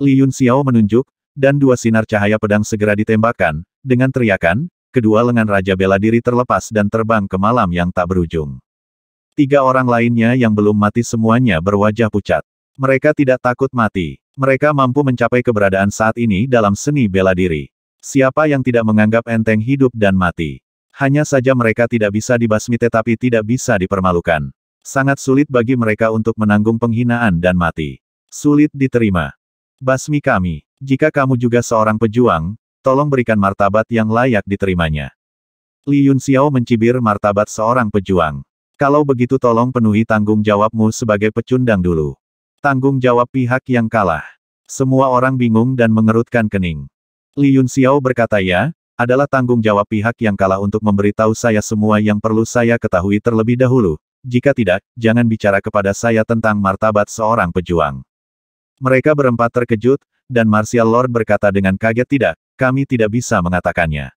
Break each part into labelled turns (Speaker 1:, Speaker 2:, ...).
Speaker 1: Li Yun Xiao menunjuk, dan dua sinar cahaya pedang segera ditembakkan, dengan teriakan, kedua lengan Raja Bela Diri terlepas dan terbang ke malam yang tak berujung. Tiga orang lainnya yang belum mati semuanya berwajah pucat. Mereka tidak takut mati. Mereka mampu mencapai keberadaan saat ini dalam seni bela diri. Siapa yang tidak menganggap enteng hidup dan mati? Hanya saja mereka tidak bisa dibasmi tetapi tidak bisa dipermalukan. Sangat sulit bagi mereka untuk menanggung penghinaan dan mati. Sulit diterima. Basmi kami. Jika kamu juga seorang pejuang, tolong berikan martabat yang layak diterimanya. Li Yun Xiao mencibir martabat seorang pejuang. Kalau begitu tolong penuhi tanggung jawabmu sebagai pecundang dulu. Tanggung jawab pihak yang kalah. Semua orang bingung dan mengerutkan kening. Li Yun Xiao berkata ya, adalah tanggung jawab pihak yang kalah untuk memberitahu saya semua yang perlu saya ketahui terlebih dahulu. Jika tidak, jangan bicara kepada saya tentang martabat seorang pejuang. Mereka berempat terkejut, dan Martial Lord berkata dengan kaget tidak, kami tidak bisa mengatakannya.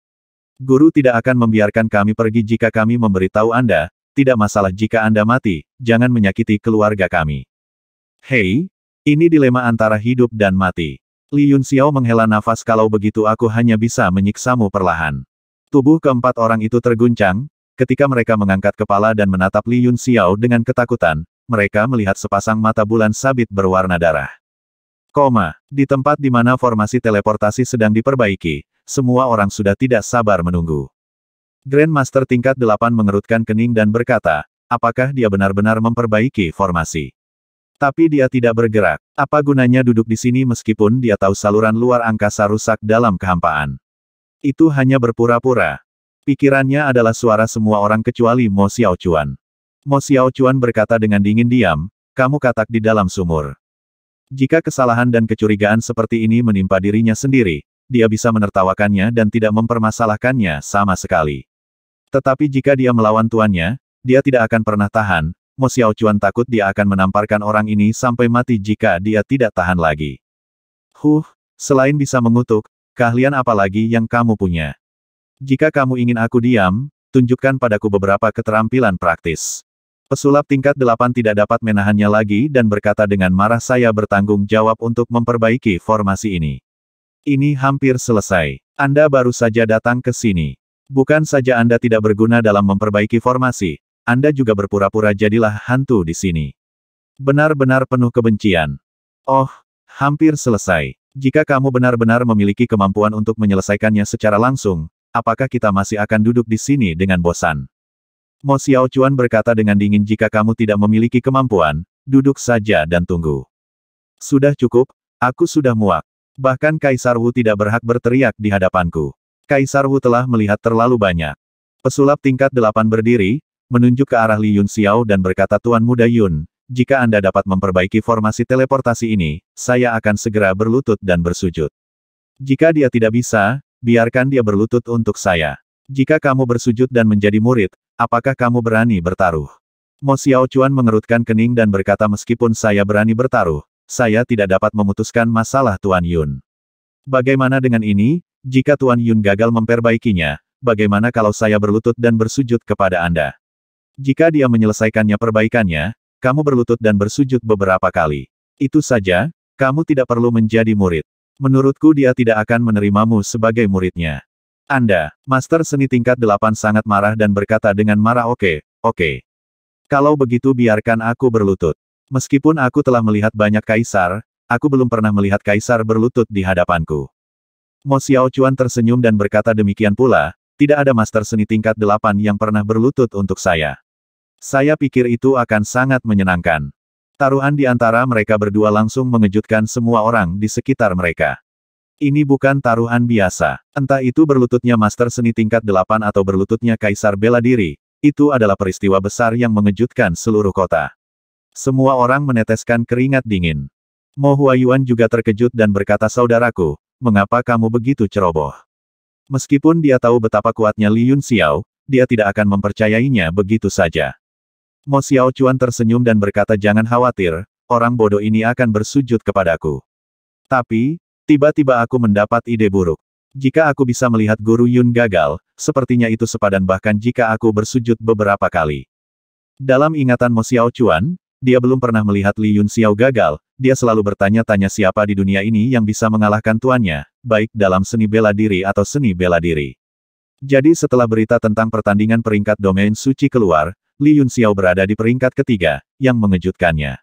Speaker 1: Guru tidak akan membiarkan kami pergi jika kami memberitahu Anda, tidak masalah jika Anda mati, jangan menyakiti keluarga kami. Hei, ini dilema antara hidup dan mati. Li Yun Xiao menghela nafas kalau begitu aku hanya bisa menyiksamu perlahan. Tubuh keempat orang itu terguncang, ketika mereka mengangkat kepala dan menatap Li Yun Xiao dengan ketakutan, mereka melihat sepasang mata bulan sabit berwarna darah. Koma. Di tempat di mana formasi teleportasi sedang diperbaiki, semua orang sudah tidak sabar menunggu. Grandmaster tingkat 8 mengerutkan kening dan berkata, apakah dia benar-benar memperbaiki formasi? Tapi dia tidak bergerak. Apa gunanya duduk di sini meskipun dia tahu saluran luar angkasa rusak dalam kehampaan? Itu hanya berpura-pura. Pikirannya adalah suara semua orang kecuali Mo Xiaochuan. Mo Xiaochuan berkata dengan dingin diam, kamu katak di dalam sumur. Jika kesalahan dan kecurigaan seperti ini menimpa dirinya sendiri, dia bisa menertawakannya dan tidak mempermasalahkannya sama sekali. Tetapi jika dia melawan tuannya, dia tidak akan pernah tahan, Mo Cuan takut dia akan menamparkan orang ini sampai mati jika dia tidak tahan lagi. Huh, selain bisa mengutuk, keahlian apa lagi yang kamu punya? Jika kamu ingin aku diam, tunjukkan padaku beberapa keterampilan praktis. Pesulap tingkat delapan tidak dapat menahannya lagi dan berkata dengan marah saya bertanggung jawab untuk memperbaiki formasi ini. Ini hampir selesai. Anda baru saja datang ke sini. Bukan saja Anda tidak berguna dalam memperbaiki formasi, Anda juga berpura-pura jadilah hantu di sini. Benar-benar penuh kebencian. Oh, hampir selesai. Jika kamu benar-benar memiliki kemampuan untuk menyelesaikannya secara langsung, apakah kita masih akan duduk di sini dengan bosan? Mo Xiao Chuan berkata dengan dingin jika kamu tidak memiliki kemampuan, duduk saja dan tunggu. Sudah cukup, aku sudah muak. Bahkan Kaisar Wu tidak berhak berteriak di hadapanku. Kaisar Wu telah melihat terlalu banyak. Pesulap tingkat delapan berdiri, menunjuk ke arah Li Yun Xiao dan berkata Tuan Muda Yun, jika Anda dapat memperbaiki formasi teleportasi ini, saya akan segera berlutut dan bersujud. Jika dia tidak bisa, biarkan dia berlutut untuk saya. Jika kamu bersujud dan menjadi murid, apakah kamu berani bertaruh? Mo Xiao Chuan mengerutkan kening dan berkata meskipun saya berani bertaruh, saya tidak dapat memutuskan masalah Tuan Yun. Bagaimana dengan ini, jika Tuan Yun gagal memperbaikinya, bagaimana kalau saya berlutut dan bersujud kepada Anda? Jika dia menyelesaikannya perbaikannya, kamu berlutut dan bersujud beberapa kali. Itu saja, kamu tidak perlu menjadi murid. Menurutku dia tidak akan menerimamu sebagai muridnya. Anda, Master Seni tingkat 8 sangat marah dan berkata dengan marah oke, okay, oke. Okay. Kalau begitu biarkan aku berlutut. Meskipun aku telah melihat banyak kaisar, aku belum pernah melihat kaisar berlutut di hadapanku. Mo Xiao Chuan tersenyum dan berkata demikian pula, tidak ada Master Seni tingkat 8 yang pernah berlutut untuk saya. Saya pikir itu akan sangat menyenangkan. Taruhan di antara mereka berdua langsung mengejutkan semua orang di sekitar mereka. Ini bukan taruhan biasa. Entah itu berlututnya Master Seni tingkat 8 atau berlututnya Kaisar Bela Diri, itu adalah peristiwa besar yang mengejutkan seluruh kota. Semua orang meneteskan keringat dingin. Mo Huayuan juga terkejut dan berkata saudaraku, mengapa kamu begitu ceroboh? Meskipun dia tahu betapa kuatnya Li Yun Xiao, dia tidak akan mempercayainya begitu saja. Mo Xiao Chuan tersenyum dan berkata jangan khawatir, orang bodoh ini akan bersujud kepadaku. Tapi, Tiba-tiba aku mendapat ide buruk. Jika aku bisa melihat Guru Yun gagal, sepertinya itu sepadan bahkan jika aku bersujud beberapa kali. Dalam ingatan Mo Xiao Chuan, dia belum pernah melihat Li Yun Xiao gagal, dia selalu bertanya-tanya siapa di dunia ini yang bisa mengalahkan tuannya, baik dalam seni bela diri atau seni bela diri. Jadi setelah berita tentang pertandingan peringkat domain suci keluar, Li Yun Xiao berada di peringkat ketiga, yang mengejutkannya.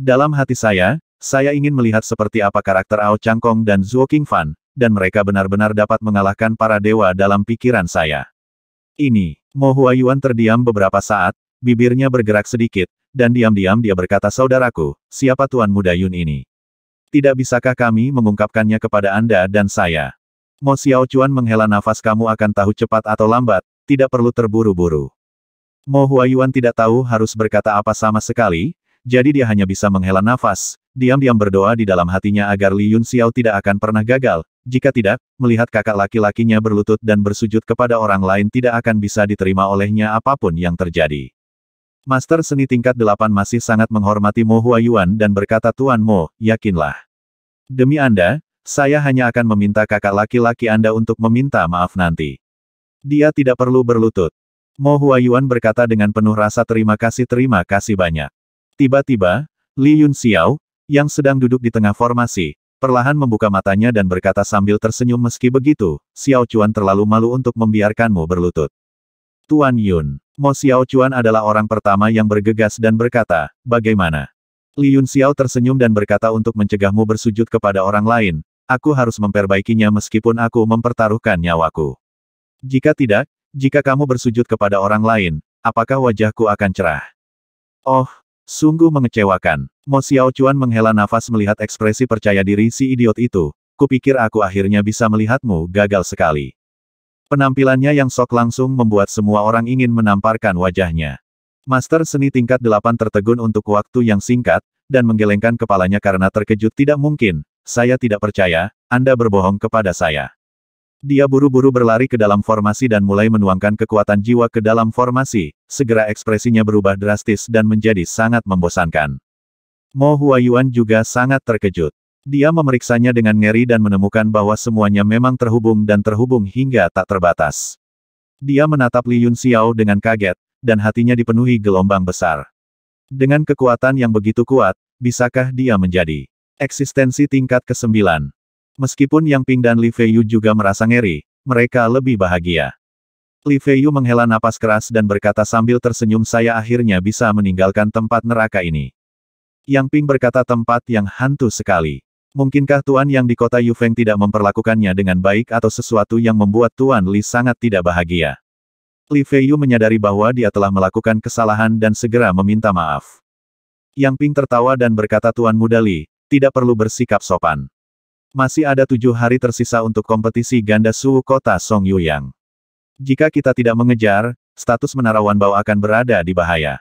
Speaker 1: Dalam hati saya, saya ingin melihat seperti apa karakter Ao Changkong dan Zhuo Qingfan, dan mereka benar-benar dapat mengalahkan para dewa dalam pikiran saya. Ini, Mo Huayuan terdiam beberapa saat, bibirnya bergerak sedikit, dan diam-diam dia berkata saudaraku, siapa Tuan Muda Yun ini? Tidak bisakah kami mengungkapkannya kepada Anda dan saya? Mo Xiao Chuan menghela nafas kamu akan tahu cepat atau lambat, tidak perlu terburu-buru. Mo Huayuan tidak tahu harus berkata apa sama sekali, jadi dia hanya bisa menghela nafas, diam-diam berdoa di dalam hatinya agar Li Yun Xiao tidak akan pernah gagal, jika tidak, melihat kakak laki-lakinya berlutut dan bersujud kepada orang lain tidak akan bisa diterima olehnya apapun yang terjadi. Master seni tingkat delapan masih sangat menghormati Mo Huayuan dan berkata Tuan Mo, yakinlah. Demi Anda, saya hanya akan meminta kakak laki-laki Anda untuk meminta maaf nanti. Dia tidak perlu berlutut. Mo Huayuan berkata dengan penuh rasa terima kasih terima kasih banyak. Tiba-tiba, Li Yun Xiao, yang sedang duduk di tengah formasi, perlahan membuka matanya dan berkata sambil tersenyum meski begitu, Xiao Chuan terlalu malu untuk membiarkanmu berlutut. Tuan Yun, Mo Xiao Chuan adalah orang pertama yang bergegas dan berkata, bagaimana? Li Yun Xiao tersenyum dan berkata untuk mencegahmu bersujud kepada orang lain, aku harus memperbaikinya meskipun aku mempertaruhkan nyawaku. Jika tidak, jika kamu bersujud kepada orang lain, apakah wajahku akan cerah? Oh, sungguh mengecewakan. Mo Xiao Chuan menghela nafas melihat ekspresi percaya diri si idiot itu, kupikir aku akhirnya bisa melihatmu gagal sekali. Penampilannya yang sok langsung membuat semua orang ingin menamparkan wajahnya. Master seni tingkat delapan tertegun untuk waktu yang singkat, dan menggelengkan kepalanya karena terkejut tidak mungkin, saya tidak percaya, Anda berbohong kepada saya. Dia buru-buru berlari ke dalam formasi dan mulai menuangkan kekuatan jiwa ke dalam formasi, segera ekspresinya berubah drastis dan menjadi sangat membosankan. Mo Huayuan juga sangat terkejut. Dia memeriksanya dengan ngeri dan menemukan bahwa semuanya memang terhubung dan terhubung hingga tak terbatas. Dia menatap Li Yun Xiao dengan kaget, dan hatinya dipenuhi gelombang besar. Dengan kekuatan yang begitu kuat, bisakah dia menjadi eksistensi tingkat ke-9? Meskipun Yang Ping dan Li Feiyu juga merasa ngeri, mereka lebih bahagia. Li Feiyu menghela napas keras dan berkata sambil tersenyum saya akhirnya bisa meninggalkan tempat neraka ini. Yang Ping berkata tempat yang hantu sekali. Mungkinkah Tuan yang di kota Yufeng tidak memperlakukannya dengan baik atau sesuatu yang membuat Tuan Li sangat tidak bahagia? Li Feiyu menyadari bahwa dia telah melakukan kesalahan dan segera meminta maaf. Yang Ping tertawa dan berkata Tuan Muda Li, tidak perlu bersikap sopan. Masih ada tujuh hari tersisa untuk kompetisi ganda suhu kota Song Yuyang. Jika kita tidak mengejar, status menara Wanbao akan berada di bahaya.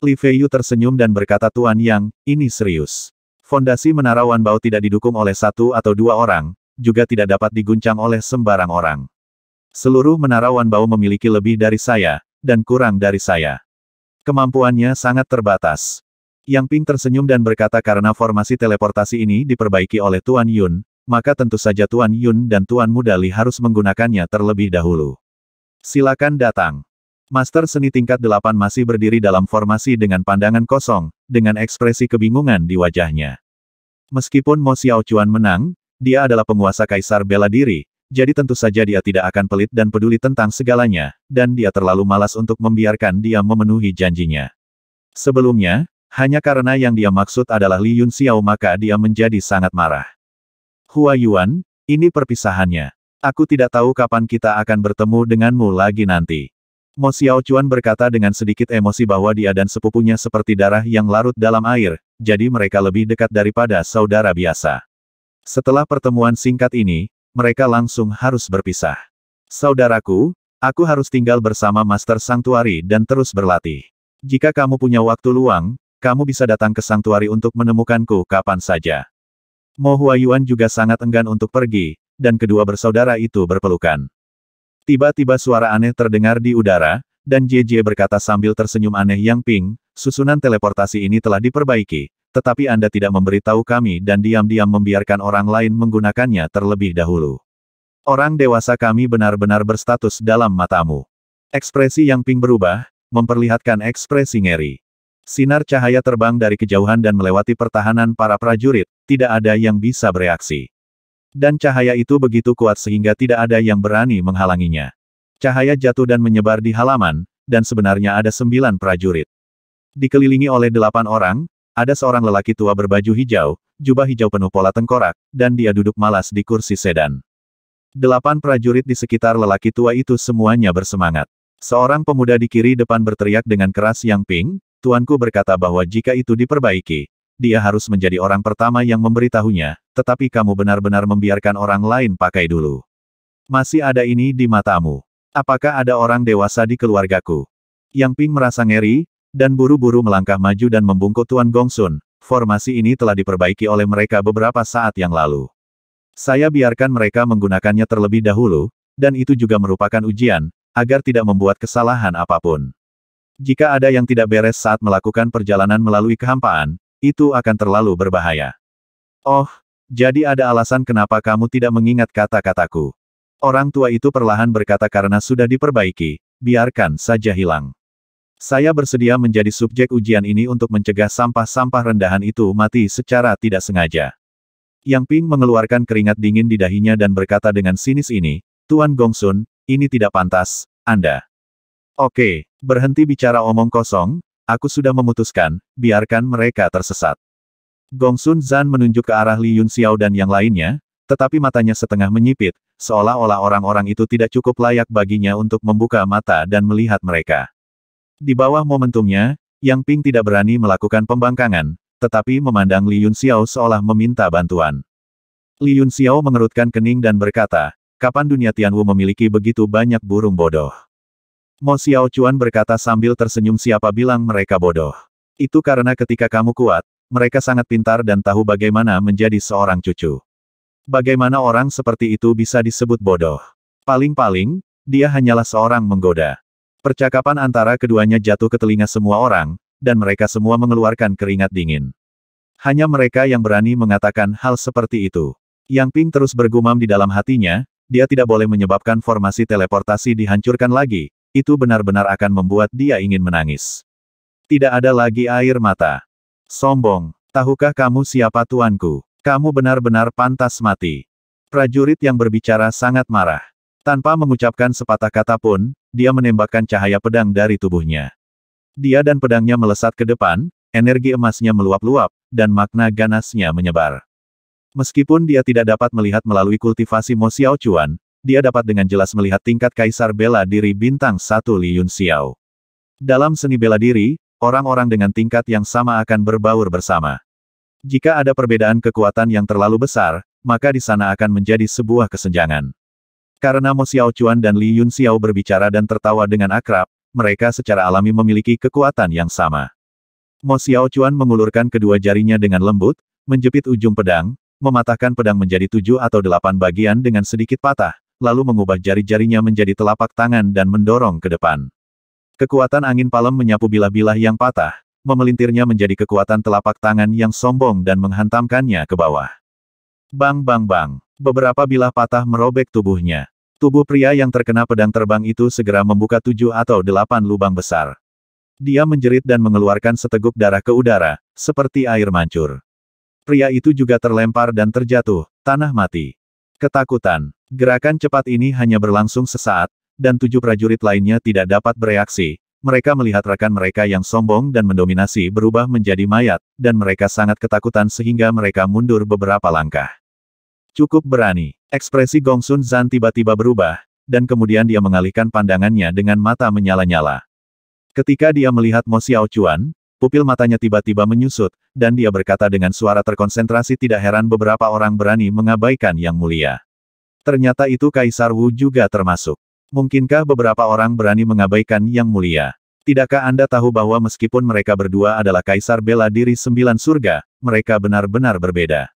Speaker 1: Li Feiyu tersenyum dan berkata Tuan Yang, ini serius. Fondasi Menara Wanbao tidak didukung oleh satu atau dua orang, juga tidak dapat diguncang oleh sembarang orang. Seluruh Menara Wanbao memiliki lebih dari saya, dan kurang dari saya. Kemampuannya sangat terbatas. Yang Ping tersenyum dan berkata karena formasi teleportasi ini diperbaiki oleh Tuan Yun, maka tentu saja Tuan Yun dan Tuan Mudali harus menggunakannya terlebih dahulu. Silakan datang. Master seni tingkat delapan masih berdiri dalam formasi dengan pandangan kosong, dengan ekspresi kebingungan di wajahnya. Meskipun Mo Xiaochuan menang, dia adalah penguasa kaisar bela diri, jadi tentu saja dia tidak akan pelit dan peduli tentang segalanya, dan dia terlalu malas untuk membiarkan dia memenuhi janjinya. Sebelumnya, hanya karena yang dia maksud adalah Li Yun Xiao maka dia menjadi sangat marah. Hua Yuan, ini perpisahannya. Aku tidak tahu kapan kita akan bertemu denganmu lagi nanti. Mo Chuan berkata dengan sedikit emosi bahwa dia dan sepupunya seperti darah yang larut dalam air, jadi mereka lebih dekat daripada saudara biasa. Setelah pertemuan singkat ini, mereka langsung harus berpisah. Saudaraku, aku harus tinggal bersama Master Sanctuary dan terus berlatih. Jika kamu punya waktu luang, kamu bisa datang ke Sanctuary untuk menemukanku kapan saja. Mo Huayuan juga sangat enggan untuk pergi, dan kedua bersaudara itu berpelukan. Tiba-tiba suara aneh terdengar di udara, dan Jie Jie berkata sambil tersenyum aneh yang ping, susunan teleportasi ini telah diperbaiki, tetapi Anda tidak memberitahu kami dan diam-diam membiarkan orang lain menggunakannya terlebih dahulu. Orang dewasa kami benar-benar berstatus dalam matamu. Ekspresi yang ping berubah, memperlihatkan ekspresi ngeri. Sinar cahaya terbang dari kejauhan dan melewati pertahanan para prajurit, tidak ada yang bisa bereaksi. Dan cahaya itu begitu kuat sehingga tidak ada yang berani menghalanginya. Cahaya jatuh dan menyebar di halaman, dan sebenarnya ada sembilan prajurit. Dikelilingi oleh delapan orang, ada seorang lelaki tua berbaju hijau, jubah hijau penuh pola tengkorak, dan dia duduk malas di kursi sedan. Delapan prajurit di sekitar lelaki tua itu semuanya bersemangat. Seorang pemuda di kiri depan berteriak dengan keras yang ping, tuanku berkata bahwa jika itu diperbaiki, dia harus menjadi orang pertama yang memberitahunya, tetapi kamu benar-benar membiarkan orang lain pakai dulu. Masih ada ini di matamu. Apakah ada orang dewasa di keluargaku? Yang Ping merasa ngeri, dan buru-buru melangkah maju dan membungkuk Tuan Gongsun, formasi ini telah diperbaiki oleh mereka beberapa saat yang lalu. Saya biarkan mereka menggunakannya terlebih dahulu, dan itu juga merupakan ujian, agar tidak membuat kesalahan apapun. Jika ada yang tidak beres saat melakukan perjalanan melalui kehampaan, itu akan terlalu berbahaya. Oh, jadi ada alasan kenapa kamu tidak mengingat kata-kataku. Orang tua itu perlahan berkata karena sudah diperbaiki, biarkan saja hilang. Saya bersedia menjadi subjek ujian ini untuk mencegah sampah-sampah rendahan itu mati secara tidak sengaja. Yang Ping mengeluarkan keringat dingin di dahinya dan berkata dengan sinis ini, Tuan Gongsun, ini tidak pantas, Anda. Oke, berhenti bicara omong kosong, Aku sudah memutuskan, biarkan mereka tersesat. Gong Sun Zan menunjuk ke arah Li Yun Xiao dan yang lainnya, tetapi matanya setengah menyipit, seolah-olah orang-orang itu tidak cukup layak baginya untuk membuka mata dan melihat mereka. Di bawah momentumnya, Yang Ping tidak berani melakukan pembangkangan, tetapi memandang Li Yun Xiao seolah meminta bantuan. Li Yun Xiao mengerutkan kening dan berkata, kapan dunia Tianwu memiliki begitu banyak burung bodoh? Mo Xiao Chuan berkata sambil tersenyum siapa bilang mereka bodoh. Itu karena ketika kamu kuat, mereka sangat pintar dan tahu bagaimana menjadi seorang cucu. Bagaimana orang seperti itu bisa disebut bodoh? Paling-paling, dia hanyalah seorang menggoda. Percakapan antara keduanya jatuh ke telinga semua orang, dan mereka semua mengeluarkan keringat dingin. Hanya mereka yang berani mengatakan hal seperti itu. Yang Ping terus bergumam di dalam hatinya, dia tidak boleh menyebabkan formasi teleportasi dihancurkan lagi, itu benar-benar akan membuat dia ingin menangis. Tidak ada lagi air mata. Sombong, tahukah kamu siapa tuanku? Kamu benar-benar pantas mati. Prajurit yang berbicara sangat marah. Tanpa mengucapkan sepatah kata pun, dia menembakkan cahaya pedang dari tubuhnya. Dia dan pedangnya melesat ke depan, energi emasnya meluap-luap, dan makna ganasnya menyebar. Meskipun dia tidak dapat melihat melalui kultivasi Mo Xiao Chuan, dia dapat dengan jelas melihat tingkat kaisar bela diri bintang satu Li Yun Xiao. Dalam seni bela diri, orang-orang dengan tingkat yang sama akan berbaur bersama. Jika ada perbedaan kekuatan yang terlalu besar, maka di sana akan menjadi sebuah kesenjangan. Karena Mo Xiao Chuan dan Li Yun Xiao berbicara dan tertawa dengan akrab, mereka secara alami memiliki kekuatan yang sama. Mo Xiao Chuan mengulurkan kedua jarinya dengan lembut, menjepit ujung pedang, mematahkan pedang menjadi tujuh atau delapan bagian dengan sedikit patah, lalu mengubah jari-jarinya menjadi telapak tangan dan mendorong ke depan. Kekuatan angin palem menyapu bilah-bilah yang patah, memelintirnya menjadi kekuatan telapak tangan yang sombong dan menghantamkannya ke bawah. Bang bang bang, beberapa bilah patah merobek tubuhnya. Tubuh pria yang terkena pedang terbang itu segera membuka tujuh atau delapan lubang besar. Dia menjerit dan mengeluarkan seteguk darah ke udara, seperti air mancur. Pria itu juga terlempar dan terjatuh, tanah mati. Ketakutan. Gerakan cepat ini hanya berlangsung sesaat, dan tujuh prajurit lainnya tidak dapat bereaksi. Mereka melihat rekan mereka yang sombong dan mendominasi berubah menjadi mayat, dan mereka sangat ketakutan sehingga mereka mundur beberapa langkah. Cukup berani. Ekspresi Gongsun Zan tiba-tiba berubah, dan kemudian dia mengalihkan pandangannya dengan mata menyala-nyala. Ketika dia melihat Mo Xiao Chuan, pupil matanya tiba-tiba menyusut, dan dia berkata dengan suara terkonsentrasi tidak heran beberapa orang berani mengabaikan yang mulia. Ternyata itu Kaisar Wu juga termasuk. Mungkinkah beberapa orang berani mengabaikan yang mulia? Tidakkah Anda tahu bahwa meskipun mereka berdua adalah Kaisar bela diri sembilan surga, mereka benar-benar berbeda?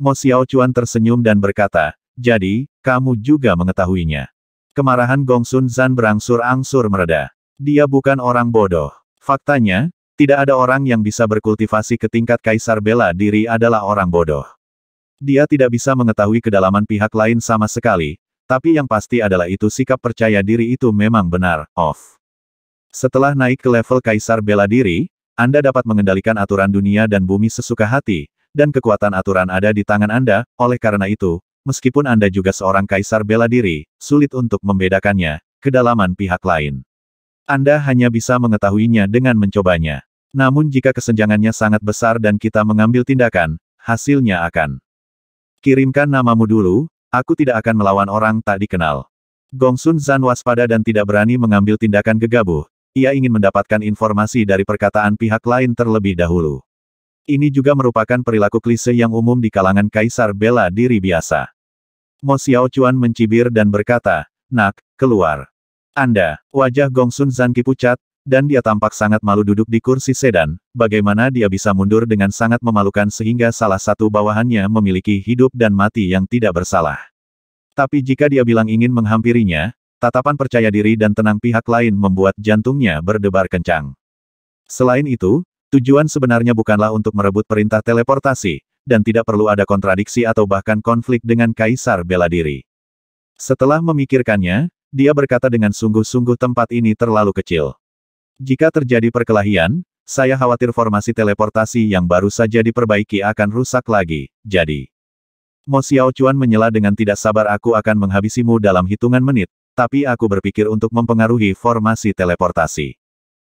Speaker 1: Mo Xiao Chuan tersenyum dan berkata, jadi, kamu juga mengetahuinya. Kemarahan Gongsun Zan berangsur-angsur mereda. Dia bukan orang bodoh. Faktanya, tidak ada orang yang bisa berkultivasi ke tingkat kaisar bela diri adalah orang bodoh. Dia tidak bisa mengetahui kedalaman pihak lain sama sekali, tapi yang pasti adalah itu sikap percaya diri itu memang benar, off. Setelah naik ke level kaisar bela diri, Anda dapat mengendalikan aturan dunia dan bumi sesuka hati, dan kekuatan aturan ada di tangan Anda, oleh karena itu, meskipun Anda juga seorang kaisar bela diri, sulit untuk membedakannya, kedalaman pihak lain. Anda hanya bisa mengetahuinya dengan mencobanya. Namun jika kesenjangannya sangat besar dan kita mengambil tindakan, hasilnya akan. Kirimkan namamu dulu, aku tidak akan melawan orang tak dikenal. Gongsun Zan waspada dan tidak berani mengambil tindakan gegabah. Ia ingin mendapatkan informasi dari perkataan pihak lain terlebih dahulu. Ini juga merupakan perilaku klise yang umum di kalangan kaisar bela diri biasa. Mo Xiao Chuan mencibir dan berkata, Nak, keluar. Anda, wajah Gongsun Zan pucat, dan dia tampak sangat malu duduk di kursi sedan, bagaimana dia bisa mundur dengan sangat memalukan sehingga salah satu bawahannya memiliki hidup dan mati yang tidak bersalah. Tapi jika dia bilang ingin menghampirinya, tatapan percaya diri dan tenang pihak lain membuat jantungnya berdebar kencang. Selain itu, tujuan sebenarnya bukanlah untuk merebut perintah teleportasi, dan tidak perlu ada kontradiksi atau bahkan konflik dengan Kaisar bela diri. Setelah memikirkannya, dia berkata dengan sungguh-sungguh tempat ini terlalu kecil. Jika terjadi perkelahian, saya khawatir formasi teleportasi yang baru saja diperbaiki akan rusak lagi, jadi. Mo Xiao Chuan menyela dengan tidak sabar aku akan menghabisimu dalam hitungan menit, tapi aku berpikir untuk mempengaruhi formasi teleportasi.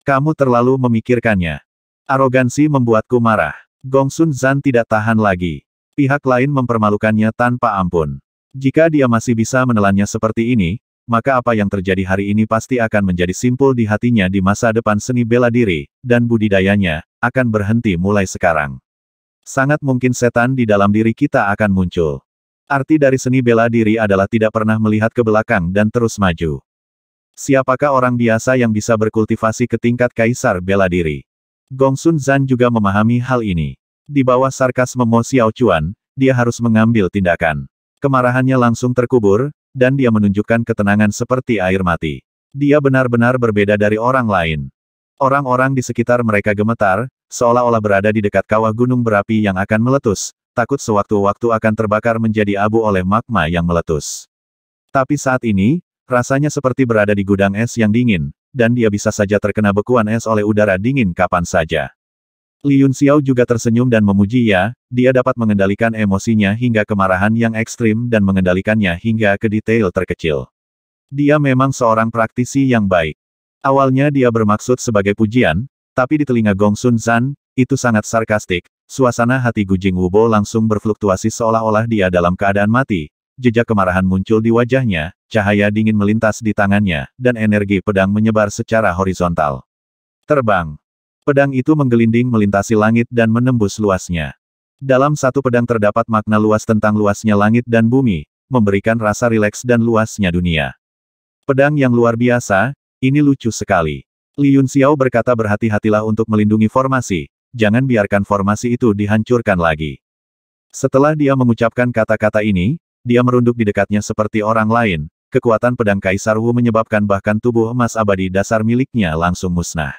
Speaker 1: Kamu terlalu memikirkannya. Arogansi membuatku marah. Gongsun Zan tidak tahan lagi. Pihak lain mempermalukannya tanpa ampun. Jika dia masih bisa menelannya seperti ini, maka apa yang terjadi hari ini pasti akan menjadi simpul di hatinya di masa depan seni bela diri, dan budidayanya, akan berhenti mulai sekarang. Sangat mungkin setan di dalam diri kita akan muncul. Arti dari seni bela diri adalah tidak pernah melihat ke belakang dan terus maju. Siapakah orang biasa yang bisa berkultivasi ke tingkat kaisar bela diri? Gong Sun Zan juga memahami hal ini. Di bawah sarkas Xiao Cuan, dia harus mengambil tindakan. Kemarahannya langsung terkubur, dan dia menunjukkan ketenangan seperti air mati. Dia benar-benar berbeda dari orang lain. Orang-orang di sekitar mereka gemetar, seolah-olah berada di dekat kawah gunung berapi yang akan meletus, takut sewaktu-waktu akan terbakar menjadi abu oleh magma yang meletus. Tapi saat ini, rasanya seperti berada di gudang es yang dingin, dan dia bisa saja terkena bekuan es oleh udara dingin kapan saja. Yun Xiao juga tersenyum dan memuji Ya, dia dapat mengendalikan emosinya hingga kemarahan yang ekstrim dan mengendalikannya hingga ke detail terkecil. Dia memang seorang praktisi yang baik. Awalnya dia bermaksud sebagai pujian, tapi di telinga Gong Sun Zan, itu sangat sarkastik, suasana hati Gu Gujing Wubo langsung berfluktuasi seolah-olah dia dalam keadaan mati. Jejak kemarahan muncul di wajahnya, cahaya dingin melintas di tangannya, dan energi pedang menyebar secara horizontal. Terbang. Pedang itu menggelinding melintasi langit dan menembus luasnya. Dalam satu pedang terdapat makna luas tentang luasnya langit dan bumi, memberikan rasa rileks dan luasnya dunia. Pedang yang luar biasa, ini lucu sekali. Li Yun Xiao berkata berhati-hatilah untuk melindungi formasi, jangan biarkan formasi itu dihancurkan lagi. Setelah dia mengucapkan kata-kata ini, dia merunduk di dekatnya seperti orang lain, kekuatan pedang Kaisar Wu menyebabkan bahkan tubuh emas abadi dasar miliknya langsung musnah.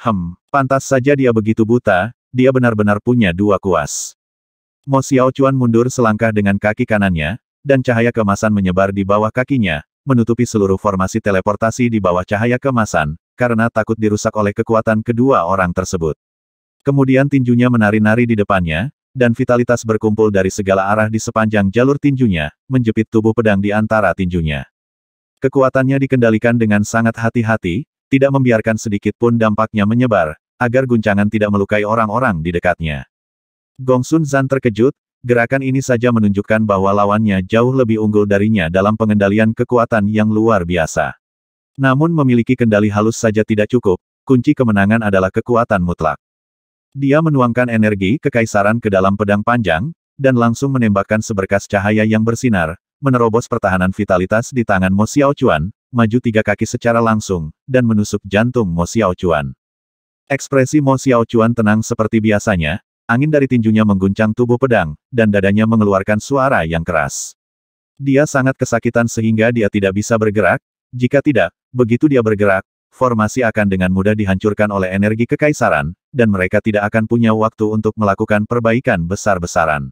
Speaker 1: Hem, pantas saja dia begitu buta, dia benar-benar punya dua kuas. Mo Xiao mundur selangkah dengan kaki kanannya, dan cahaya kemasan menyebar di bawah kakinya, menutupi seluruh formasi teleportasi di bawah cahaya kemasan, karena takut dirusak oleh kekuatan kedua orang tersebut. Kemudian tinjunya menari-nari di depannya, dan vitalitas berkumpul dari segala arah di sepanjang jalur tinjunya, menjepit tubuh pedang di antara tinjunya. Kekuatannya dikendalikan dengan sangat hati-hati, tidak membiarkan sedikit pun dampaknya menyebar, agar guncangan tidak melukai orang-orang di dekatnya. Gong Sun Zan terkejut, gerakan ini saja menunjukkan bahwa lawannya jauh lebih unggul darinya dalam pengendalian kekuatan yang luar biasa. Namun memiliki kendali halus saja tidak cukup, kunci kemenangan adalah kekuatan mutlak. Dia menuangkan energi kekaisaran ke dalam pedang panjang, dan langsung menembakkan seberkas cahaya yang bersinar, menerobos pertahanan vitalitas di tangan Mo Xiaochuan, maju tiga kaki secara langsung, dan menusuk jantung Mo Xiaochuan. Ekspresi Mo Xiaochuan tenang seperti biasanya, angin dari tinjunya mengguncang tubuh pedang, dan dadanya mengeluarkan suara yang keras. Dia sangat kesakitan sehingga dia tidak bisa bergerak, jika tidak, begitu dia bergerak, formasi akan dengan mudah dihancurkan oleh energi kekaisaran, dan mereka tidak akan punya waktu untuk melakukan perbaikan besar-besaran.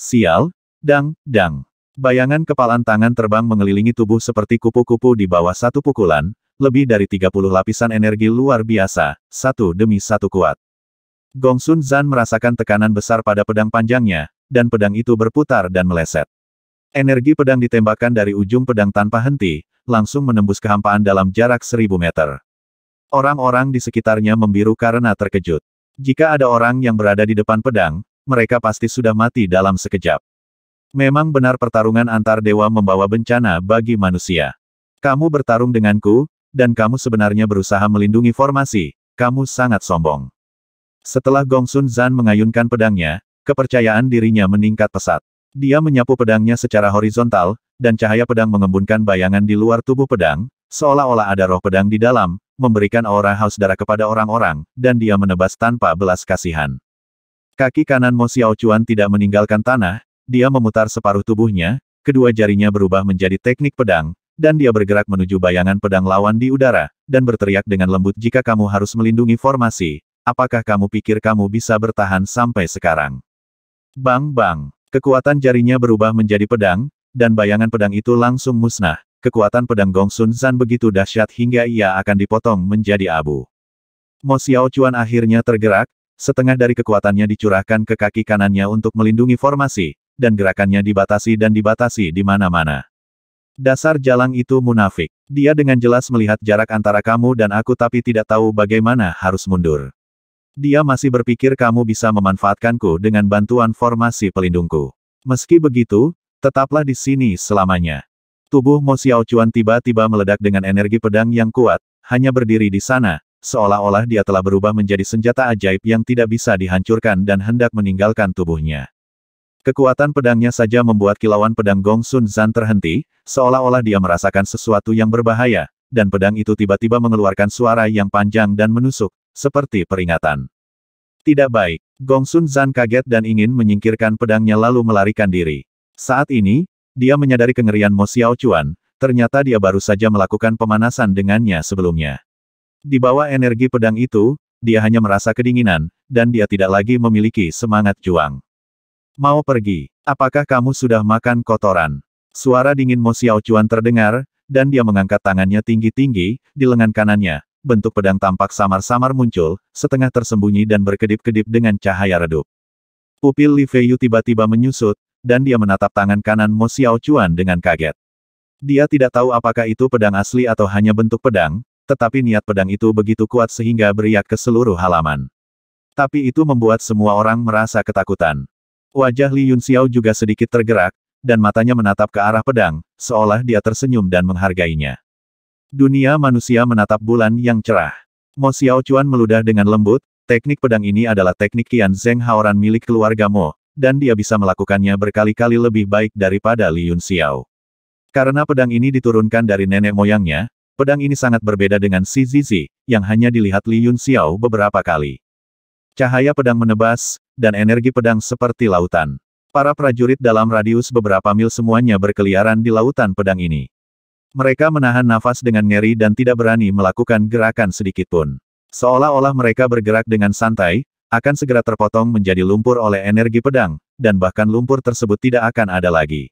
Speaker 1: Sial, dang, dang. Bayangan kepalan tangan terbang mengelilingi tubuh seperti kupu-kupu di bawah satu pukulan, lebih dari 30 lapisan energi luar biasa, satu demi satu kuat. Gongsun Zan merasakan tekanan besar pada pedang panjangnya, dan pedang itu berputar dan meleset. Energi pedang ditembakkan dari ujung pedang tanpa henti, langsung menembus kehampaan dalam jarak seribu meter. Orang-orang di sekitarnya membiru karena terkejut. Jika ada orang yang berada di depan pedang, mereka pasti sudah mati dalam sekejap. Memang benar pertarungan antar dewa membawa bencana bagi manusia. Kamu bertarung denganku, dan kamu sebenarnya berusaha melindungi formasi, kamu sangat sombong. Setelah Gong Sun Zan mengayunkan pedangnya, kepercayaan dirinya meningkat pesat. Dia menyapu pedangnya secara horizontal, dan cahaya pedang mengembunkan bayangan di luar tubuh pedang, seolah-olah ada roh pedang di dalam, memberikan aura haus darah kepada orang-orang, dan dia menebas tanpa belas kasihan. Kaki kanan Mo Xiao Chuan tidak meninggalkan tanah, dia memutar separuh tubuhnya, kedua jarinya berubah menjadi teknik pedang, dan dia bergerak menuju bayangan pedang lawan di udara, dan berteriak dengan lembut jika kamu harus melindungi formasi, apakah kamu pikir kamu bisa bertahan sampai sekarang? Bang bang, kekuatan jarinya berubah menjadi pedang, dan bayangan pedang itu langsung musnah, kekuatan pedang Gong Sun Zan begitu dahsyat hingga ia akan dipotong menjadi abu. Mo Xiao Chuan akhirnya tergerak, setengah dari kekuatannya dicurahkan ke kaki kanannya untuk melindungi formasi, dan gerakannya dibatasi dan dibatasi di mana-mana. Dasar jalang itu munafik. Dia dengan jelas melihat jarak antara kamu dan aku tapi tidak tahu bagaimana harus mundur. Dia masih berpikir kamu bisa memanfaatkanku dengan bantuan formasi pelindungku. Meski begitu, tetaplah di sini selamanya. Tubuh Mo Cuan tiba-tiba meledak dengan energi pedang yang kuat, hanya berdiri di sana, seolah-olah dia telah berubah menjadi senjata ajaib yang tidak bisa dihancurkan dan hendak meninggalkan tubuhnya. Kekuatan pedangnya saja membuat kilauan pedang Gong Sun Zan terhenti, seolah-olah dia merasakan sesuatu yang berbahaya, dan pedang itu tiba-tiba mengeluarkan suara yang panjang dan menusuk, seperti peringatan. Tidak baik, Gong Sun Zan kaget dan ingin menyingkirkan pedangnya lalu melarikan diri. Saat ini, dia menyadari kengerian Mo Xiao Chuan, ternyata dia baru saja melakukan pemanasan dengannya sebelumnya. Di bawah energi pedang itu, dia hanya merasa kedinginan, dan dia tidak lagi memiliki semangat juang. Mau pergi. Apakah kamu sudah makan kotoran? Suara dingin Mo Xiao Chuan terdengar, dan dia mengangkat tangannya tinggi-tinggi, di lengan kanannya. Bentuk pedang tampak samar-samar muncul, setengah tersembunyi dan berkedip-kedip dengan cahaya redup. Pupil Li Feiyu tiba-tiba menyusut, dan dia menatap tangan kanan Mo Xiao Chuan dengan kaget. Dia tidak tahu apakah itu pedang asli atau hanya bentuk pedang, tetapi niat pedang itu begitu kuat sehingga beriak ke seluruh halaman. Tapi itu membuat semua orang merasa ketakutan. Wajah Li Yun Xiao juga sedikit tergerak, dan matanya menatap ke arah pedang, seolah dia tersenyum dan menghargainya. Dunia manusia menatap bulan yang cerah. Mo Xiao Chuan meludah dengan lembut, teknik pedang ini adalah teknik Qian Zeng Haoran milik keluarga Mo, dan dia bisa melakukannya berkali-kali lebih baik daripada Li Yun Xiao. Karena pedang ini diturunkan dari nenek moyangnya, pedang ini sangat berbeda dengan Si Zizi, yang hanya dilihat Li Yun Xiao beberapa kali. Cahaya pedang menebas, dan energi pedang seperti lautan. Para prajurit dalam radius beberapa mil semuanya berkeliaran di lautan pedang ini. Mereka menahan nafas dengan ngeri dan tidak berani melakukan gerakan sedikitpun. Seolah-olah mereka bergerak dengan santai, akan segera terpotong menjadi lumpur oleh energi pedang, dan bahkan lumpur tersebut tidak akan ada lagi.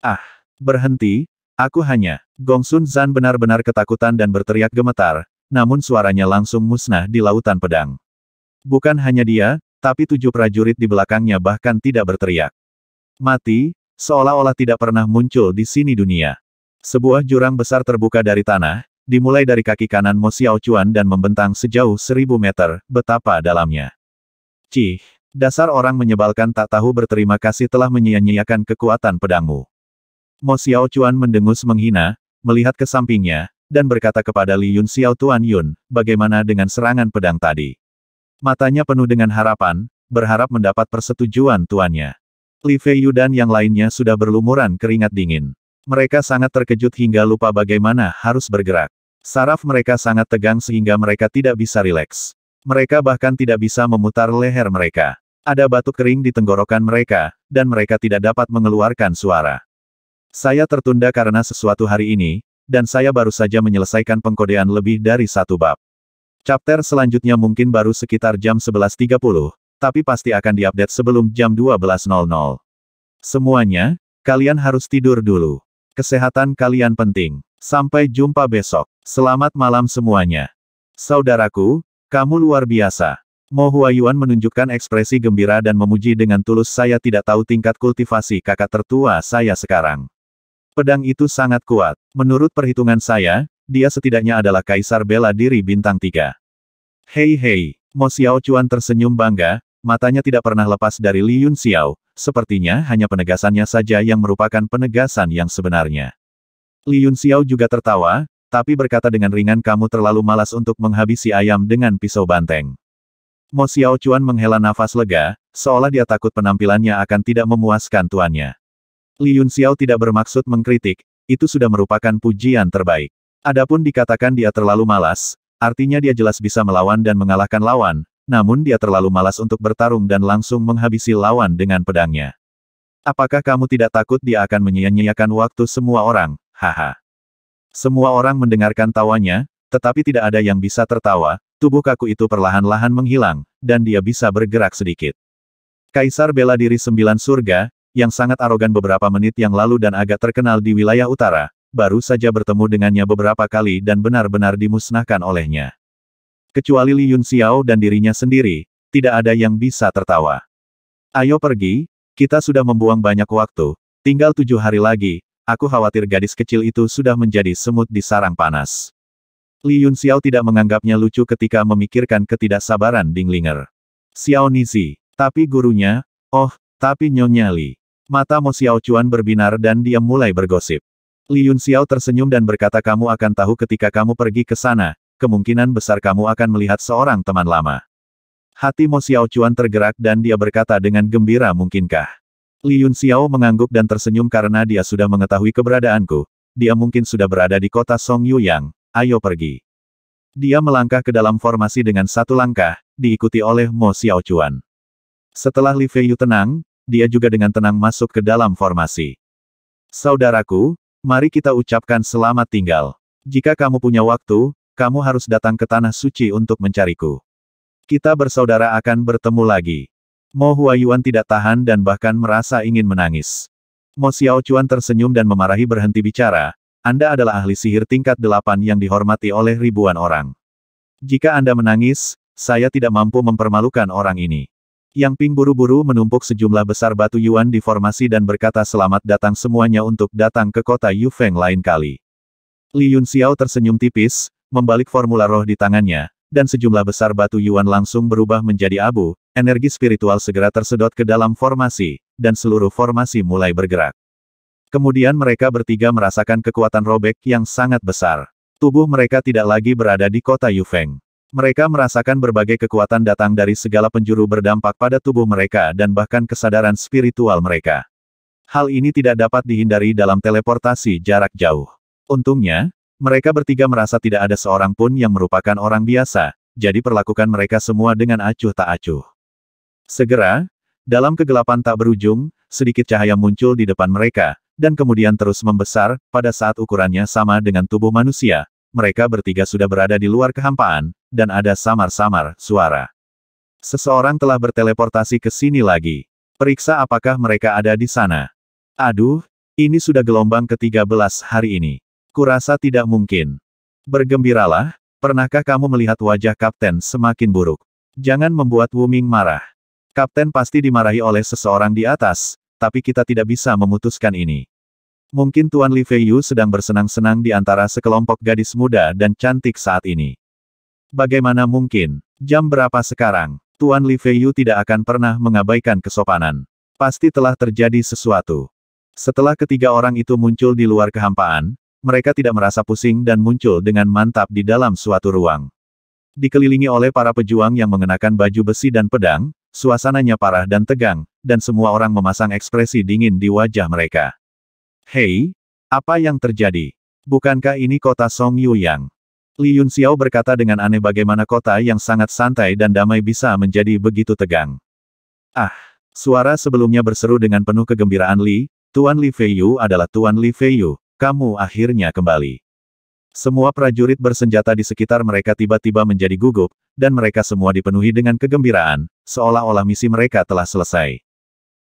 Speaker 1: Ah, berhenti, aku hanya. Gongsun Zan benar-benar ketakutan dan berteriak gemetar, namun suaranya langsung musnah di lautan pedang. Bukan hanya dia, tapi tujuh prajurit di belakangnya bahkan tidak berteriak. Mati, seolah-olah tidak pernah muncul di sini dunia. Sebuah jurang besar terbuka dari tanah, dimulai dari kaki kanan Mo Xiaochuan dan membentang sejauh seribu meter, betapa dalamnya. Cih, dasar orang menyebalkan tak tahu berterima kasih telah menyia-nyiakan kekuatan pedangmu. Mo Xiaochuan mendengus menghina, melihat ke sampingnya, dan berkata kepada Li Yun Xiao Tuan Yun, bagaimana dengan serangan pedang tadi? Matanya penuh dengan harapan, berharap mendapat persetujuan tuannya. Li Feiyu dan yang lainnya sudah berlumuran keringat dingin. Mereka sangat terkejut hingga lupa bagaimana harus bergerak. Saraf mereka sangat tegang sehingga mereka tidak bisa rileks. Mereka bahkan tidak bisa memutar leher mereka. Ada batuk kering di tenggorokan mereka, dan mereka tidak dapat mengeluarkan suara. Saya tertunda karena sesuatu hari ini, dan saya baru saja menyelesaikan pengkodean lebih dari satu bab. Chapter selanjutnya mungkin baru sekitar jam 11.30, tapi pasti akan diupdate sebelum jam 12.00. Semuanya, kalian harus tidur dulu. Kesehatan kalian penting. Sampai jumpa besok. Selamat malam semuanya. Saudaraku, kamu luar biasa. Mo Huayuan menunjukkan ekspresi gembira dan memuji dengan tulus saya tidak tahu tingkat kultivasi kakak tertua saya sekarang. Pedang itu sangat kuat. Menurut perhitungan saya, dia setidaknya adalah kaisar bela diri bintang 3. Hei hei, Mo Xiao Chuan tersenyum bangga, matanya tidak pernah lepas dari Li Yun Xiao, sepertinya hanya penegasannya saja yang merupakan penegasan yang sebenarnya. Li Yun Xiao juga tertawa, tapi berkata dengan ringan kamu terlalu malas untuk menghabisi ayam dengan pisau banteng. Mo Xiao Chuan menghela nafas lega, seolah dia takut penampilannya akan tidak memuaskan tuannya. Li Yun Xiao tidak bermaksud mengkritik, itu sudah merupakan pujian terbaik. Adapun dikatakan dia terlalu malas, Artinya dia jelas bisa melawan dan mengalahkan lawan, namun dia terlalu malas untuk bertarung dan langsung menghabisi lawan dengan pedangnya. Apakah kamu tidak takut dia akan menyia-nyiakan waktu semua orang? Haha. Semua orang mendengarkan tawanya, tetapi tidak ada yang bisa tertawa, tubuh kaku itu perlahan-lahan menghilang, dan dia bisa bergerak sedikit. Kaisar bela diri sembilan surga, yang sangat arogan beberapa menit yang lalu dan agak terkenal di wilayah utara, baru saja bertemu dengannya beberapa kali dan benar-benar dimusnahkan olehnya. Kecuali Li Yun Xiao dan dirinya sendiri, tidak ada yang bisa tertawa. Ayo pergi, kita sudah membuang banyak waktu, tinggal tujuh hari lagi, aku khawatir gadis kecil itu sudah menjadi semut di sarang panas. Li Yun Xiao tidak menganggapnya lucu ketika memikirkan ketidaksabaran Linger. Xiao Nizi, tapi gurunya, oh, tapi Nyonya Li. Mata Mo Xiao Chuan berbinar dan dia mulai bergosip. Yun Xiao tersenyum dan berkata kamu akan tahu ketika kamu pergi ke sana, kemungkinan besar kamu akan melihat seorang teman lama. Hati Mo Xiao Chuan tergerak dan dia berkata dengan gembira mungkinkah. Yun Xiao mengangguk dan tersenyum karena dia sudah mengetahui keberadaanku, dia mungkin sudah berada di kota Song Yu Yang, ayo pergi. Dia melangkah ke dalam formasi dengan satu langkah, diikuti oleh Mo Chuan. Setelah Li Feiyu tenang, dia juga dengan tenang masuk ke dalam formasi. Saudaraku, Mari kita ucapkan selamat tinggal. Jika kamu punya waktu, kamu harus datang ke Tanah Suci untuk mencariku. Kita bersaudara akan bertemu lagi. Mo Huayuan tidak tahan dan bahkan merasa ingin menangis. Mo Xiaochuan tersenyum dan memarahi berhenti bicara, Anda adalah ahli sihir tingkat delapan yang dihormati oleh ribuan orang. Jika Anda menangis, saya tidak mampu mempermalukan orang ini. Yang Ping buru-buru menumpuk sejumlah besar batu Yuan di formasi dan berkata selamat datang semuanya untuk datang ke kota Yu Feng lain kali. Li Yun Xiao tersenyum tipis, membalik formula roh di tangannya, dan sejumlah besar batu Yuan langsung berubah menjadi abu, energi spiritual segera tersedot ke dalam formasi, dan seluruh formasi mulai bergerak. Kemudian mereka bertiga merasakan kekuatan robek yang sangat besar. Tubuh mereka tidak lagi berada di kota Yufeng. Mereka merasakan berbagai kekuatan datang dari segala penjuru berdampak pada tubuh mereka dan bahkan kesadaran spiritual mereka. Hal ini tidak dapat dihindari dalam teleportasi jarak jauh. Untungnya, mereka bertiga merasa tidak ada seorang pun yang merupakan orang biasa, jadi perlakukan mereka semua dengan acuh tak acuh. Segera, dalam kegelapan tak berujung, sedikit cahaya muncul di depan mereka, dan kemudian terus membesar, pada saat ukurannya sama dengan tubuh manusia, mereka bertiga sudah berada di luar kehampaan, dan ada samar-samar suara. Seseorang telah berteleportasi ke sini lagi. Periksa apakah mereka ada di sana. Aduh, ini sudah gelombang ke-13 hari ini. Kurasa tidak mungkin. Bergembiralah, pernahkah kamu melihat wajah Kapten semakin buruk? Jangan membuat Wuming marah. Kapten pasti dimarahi oleh seseorang di atas, tapi kita tidak bisa memutuskan ini. Mungkin Tuan Li Feiyu sedang bersenang-senang di antara sekelompok gadis muda dan cantik saat ini. Bagaimana mungkin? Jam berapa sekarang? Tuan Li Feiyu tidak akan pernah mengabaikan kesopanan. Pasti telah terjadi sesuatu. Setelah ketiga orang itu muncul di luar kehampaan, mereka tidak merasa pusing dan muncul dengan mantap di dalam suatu ruang. Dikelilingi oleh para pejuang yang mengenakan baju besi dan pedang, suasananya parah dan tegang, dan semua orang memasang ekspresi dingin di wajah mereka. Hei, apa yang terjadi? Bukankah ini kota Song Yu Yang? Li Yun Xiao berkata dengan aneh bagaimana kota yang sangat santai dan damai bisa menjadi begitu tegang. Ah! Suara sebelumnya berseru dengan penuh kegembiraan Li, Tuan Li Feiyu adalah Tuan Li Feiyu, kamu akhirnya kembali. Semua prajurit bersenjata di sekitar mereka tiba-tiba menjadi gugup, dan mereka semua dipenuhi dengan kegembiraan, seolah-olah misi mereka telah selesai.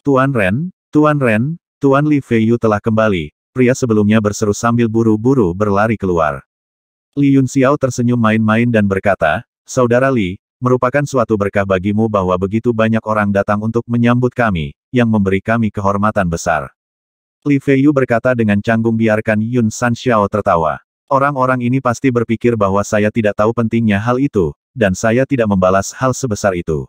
Speaker 1: Tuan Ren, Tuan Ren, Tuan Li Feiyu telah kembali, pria sebelumnya berseru sambil buru-buru berlari keluar. Li Yun Xiao tersenyum main-main dan berkata, Saudara Li, merupakan suatu berkah bagimu bahwa begitu banyak orang datang untuk menyambut kami, yang memberi kami kehormatan besar. Li Feiyu berkata dengan canggung biarkan Yun San Xiao tertawa. Orang-orang ini pasti berpikir bahwa saya tidak tahu pentingnya hal itu, dan saya tidak membalas hal sebesar itu.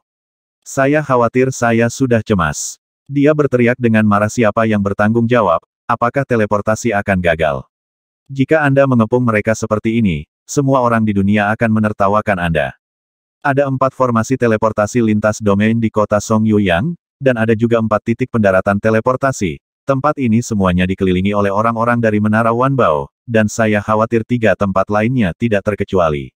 Speaker 1: Saya khawatir saya sudah cemas. Dia berteriak dengan marah siapa yang bertanggung jawab, apakah teleportasi akan gagal. Jika Anda mengepung mereka seperti ini, semua orang di dunia akan menertawakan Anda. Ada empat formasi teleportasi lintas domain di kota Songyuyang, dan ada juga empat titik pendaratan teleportasi. Tempat ini semuanya dikelilingi oleh orang-orang dari Menara Wanbao, dan saya khawatir tiga tempat lainnya tidak terkecuali.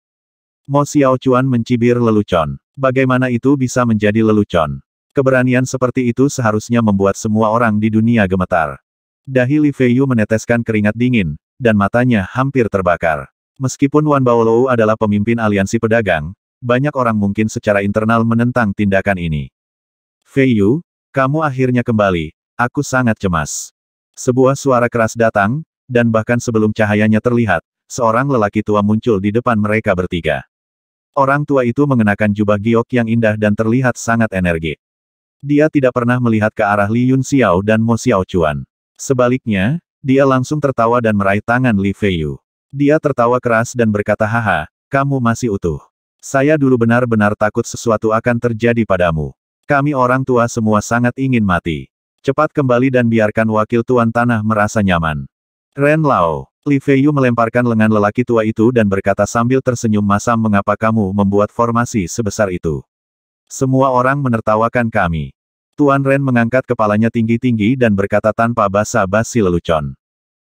Speaker 1: Mo Xiaochuan mencibir lelucon. Bagaimana itu bisa menjadi lelucon? Keberanian seperti itu seharusnya membuat semua orang di dunia gemetar. Dahili Feiyu meneteskan keringat dingin, dan matanya hampir terbakar. Meskipun Wan Baolou adalah pemimpin aliansi pedagang, banyak orang mungkin secara internal menentang tindakan ini. Fei Yu, kamu akhirnya kembali, aku sangat cemas. Sebuah suara keras datang, dan bahkan sebelum cahayanya terlihat, seorang lelaki tua muncul di depan mereka bertiga. Orang tua itu mengenakan jubah giok yang indah dan terlihat sangat energik. Dia tidak pernah melihat ke arah Li Yun Xiao dan Mo Xiao Chuan. Sebaliknya, dia langsung tertawa dan meraih tangan Li Feiyu. Dia tertawa keras dan berkata haha, kamu masih utuh. Saya dulu benar-benar takut sesuatu akan terjadi padamu. Kami orang tua semua sangat ingin mati. Cepat kembali dan biarkan wakil tuan tanah merasa nyaman. Ren Lao, Li Feiyu melemparkan lengan lelaki tua itu dan berkata sambil tersenyum masam mengapa kamu membuat formasi sebesar itu. Semua orang menertawakan kami. Tuan Ren mengangkat kepalanya tinggi-tinggi dan berkata tanpa basa-basi lelucon.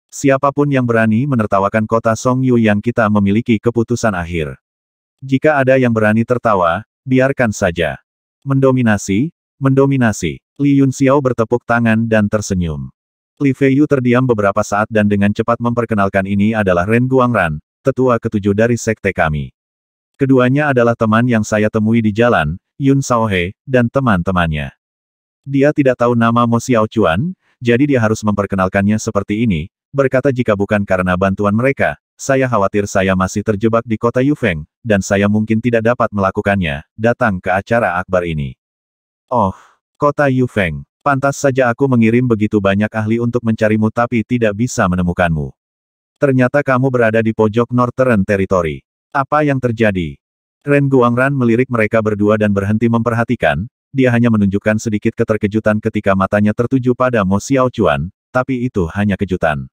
Speaker 1: Siapapun yang berani menertawakan kota Song Songyu yang kita memiliki keputusan akhir. Jika ada yang berani tertawa, biarkan saja. Mendominasi, mendominasi. Li Yun Xiao bertepuk tangan dan tersenyum. Li Fei Yu terdiam beberapa saat dan dengan cepat memperkenalkan ini adalah Ren Guangran, tetua ketujuh dari sekte kami. Keduanya adalah teman yang saya temui di jalan, Yun Shaohe, dan teman-temannya. Dia tidak tahu nama Mo Xiao Chuan, jadi dia harus memperkenalkannya seperti ini, berkata jika bukan karena bantuan mereka, saya khawatir saya masih terjebak di kota Yufeng, dan saya mungkin tidak dapat melakukannya, datang ke acara akbar ini. Oh, kota Yufeng, pantas saja aku mengirim begitu banyak ahli untuk mencarimu tapi tidak bisa menemukanmu. Ternyata kamu berada di pojok Northern Territory. Apa yang terjadi? Ren Guangran melirik mereka berdua dan berhenti memperhatikan, dia hanya menunjukkan sedikit keterkejutan ketika matanya tertuju pada Mo Xiaochuan, tapi itu hanya kejutan.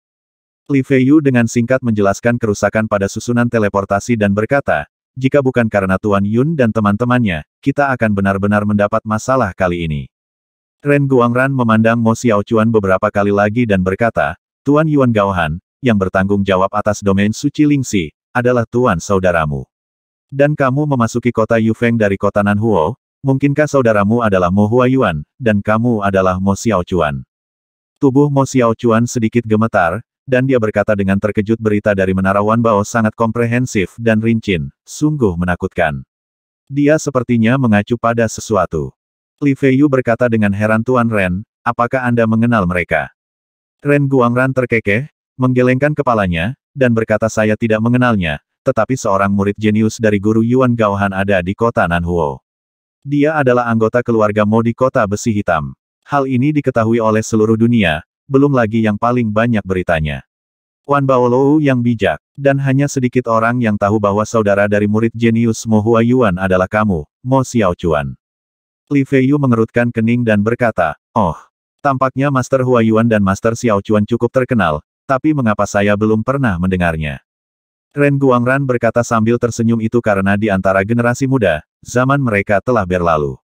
Speaker 1: Li Feiyu dengan singkat menjelaskan kerusakan pada susunan teleportasi dan berkata, jika bukan karena Tuan Yun dan teman-temannya, kita akan benar-benar mendapat masalah kali ini. Ren Guangran memandang Mo Xiaochuan beberapa kali lagi dan berkata, Tuan Yuan Gaohan, yang bertanggung jawab atas domain suci Lingxi, adalah Tuan saudaramu. Dan kamu memasuki kota Yufeng dari kota Nanhuo, Mungkinkah saudaramu adalah Mo Huayuan, dan kamu adalah Mo Xiaochuan? Tubuh Mo Xiaochuan sedikit gemetar, dan dia berkata dengan terkejut berita dari Menara Wan Bao sangat komprehensif dan rincin, sungguh menakutkan. Dia sepertinya mengacu pada sesuatu. Li Feiyu berkata dengan heran Tuan Ren, apakah Anda mengenal mereka? Ren Guangran terkekeh, menggelengkan kepalanya, dan berkata saya tidak mengenalnya, tetapi seorang murid jenius dari guru Yuan Gaohan ada di kota Nanhuo. Dia adalah anggota keluarga Modi Kota Besi Hitam. Hal ini diketahui oleh seluruh dunia, belum lagi yang paling banyak beritanya. Wan Baolou yang bijak, dan hanya sedikit orang yang tahu bahwa saudara dari murid jenius Mo Yuan adalah kamu, Mo Xiao Chuan. Li Feiyu mengerutkan kening dan berkata, Oh, tampaknya Master Huayuan dan Master Xiao Chuan cukup terkenal, tapi mengapa saya belum pernah mendengarnya? Ren Guangran berkata sambil tersenyum itu karena di antara generasi muda, zaman mereka telah berlalu.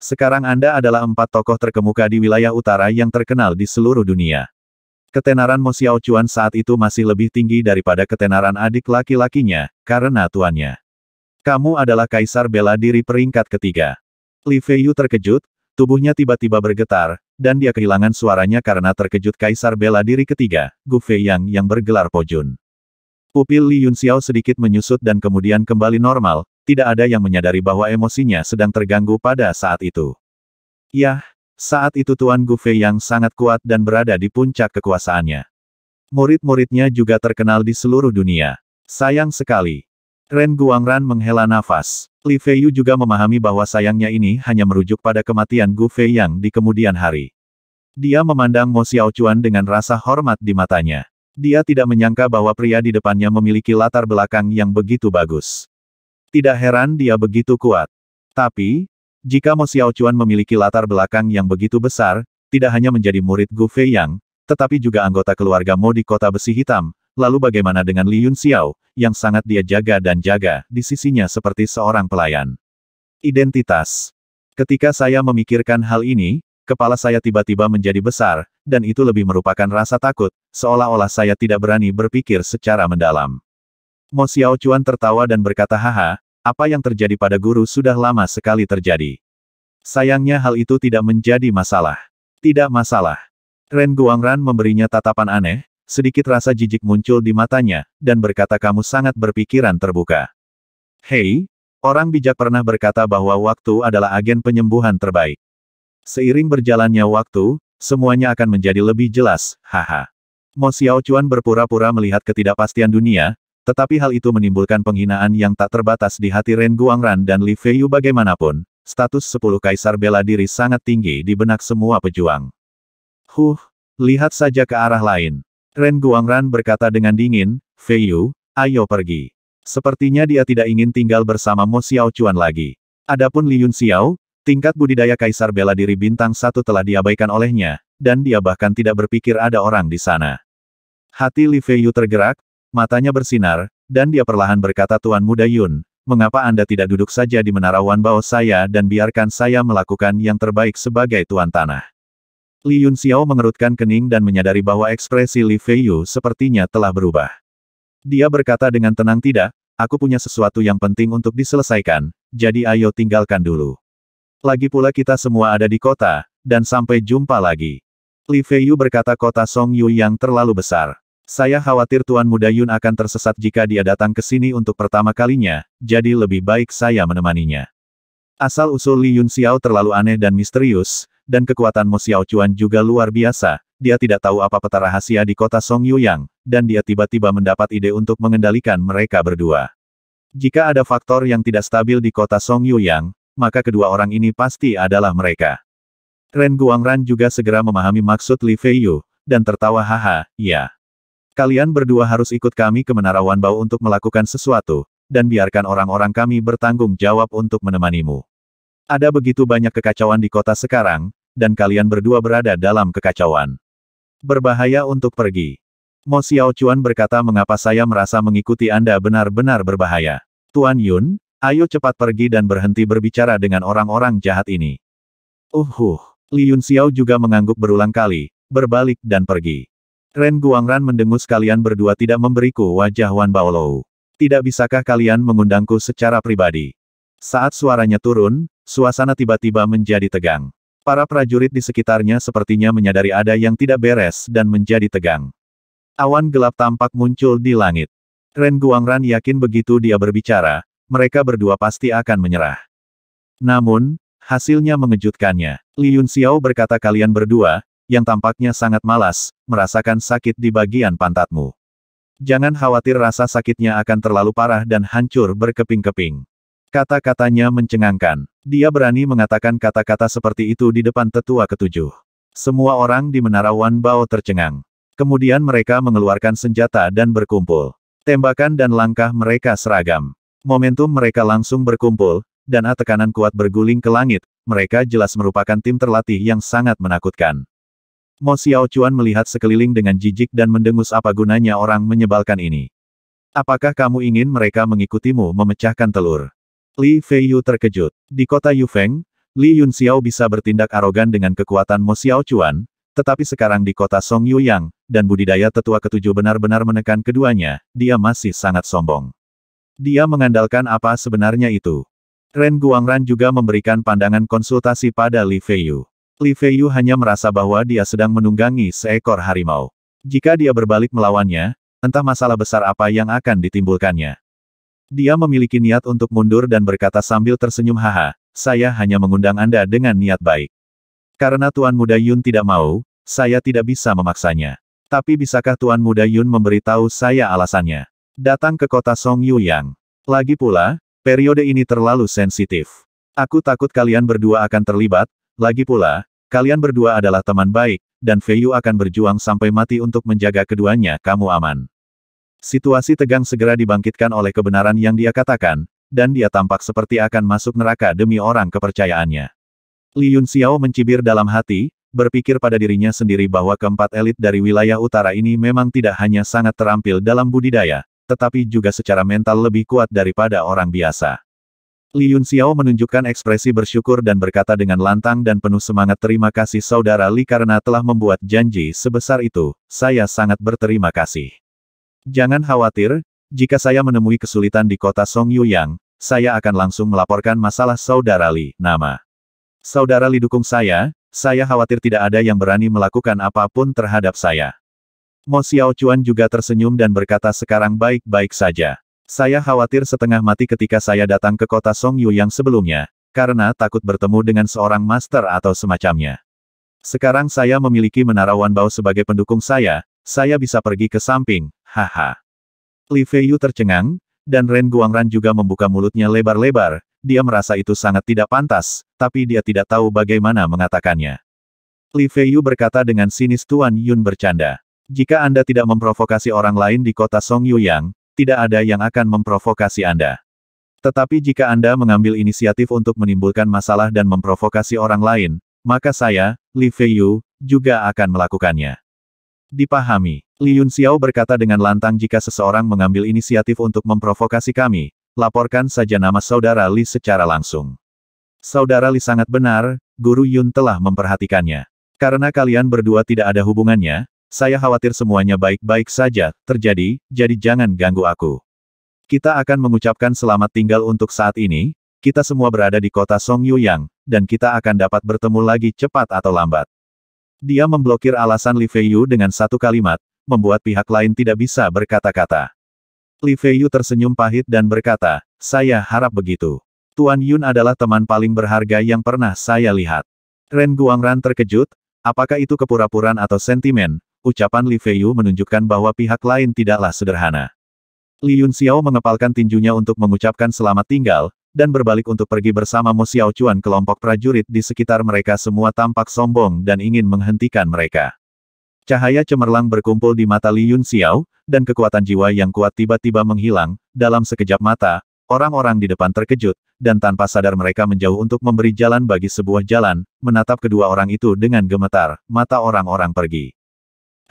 Speaker 1: Sekarang Anda adalah empat tokoh terkemuka di wilayah utara yang terkenal di seluruh dunia. Ketenaran Mo Xiao Chuan saat itu masih lebih tinggi daripada ketenaran adik laki-lakinya, karena tuannya. Kamu adalah kaisar bela diri peringkat ketiga. Li Feiyu terkejut, tubuhnya tiba-tiba bergetar, dan dia kehilangan suaranya karena terkejut kaisar bela diri ketiga, Gu Feiyang yang bergelar Pojun. Pupil Li Xiao sedikit menyusut dan kemudian kembali normal, tidak ada yang menyadari bahwa emosinya sedang terganggu pada saat itu. Yah, saat itu Tuan Gu Fei yang sangat kuat dan berada di puncak kekuasaannya. Murid-muridnya juga terkenal di seluruh dunia. Sayang sekali. Ren Guangran menghela nafas. Li Feiyu juga memahami bahwa sayangnya ini hanya merujuk pada kematian Gu Fei Yang di kemudian hari. Dia memandang Mo Xiaochuan dengan rasa hormat di matanya. Dia tidak menyangka bahwa pria di depannya memiliki latar belakang yang begitu bagus. Tidak heran dia begitu kuat. Tapi, jika Mo Xiaochuan memiliki latar belakang yang begitu besar, tidak hanya menjadi murid Gu Feiyang, tetapi juga anggota keluarga Mo di kota besi hitam, lalu bagaimana dengan Li Yun Xiao, yang sangat dia jaga dan jaga di sisinya seperti seorang pelayan. Identitas Ketika saya memikirkan hal ini, Kepala saya tiba-tiba menjadi besar, dan itu lebih merupakan rasa takut, seolah-olah saya tidak berani berpikir secara mendalam. Mo Xiao Chuan tertawa dan berkata haha, apa yang terjadi pada guru sudah lama sekali terjadi. Sayangnya hal itu tidak menjadi masalah. Tidak masalah. Ren Guangran memberinya tatapan aneh, sedikit rasa jijik muncul di matanya, dan berkata kamu sangat berpikiran terbuka. Hei, orang bijak pernah berkata bahwa waktu adalah agen penyembuhan terbaik. Seiring berjalannya waktu, semuanya akan menjadi lebih jelas, haha. Mo Xiaochuan berpura-pura melihat ketidakpastian dunia, tetapi hal itu menimbulkan penghinaan yang tak terbatas di hati Ren Guangran dan Li Feiyu bagaimanapun, status 10 kaisar bela diri sangat tinggi di benak semua pejuang. Huh, lihat saja ke arah lain. Ren Guangran berkata dengan dingin, Feiyu, ayo pergi. Sepertinya dia tidak ingin tinggal bersama Mo Xiaochuan lagi. Adapun Li Yun Xiao, Tingkat budidaya Kaisar Bela Diri Bintang Satu telah diabaikan olehnya, dan dia bahkan tidak berpikir ada orang di sana. Hati Li Feiyu tergerak, matanya bersinar, dan dia perlahan berkata Tuan Muda Yun, mengapa Anda tidak duduk saja di menara Wanbao saya dan biarkan saya melakukan yang terbaik sebagai Tuan Tanah. Li Yun Xiao mengerutkan kening dan menyadari bahwa ekspresi Li Feiyu sepertinya telah berubah. Dia berkata dengan tenang tidak, aku punya sesuatu yang penting untuk diselesaikan, jadi ayo tinggalkan dulu. Lagi pula kita semua ada di kota, dan sampai jumpa lagi. Li Feiyu berkata kota Song Yu yang terlalu besar. Saya khawatir Tuan Muda Yun akan tersesat jika dia datang ke sini untuk pertama kalinya, jadi lebih baik saya menemaninya. Asal-usul Li Yun Xiao terlalu aneh dan misterius, dan kekuatan Mo Xiao Chuan juga luar biasa, dia tidak tahu apa peta rahasia di kota Song yang, dan dia tiba-tiba mendapat ide untuk mengendalikan mereka berdua. Jika ada faktor yang tidak stabil di kota Song yang maka kedua orang ini pasti adalah mereka. Ren Guangran juga segera memahami maksud Li Feiyu, dan tertawa haha, ya. Kalian berdua harus ikut kami ke Menara Wanbao untuk melakukan sesuatu, dan biarkan orang-orang kami bertanggung jawab untuk menemanimu. Ada begitu banyak kekacauan di kota sekarang, dan kalian berdua berada dalam kekacauan. Berbahaya untuk pergi. Mo Xiaochuan berkata mengapa saya merasa mengikuti Anda benar-benar berbahaya. Tuan Yun, Ayo cepat pergi dan berhenti berbicara dengan orang-orang jahat ini. Uhuh. Uh, Li Yun Xiao juga mengangguk berulang kali, berbalik dan pergi. Ren Guangran mendengus kalian berdua tidak memberiku wajah Wan Baolou. Tidak bisakah kalian mengundangku secara pribadi? Saat suaranya turun, suasana tiba-tiba menjadi tegang. Para prajurit di sekitarnya sepertinya menyadari ada yang tidak beres dan menjadi tegang. Awan gelap tampak muncul di langit. Ren Guangran yakin begitu dia berbicara, mereka berdua pasti akan menyerah. Namun, hasilnya mengejutkannya. Li Yun Xiao berkata kalian berdua, yang tampaknya sangat malas, merasakan sakit di bagian pantatmu. Jangan khawatir rasa sakitnya akan terlalu parah dan hancur berkeping-keping. Kata-katanya mencengangkan. Dia berani mengatakan kata-kata seperti itu di depan tetua ketujuh. Semua orang di menara Wan Bao tercengang. Kemudian mereka mengeluarkan senjata dan berkumpul. Tembakan dan langkah mereka seragam. Momentum mereka langsung berkumpul, dan A tekanan kuat berguling ke langit, mereka jelas merupakan tim terlatih yang sangat menakutkan. Mo Xiao melihat sekeliling dengan jijik dan mendengus apa gunanya orang menyebalkan ini. Apakah kamu ingin mereka mengikutimu memecahkan telur? Li Feiyu terkejut. Di kota Yufeng, Li Yun Xiao bisa bertindak arogan dengan kekuatan Mo Xiao tetapi sekarang di kota Song Yu Yang dan budidaya tetua ketujuh benar-benar menekan keduanya, dia masih sangat sombong. Dia mengandalkan apa sebenarnya itu. Ren Guangran juga memberikan pandangan konsultasi pada Li Feiyu. Li Feiyu hanya merasa bahwa dia sedang menunggangi seekor harimau. Jika dia berbalik melawannya, entah masalah besar apa yang akan ditimbulkannya. Dia memiliki niat untuk mundur dan berkata sambil tersenyum haha, saya hanya mengundang Anda dengan niat baik. Karena Tuan Muda Yun tidak mau, saya tidak bisa memaksanya. Tapi bisakah Tuan Muda Yun memberitahu saya alasannya? Datang ke kota Song Yuyang. Lagi pula, periode ini terlalu sensitif. Aku takut kalian berdua akan terlibat, lagi pula, kalian berdua adalah teman baik, dan Feiyu akan berjuang sampai mati untuk menjaga keduanya, kamu aman. Situasi tegang segera dibangkitkan oleh kebenaran yang dia katakan, dan dia tampak seperti akan masuk neraka demi orang kepercayaannya. Li Yun Xiao mencibir dalam hati, berpikir pada dirinya sendiri bahwa keempat elit dari wilayah utara ini memang tidak hanya sangat terampil dalam budidaya, tetapi juga secara mental lebih kuat daripada orang biasa. Li Yun Xiao menunjukkan ekspresi bersyukur dan berkata dengan lantang dan penuh semangat terima kasih saudara Li karena telah membuat janji sebesar itu, saya sangat berterima kasih. Jangan khawatir, jika saya menemui kesulitan di kota Song Yuyang, saya akan langsung melaporkan masalah saudara Li, nama. Saudara Li dukung saya, saya khawatir tidak ada yang berani melakukan apapun terhadap saya. Mo Xiaochuan juga tersenyum dan berkata sekarang baik-baik saja. Saya khawatir setengah mati ketika saya datang ke kota Songyu yang sebelumnya, karena takut bertemu dengan seorang master atau semacamnya. Sekarang saya memiliki menara Wanbao sebagai pendukung saya, saya bisa pergi ke samping, haha. Li Feiyu tercengang, dan Ren Guangran juga membuka mulutnya lebar-lebar, dia merasa itu sangat tidak pantas, tapi dia tidak tahu bagaimana mengatakannya. Li Feiyu berkata dengan sinis Tuan Yun bercanda. Jika Anda tidak memprovokasi orang lain di kota Song Yuyang, tidak ada yang akan memprovokasi Anda. Tetapi jika Anda mengambil inisiatif untuk menimbulkan masalah dan memprovokasi orang lain, maka saya, Li Feiyu, juga akan melakukannya. Dipahami, Li Yun Xiao berkata dengan lantang jika seseorang mengambil inisiatif untuk memprovokasi kami, laporkan saja nama saudara Li secara langsung. Saudara Li sangat benar, Guru Yun telah memperhatikannya. Karena kalian berdua tidak ada hubungannya, saya khawatir semuanya baik-baik saja terjadi, jadi jangan ganggu aku. Kita akan mengucapkan selamat tinggal untuk saat ini, kita semua berada di kota Song Songyuyang, dan kita akan dapat bertemu lagi cepat atau lambat. Dia memblokir alasan Li Feiyu dengan satu kalimat, membuat pihak lain tidak bisa berkata-kata. Li Feiyu tersenyum pahit dan berkata, saya harap begitu. Tuan Yun adalah teman paling berharga yang pernah saya lihat. Ren Guangran terkejut, apakah itu kepura-puraan atau sentimen, ucapan Li Feiyu menunjukkan bahwa pihak lain tidaklah sederhana. Li Yun Xiao mengepalkan tinjunya untuk mengucapkan selamat tinggal, dan berbalik untuk pergi bersama Mo Xiao Chuan kelompok prajurit di sekitar mereka semua tampak sombong dan ingin menghentikan mereka. Cahaya cemerlang berkumpul di mata Li Yun Xiao, dan kekuatan jiwa yang kuat tiba-tiba menghilang, dalam sekejap mata, Orang-orang di depan terkejut, dan tanpa sadar mereka menjauh untuk memberi jalan bagi sebuah jalan, menatap kedua orang itu dengan gemetar, mata orang-orang pergi.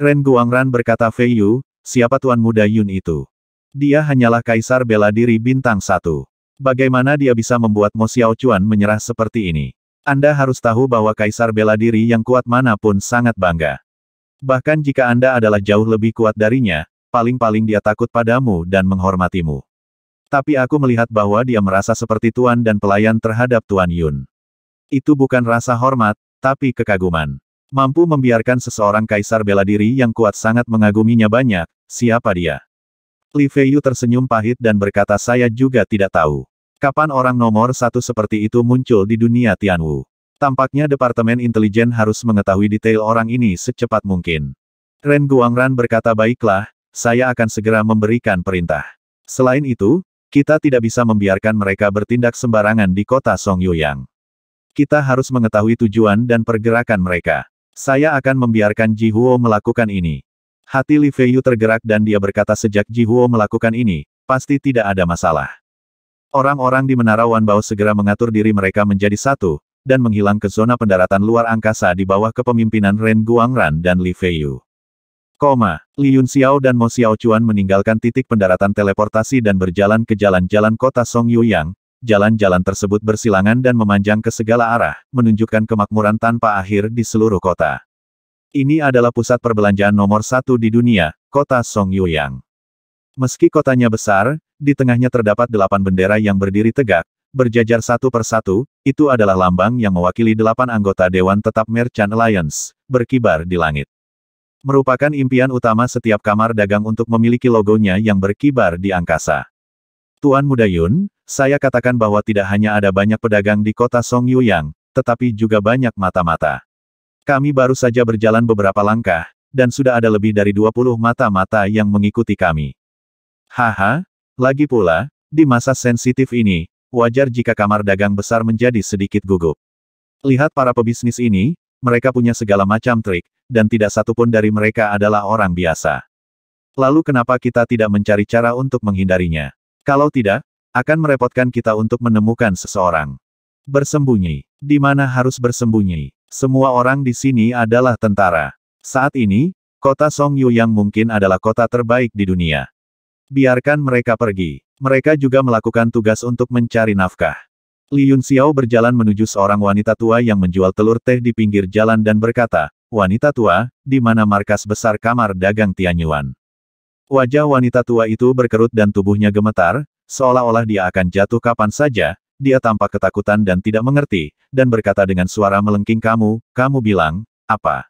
Speaker 1: Ren Guangran berkata Fei Yu, siapa tuan muda Yun itu? Dia hanyalah kaisar bela diri bintang satu. Bagaimana dia bisa membuat Mo Xiao Chuan menyerah seperti ini? Anda harus tahu bahwa kaisar bela diri yang kuat manapun sangat bangga. Bahkan jika Anda adalah jauh lebih kuat darinya, paling-paling dia takut padamu dan menghormatimu. Tapi aku melihat bahwa dia merasa seperti tuan dan pelayan terhadap Tuan Yun. Itu bukan rasa hormat, tapi kekaguman. Mampu membiarkan seseorang kaisar bela diri yang kuat sangat mengaguminya banyak, siapa dia? Li Feiyu tersenyum pahit dan berkata saya juga tidak tahu. Kapan orang nomor satu seperti itu muncul di dunia Tianwu? Tampaknya Departemen Intelijen harus mengetahui detail orang ini secepat mungkin. Ren Guangran berkata baiklah, saya akan segera memberikan perintah. Selain itu, kita tidak bisa membiarkan mereka bertindak sembarangan di kota Songyuyang. Kita harus mengetahui tujuan dan pergerakan mereka. Saya akan membiarkan Ji Huo melakukan ini. Hati Li Feiyu tergerak dan dia berkata sejak Ji Huo melakukan ini, pasti tidak ada masalah. Orang-orang di Menara Wan Wanbao segera mengatur diri mereka menjadi satu, dan menghilang ke zona pendaratan luar angkasa di bawah kepemimpinan Ren Guangran dan Li Feiyu. Koma, Li Yunxiao dan Mo Xiao Chuan meninggalkan titik pendaratan teleportasi dan berjalan ke jalan-jalan kota Song Yu Yang, jalan-jalan tersebut bersilangan dan memanjang ke segala arah, menunjukkan kemakmuran tanpa akhir di seluruh kota. Ini adalah pusat perbelanjaan nomor satu di dunia, kota Songyuyang. Meski kotanya besar, di tengahnya terdapat delapan bendera yang berdiri tegak, berjajar satu persatu, itu adalah lambang yang mewakili delapan anggota Dewan Tetap Merchant Alliance, berkibar di langit. Merupakan impian utama setiap kamar dagang untuk memiliki logonya yang berkibar di angkasa. Tuan Muda Yun, saya katakan bahwa tidak hanya ada banyak pedagang di kota Song Yuyang, tetapi juga banyak mata-mata. Kami baru saja berjalan beberapa langkah, dan sudah ada lebih dari 20 mata-mata yang mengikuti kami. Haha, lagi pula, di masa sensitif ini, wajar jika kamar dagang besar menjadi sedikit gugup. Lihat para pebisnis ini, mereka punya segala macam trik, dan tidak satupun dari mereka adalah orang biasa. Lalu kenapa kita tidak mencari cara untuk menghindarinya? Kalau tidak, akan merepotkan kita untuk menemukan seseorang. Bersembunyi. Di mana harus bersembunyi? Semua orang di sini adalah tentara. Saat ini, kota Songyu yang mungkin adalah kota terbaik di dunia. Biarkan mereka pergi. Mereka juga melakukan tugas untuk mencari nafkah. Li Yun Xiao berjalan menuju seorang wanita tua yang menjual telur teh di pinggir jalan dan berkata, Wanita tua, di mana markas besar kamar dagang Tianyuan? Wajah wanita tua itu berkerut dan tubuhnya gemetar, seolah-olah dia akan jatuh kapan saja, dia tampak ketakutan dan tidak mengerti, dan berkata dengan suara melengking kamu, kamu bilang, apa?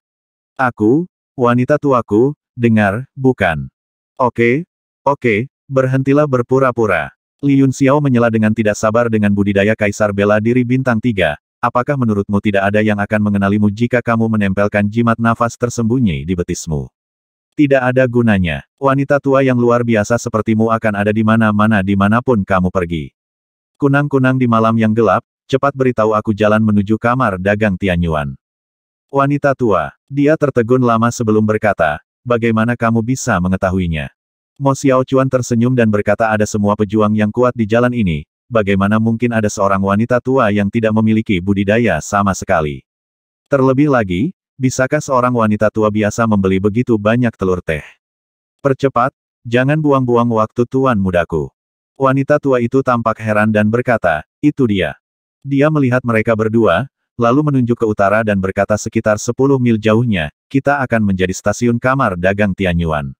Speaker 1: Aku, wanita tuaku, dengar, bukan. Oke, oke, berhentilah berpura-pura. Li Yun Xiao menyela dengan tidak sabar dengan budidaya Kaisar Bela Diri Bintang 3, apakah menurutmu tidak ada yang akan mengenalimu jika kamu menempelkan jimat nafas tersembunyi di betismu? Tidak ada gunanya. Wanita tua yang luar biasa sepertimu akan ada di mana-mana dimanapun kamu pergi. Kunang-kunang di malam yang gelap, cepat beritahu aku jalan menuju kamar dagang Tianyuan. Wanita tua, dia tertegun lama sebelum berkata, bagaimana kamu bisa mengetahuinya? Mo Xiao tersenyum dan berkata ada semua pejuang yang kuat di jalan ini, bagaimana mungkin ada seorang wanita tua yang tidak memiliki budidaya sama sekali? Terlebih lagi, Bisakah seorang wanita tua biasa membeli begitu banyak telur teh? Percepat, jangan buang-buang waktu tuan mudaku. Wanita tua itu tampak heran dan berkata, itu dia. Dia melihat mereka berdua, lalu menunjuk ke utara dan berkata sekitar 10 mil jauhnya, kita akan menjadi stasiun kamar dagang Tianyuan.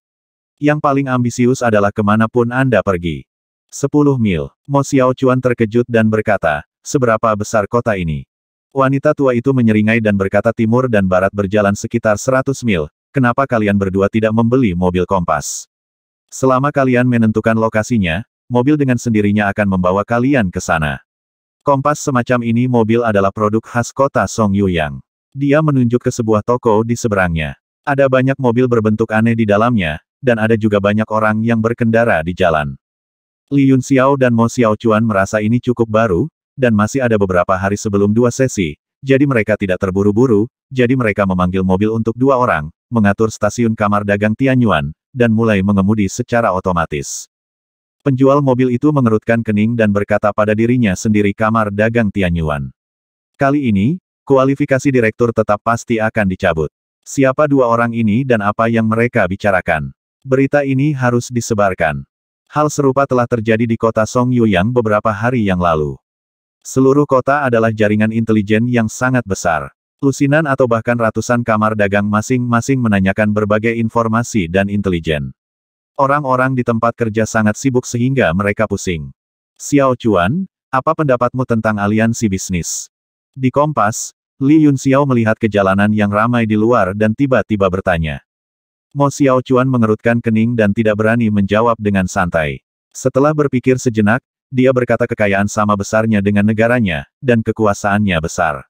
Speaker 1: Yang paling ambisius adalah kemanapun Anda pergi. 10 mil. Mo Xiao terkejut dan berkata, seberapa besar kota ini? Wanita tua itu menyeringai dan berkata timur dan barat berjalan sekitar 100 mil, kenapa kalian berdua tidak membeli mobil kompas? Selama kalian menentukan lokasinya, mobil dengan sendirinya akan membawa kalian ke sana. Kompas semacam ini mobil adalah produk khas kota Song Yuyang. Dia menunjuk ke sebuah toko di seberangnya. Ada banyak mobil berbentuk aneh di dalamnya, dan ada juga banyak orang yang berkendara di jalan. Li Yun Xiao dan Mo Xiao Chuan merasa ini cukup baru, dan masih ada beberapa hari sebelum dua sesi, jadi mereka tidak terburu-buru, jadi mereka memanggil mobil untuk dua orang, mengatur stasiun kamar dagang Tianyuan, dan mulai mengemudi secara otomatis. Penjual mobil itu mengerutkan kening dan berkata pada dirinya sendiri kamar dagang Tianyuan. Kali ini, kualifikasi direktur tetap pasti akan dicabut. Siapa dua orang ini dan apa yang mereka bicarakan? Berita ini harus disebarkan. Hal serupa telah terjadi di kota yang beberapa hari yang lalu. Seluruh kota adalah jaringan intelijen yang sangat besar. Lusinan atau bahkan ratusan kamar dagang masing-masing menanyakan berbagai informasi dan intelijen. Orang-orang di tempat kerja sangat sibuk sehingga mereka pusing. Xiao Chuan, apa pendapatmu tentang aliansi bisnis? Di Kompas, Li Yun Xiao melihat kejalanan yang ramai di luar dan tiba-tiba bertanya. Mo Xiao Chuan mengerutkan kening dan tidak berani menjawab dengan santai. Setelah berpikir sejenak, dia berkata kekayaan sama besarnya dengan negaranya, dan kekuasaannya besar.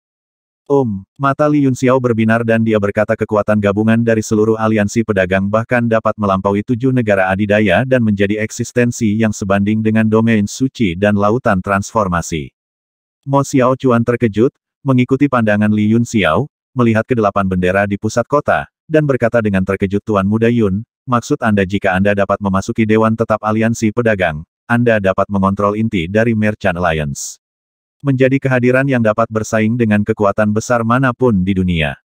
Speaker 1: Om, mata Li Yun Xiao berbinar dan dia berkata kekuatan gabungan dari seluruh aliansi pedagang bahkan dapat melampaui tujuh negara adidaya dan menjadi eksistensi yang sebanding dengan domain suci dan lautan transformasi. Mo Xiao Chuan terkejut, mengikuti pandangan Li Yun Xiao, melihat kedelapan bendera di pusat kota, dan berkata dengan terkejut Tuan Muda Yun, maksud Anda jika Anda dapat memasuki Dewan Tetap Aliansi Pedagang, anda dapat mengontrol inti dari Merchant Alliance. Menjadi kehadiran yang dapat bersaing dengan kekuatan besar manapun di dunia.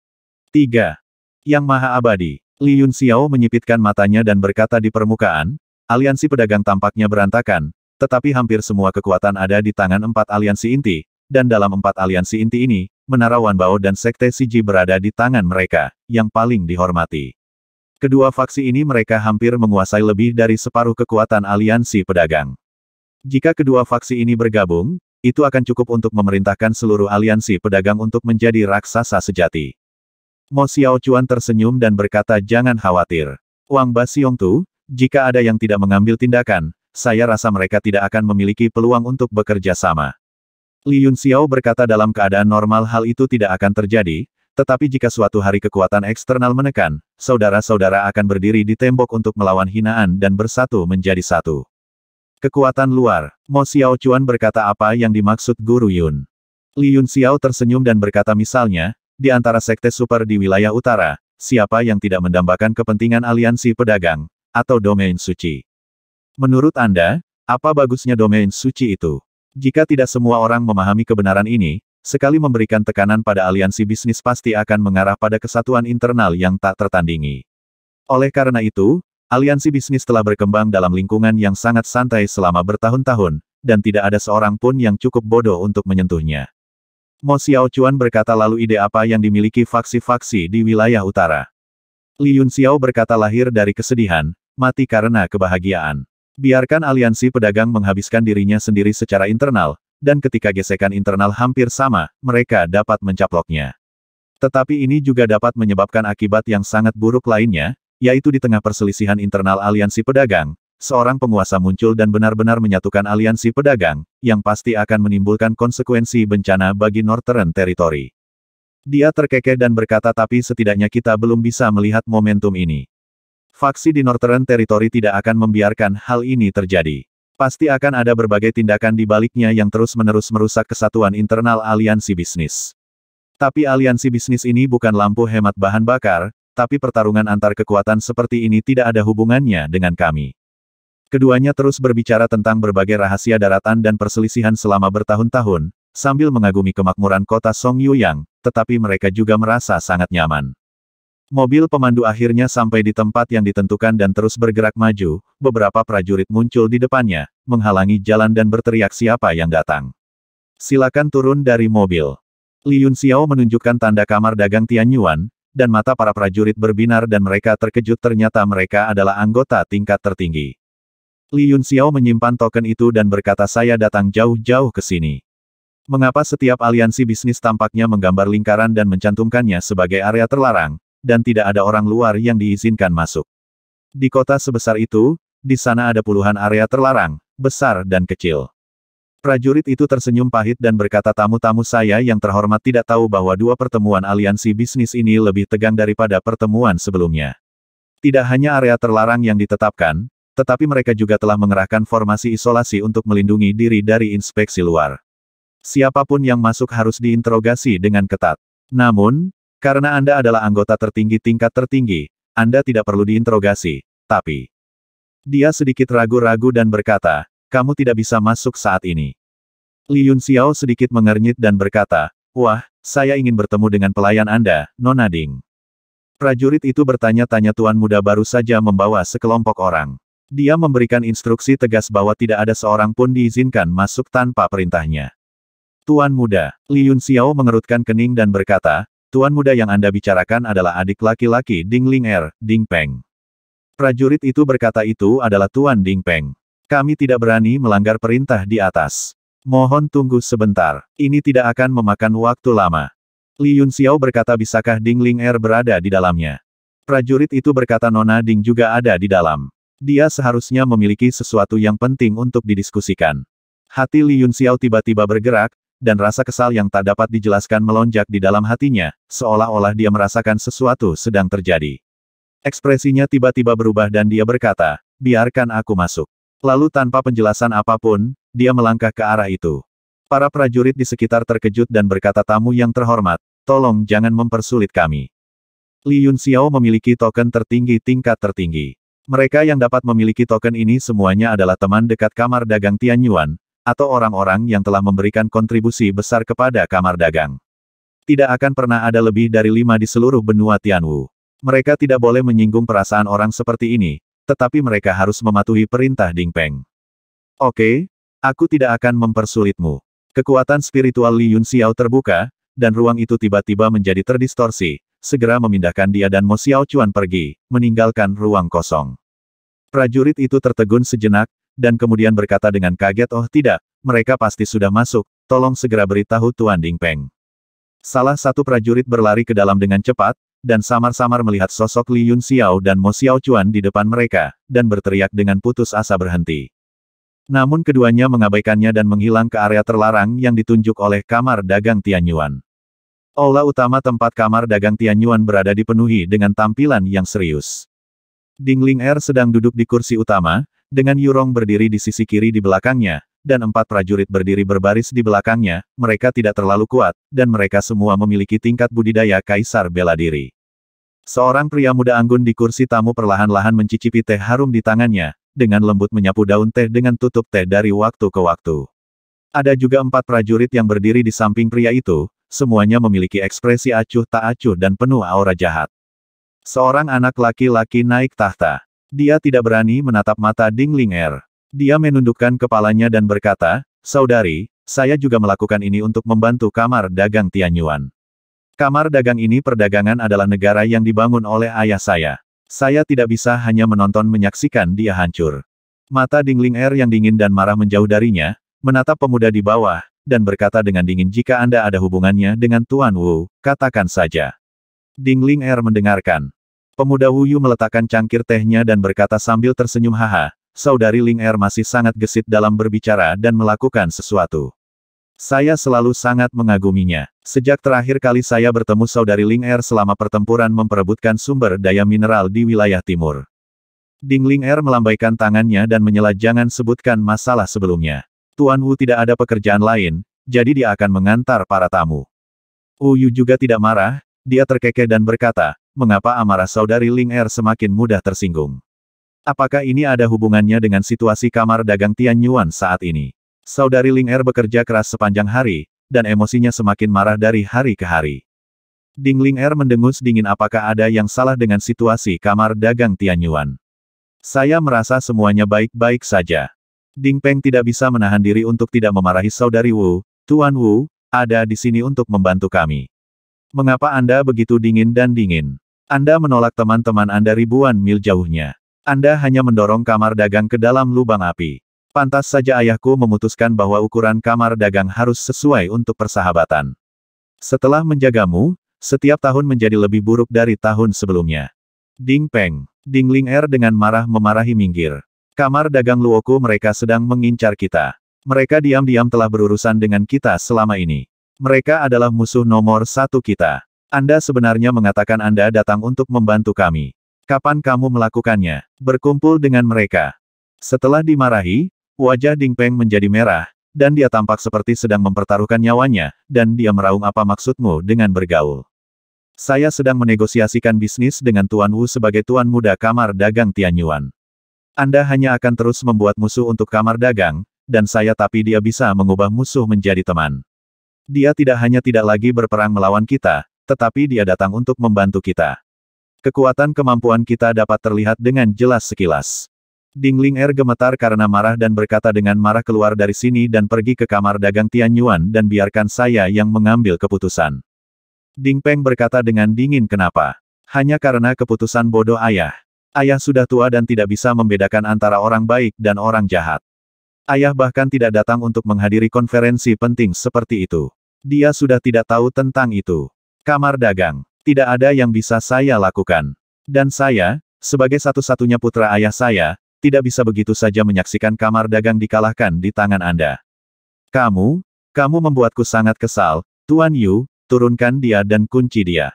Speaker 1: 3. Yang Maha Abadi. Li Yun Xiao menyipitkan matanya dan berkata di permukaan, aliansi pedagang tampaknya berantakan, tetapi hampir semua kekuatan ada di tangan empat aliansi inti, dan dalam empat aliansi inti ini, Menara Wanbao dan Sekte Siji berada di tangan mereka, yang paling dihormati. Kedua faksi ini mereka hampir menguasai lebih dari separuh kekuatan aliansi pedagang. Jika kedua faksi ini bergabung, itu akan cukup untuk memerintahkan seluruh aliansi pedagang untuk menjadi raksasa sejati. Mo Xiaochuan tersenyum dan berkata jangan khawatir. Wang Ba tu. jika ada yang tidak mengambil tindakan, saya rasa mereka tidak akan memiliki peluang untuk bekerja sama. Li Yun Xiao berkata dalam keadaan normal hal itu tidak akan terjadi, tetapi jika suatu hari kekuatan eksternal menekan, saudara-saudara akan berdiri di tembok untuk melawan hinaan dan bersatu menjadi satu. Kekuatan luar, Mo Xiao Chuan berkata apa yang dimaksud Guru Yun. Li Yun Xiao tersenyum dan berkata misalnya, di antara sekte super di wilayah utara, siapa yang tidak mendambakan kepentingan aliansi pedagang, atau domain suci. Menurut Anda, apa bagusnya domain suci itu? Jika tidak semua orang memahami kebenaran ini, Sekali memberikan tekanan pada aliansi bisnis pasti akan mengarah pada kesatuan internal yang tak tertandingi. Oleh karena itu, aliansi bisnis telah berkembang dalam lingkungan yang sangat santai selama bertahun-tahun, dan tidak ada seorang pun yang cukup bodoh untuk menyentuhnya. Mo Chuan berkata lalu ide apa yang dimiliki faksi-faksi di wilayah utara. Li Yun Xiao berkata lahir dari kesedihan, mati karena kebahagiaan. Biarkan aliansi pedagang menghabiskan dirinya sendiri secara internal, dan ketika gesekan internal hampir sama, mereka dapat mencaploknya. Tetapi ini juga dapat menyebabkan akibat yang sangat buruk lainnya, yaitu di tengah perselisihan internal aliansi pedagang, seorang penguasa muncul dan benar-benar menyatukan aliansi pedagang, yang pasti akan menimbulkan konsekuensi bencana bagi Northern Territory. Dia terkekeh dan berkata tapi setidaknya kita belum bisa melihat momentum ini. Faksi di Northern Territory tidak akan membiarkan hal ini terjadi. Pasti akan ada berbagai tindakan di baliknya yang terus-menerus merusak kesatuan internal aliansi bisnis. Tapi aliansi bisnis ini bukan lampu hemat bahan bakar, tapi pertarungan antar kekuatan seperti ini tidak ada hubungannya dengan kami. Keduanya terus berbicara tentang berbagai rahasia daratan dan perselisihan selama bertahun-tahun, sambil mengagumi kemakmuran kota Song Yuyang, tetapi mereka juga merasa sangat nyaman. Mobil pemandu akhirnya sampai di tempat yang ditentukan dan terus bergerak maju, beberapa prajurit muncul di depannya, menghalangi jalan dan berteriak siapa yang datang. Silakan turun dari mobil. Li Yun Xiao menunjukkan tanda kamar dagang Tianyuan, dan mata para prajurit berbinar dan mereka terkejut ternyata mereka adalah anggota tingkat tertinggi. Li Yun Xiao menyimpan token itu dan berkata saya datang jauh-jauh ke sini. Mengapa setiap aliansi bisnis tampaknya menggambar lingkaran dan mencantumkannya sebagai area terlarang, dan tidak ada orang luar yang diizinkan masuk? Di kota sebesar itu, di sana ada puluhan area terlarang, besar dan kecil. Prajurit itu tersenyum pahit dan berkata tamu-tamu saya yang terhormat tidak tahu bahwa dua pertemuan aliansi bisnis ini lebih tegang daripada pertemuan sebelumnya. Tidak hanya area terlarang yang ditetapkan, tetapi mereka juga telah mengerahkan formasi isolasi untuk melindungi diri dari inspeksi luar. Siapapun yang masuk harus diinterogasi dengan ketat. Namun, karena Anda adalah anggota tertinggi tingkat tertinggi, Anda tidak perlu diinterogasi, tapi... Dia sedikit ragu-ragu dan berkata, kamu tidak bisa masuk saat ini. Li Yun Xiao sedikit mengernyit dan berkata, Wah, saya ingin bertemu dengan pelayan Anda, Nona Ding. Prajurit itu bertanya-tanya tuan muda baru saja membawa sekelompok orang. Dia memberikan instruksi tegas bahwa tidak ada seorang pun diizinkan masuk tanpa perintahnya. Tuan muda, Li Yun Xiao mengerutkan kening dan berkata, Tuan muda yang Anda bicarakan adalah adik laki-laki Ding Ling Er, Ding Peng. Prajurit itu berkata itu adalah Tuan Ding Peng. Kami tidak berani melanggar perintah di atas. Mohon tunggu sebentar, ini tidak akan memakan waktu lama. Li Yun Xiao berkata bisakah Ding Ling Er berada di dalamnya. Prajurit itu berkata Nona Ding juga ada di dalam. Dia seharusnya memiliki sesuatu yang penting untuk didiskusikan. Hati Li Yun Xiao tiba-tiba bergerak, dan rasa kesal yang tak dapat dijelaskan melonjak di dalam hatinya, seolah-olah dia merasakan sesuatu sedang terjadi. Ekspresinya tiba-tiba berubah dan dia berkata, biarkan aku masuk. Lalu tanpa penjelasan apapun, dia melangkah ke arah itu. Para prajurit di sekitar terkejut dan berkata tamu yang terhormat, tolong jangan mempersulit kami. Li Yun Xiao memiliki token tertinggi tingkat tertinggi. Mereka yang dapat memiliki token ini semuanya adalah teman dekat kamar dagang Tianyuan, atau orang-orang yang telah memberikan kontribusi besar kepada kamar dagang. Tidak akan pernah ada lebih dari lima di seluruh benua Tianwu. Mereka tidak boleh menyinggung perasaan orang seperti ini, tetapi mereka harus mematuhi perintah Ding Peng. Oke, aku tidak akan mempersulitmu. Kekuatan spiritual Li Yun Xiao terbuka, dan ruang itu tiba-tiba menjadi terdistorsi, segera memindahkan dia dan Mo Xiao Chuan pergi, meninggalkan ruang kosong. Prajurit itu tertegun sejenak, dan kemudian berkata dengan kaget oh tidak, mereka pasti sudah masuk, tolong segera beritahu Tuan Ding Peng." Salah satu prajurit berlari ke dalam dengan cepat, dan samar-samar melihat sosok Li Yun Xiao dan Mo Xiao Chuan di depan mereka, dan berteriak dengan putus asa berhenti. Namun keduanya mengabaikannya dan menghilang ke area terlarang yang ditunjuk oleh kamar dagang Tianyuan. Aula utama tempat kamar dagang Tianyuan berada dipenuhi dengan tampilan yang serius. Dingling Er sedang duduk di kursi utama, dengan Yurong berdiri di sisi kiri di belakangnya, dan empat prajurit berdiri berbaris di belakangnya, mereka tidak terlalu kuat, dan mereka semua memiliki tingkat budidaya kaisar bela diri. Seorang pria muda anggun di kursi tamu perlahan-lahan mencicipi teh harum di tangannya, dengan lembut menyapu daun teh dengan tutup teh dari waktu ke waktu. Ada juga empat prajurit yang berdiri di samping pria itu, semuanya memiliki ekspresi acuh tak acuh dan penuh aura jahat. Seorang anak laki-laki naik tahta. Dia tidak berani menatap mata Ding Ling Er. Dia menundukkan kepalanya dan berkata, Saudari, saya juga melakukan ini untuk membantu kamar dagang Tianyuan. Kamar dagang ini perdagangan adalah negara yang dibangun oleh ayah saya. Saya tidak bisa hanya menonton menyaksikan dia hancur. Mata Dingling Er yang dingin dan marah menjauh darinya, menatap pemuda di bawah, dan berkata dengan dingin jika Anda ada hubungannya dengan Tuan Wu, katakan saja. Dingling Er mendengarkan. Pemuda Yu meletakkan cangkir tehnya dan berkata sambil tersenyum haha, saudari Ling Er masih sangat gesit dalam berbicara dan melakukan sesuatu. Saya selalu sangat mengaguminya. Sejak terakhir kali saya bertemu saudari Ling Er selama pertempuran memperebutkan sumber daya mineral di wilayah timur. Ding Ling Er melambaikan tangannya dan menyela jangan sebutkan masalah sebelumnya. Tuan Wu tidak ada pekerjaan lain, jadi dia akan mengantar para tamu. Wu Yu juga tidak marah, dia terkekeh dan berkata, mengapa amarah saudari Ling Er semakin mudah tersinggung. Apakah ini ada hubungannya dengan situasi kamar dagang Tian Yuan saat ini? Saudari Ling Er bekerja keras sepanjang hari, dan emosinya semakin marah dari hari ke hari. Ding Ling Er mendengus dingin apakah ada yang salah dengan situasi kamar dagang Tian Yuan. Saya merasa semuanya baik-baik saja. Ding Peng tidak bisa menahan diri untuk tidak memarahi saudari Wu, Tuan Wu, ada di sini untuk membantu kami. Mengapa Anda begitu dingin dan dingin? Anda menolak teman-teman Anda ribuan mil jauhnya. Anda hanya mendorong kamar dagang ke dalam lubang api. Pantas saja ayahku memutuskan bahwa ukuran kamar dagang harus sesuai untuk persahabatan. Setelah menjagamu, setiap tahun menjadi lebih buruk dari tahun sebelumnya. Ding Peng, Ding Ling Er dengan marah memarahi minggir. Kamar dagang Luoku mereka sedang mengincar kita. Mereka diam-diam telah berurusan dengan kita selama ini. Mereka adalah musuh nomor satu kita. Anda sebenarnya mengatakan Anda datang untuk membantu kami. Kapan kamu melakukannya? Berkumpul dengan mereka. Setelah dimarahi, wajah Ding Peng menjadi merah, dan dia tampak seperti sedang mempertaruhkan nyawanya, dan dia meraung apa maksudmu dengan bergaul. Saya sedang menegosiasikan bisnis dengan Tuan Wu sebagai Tuan Muda Kamar Dagang Tianyuan. Anda hanya akan terus membuat musuh untuk kamar dagang, dan saya tapi dia bisa mengubah musuh menjadi teman. Dia tidak hanya tidak lagi berperang melawan kita, tetapi dia datang untuk membantu kita. Kekuatan kemampuan kita dapat terlihat dengan jelas sekilas. Dingling Er gemetar karena marah dan berkata dengan marah keluar dari sini dan pergi ke kamar dagang Tian Yuan dan biarkan saya yang mengambil keputusan. Ding Peng berkata dengan dingin kenapa? Hanya karena keputusan bodoh ayah. Ayah sudah tua dan tidak bisa membedakan antara orang baik dan orang jahat. Ayah bahkan tidak datang untuk menghadiri konferensi penting seperti itu. Dia sudah tidak tahu tentang itu. Kamar dagang. Tidak ada yang bisa saya lakukan. Dan saya, sebagai satu-satunya putra ayah saya, tidak bisa begitu saja menyaksikan kamar dagang dikalahkan di tangan Anda. Kamu, kamu membuatku sangat kesal, Tuan Yu, turunkan dia dan kunci dia.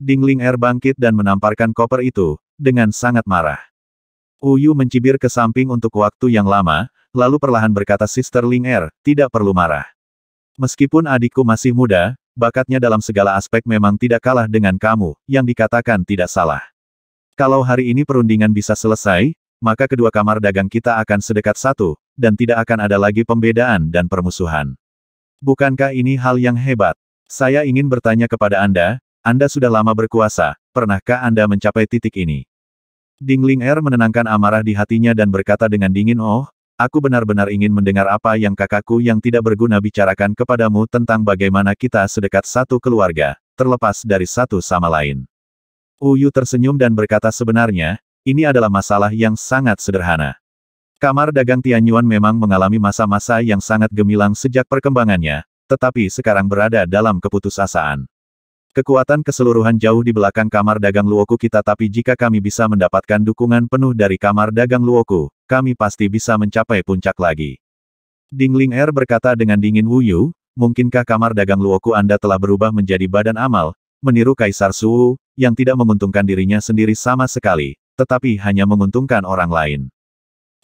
Speaker 1: Dingling Er bangkit dan menamparkan koper itu, dengan sangat marah. Uyu mencibir ke samping untuk waktu yang lama, lalu perlahan berkata Sister Ling Er, tidak perlu marah. Meskipun adikku masih muda, bakatnya dalam segala aspek memang tidak kalah dengan kamu, yang dikatakan tidak salah. Kalau hari ini perundingan bisa selesai, maka kedua kamar dagang kita akan sedekat satu, dan tidak akan ada lagi pembedaan dan permusuhan. Bukankah ini hal yang hebat? Saya ingin bertanya kepada Anda, Anda sudah lama berkuasa, pernahkah Anda mencapai titik ini? Dingling Er menenangkan amarah di hatinya dan berkata dengan dingin oh, Aku benar-benar ingin mendengar apa yang kakakku yang tidak berguna bicarakan kepadamu tentang bagaimana kita sedekat satu keluarga, terlepas dari satu sama lain. Uyu tersenyum dan berkata sebenarnya, ini adalah masalah yang sangat sederhana. Kamar dagang Tianyuan memang mengalami masa-masa yang sangat gemilang sejak perkembangannya, tetapi sekarang berada dalam keputusasaan. Kekuatan keseluruhan jauh di belakang kamar dagang Luoku kita tapi jika kami bisa mendapatkan dukungan penuh dari kamar dagang Luoku, kami pasti bisa mencapai puncak lagi. Dingling Er berkata dengan dingin Wu Yu, mungkinkah kamar dagang Luoku Anda telah berubah menjadi badan amal, meniru Kaisar Suwu, yang tidak menguntungkan dirinya sendiri sama sekali, tetapi hanya menguntungkan orang lain.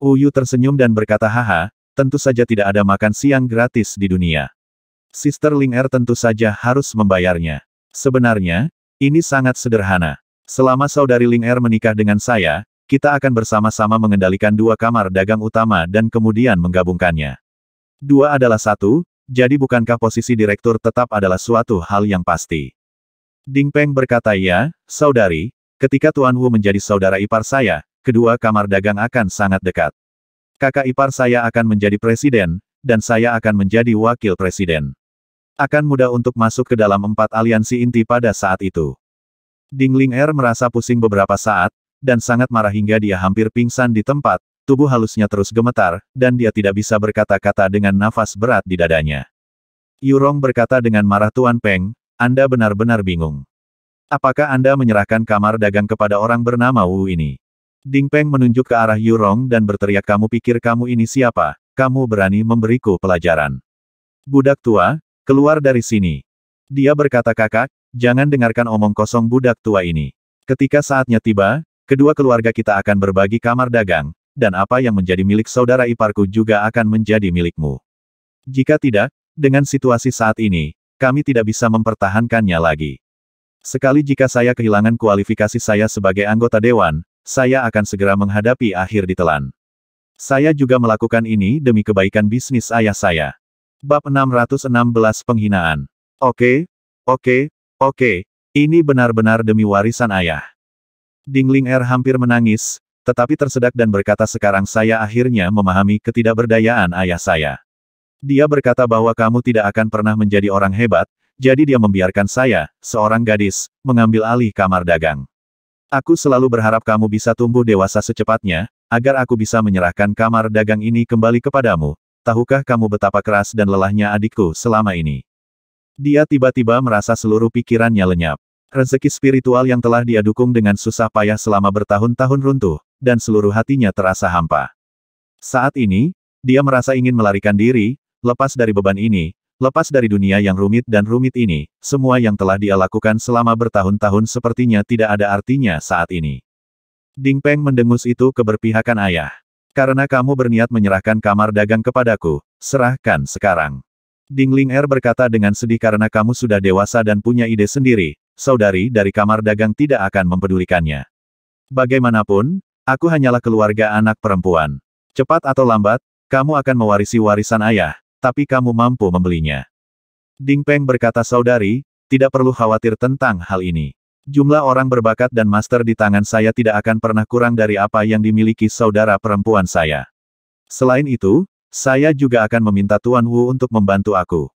Speaker 1: Yu tersenyum dan berkata haha, tentu saja tidak ada makan siang gratis di dunia. Sister Ling Er tentu saja harus membayarnya. Sebenarnya, ini sangat sederhana. Selama saudari Ling Er menikah dengan saya, kita akan bersama-sama mengendalikan dua kamar dagang utama dan kemudian menggabungkannya. Dua adalah satu, jadi bukankah posisi direktur tetap adalah suatu hal yang pasti? Ding Peng berkata ya, saudari, ketika Tuan Wu menjadi saudara ipar saya, kedua kamar dagang akan sangat dekat. Kakak ipar saya akan menjadi presiden, dan saya akan menjadi wakil presiden akan mudah untuk masuk ke dalam empat aliansi inti pada saat itu. Dingling Er merasa pusing beberapa saat, dan sangat marah hingga dia hampir pingsan di tempat, tubuh halusnya terus gemetar, dan dia tidak bisa berkata-kata dengan nafas berat di dadanya. Yurong berkata dengan marah Tuan Peng, Anda benar-benar bingung. Apakah Anda menyerahkan kamar dagang kepada orang bernama Wu ini? Ding Peng menunjuk ke arah Yurong dan berteriak kamu pikir kamu ini siapa, kamu berani memberiku pelajaran. Budak tua, Keluar dari sini. Dia berkata kakak, jangan dengarkan omong kosong budak tua ini. Ketika saatnya tiba, kedua keluarga kita akan berbagi kamar dagang, dan apa yang menjadi milik saudara iparku juga akan menjadi milikmu. Jika tidak, dengan situasi saat ini, kami tidak bisa mempertahankannya lagi. Sekali jika saya kehilangan kualifikasi saya sebagai anggota dewan, saya akan segera menghadapi akhir ditelan. Saya juga melakukan ini demi kebaikan bisnis ayah saya. Bab 616 Penghinaan. Oke, oke, oke, ini benar-benar demi warisan ayah. Dingling Er hampir menangis, tetapi tersedak dan berkata sekarang saya akhirnya memahami ketidakberdayaan ayah saya. Dia berkata bahwa kamu tidak akan pernah menjadi orang hebat, jadi dia membiarkan saya, seorang gadis, mengambil alih kamar dagang. Aku selalu berharap kamu bisa tumbuh dewasa secepatnya, agar aku bisa menyerahkan kamar dagang ini kembali kepadamu, tahukah kamu betapa keras dan lelahnya adikku selama ini? Dia tiba-tiba merasa seluruh pikirannya lenyap. Rezeki spiritual yang telah dia dukung dengan susah payah selama bertahun-tahun runtuh, dan seluruh hatinya terasa hampa. Saat ini, dia merasa ingin melarikan diri, lepas dari beban ini, lepas dari dunia yang rumit dan rumit ini, semua yang telah dia lakukan selama bertahun-tahun sepertinya tidak ada artinya saat ini. Ding Peng mendengus itu keberpihakan ayah. Karena kamu berniat menyerahkan kamar dagang kepadaku, serahkan sekarang. Ding Ling Er berkata dengan sedih karena kamu sudah dewasa dan punya ide sendiri, saudari dari kamar dagang tidak akan mempedulikannya. Bagaimanapun, aku hanyalah keluarga anak perempuan. Cepat atau lambat, kamu akan mewarisi warisan ayah, tapi kamu mampu membelinya. Ding Peng berkata saudari, tidak perlu khawatir tentang hal ini. Jumlah orang berbakat dan master di tangan saya tidak akan pernah kurang dari apa yang dimiliki saudara perempuan saya. Selain itu, saya juga akan meminta Tuan Wu untuk membantu aku.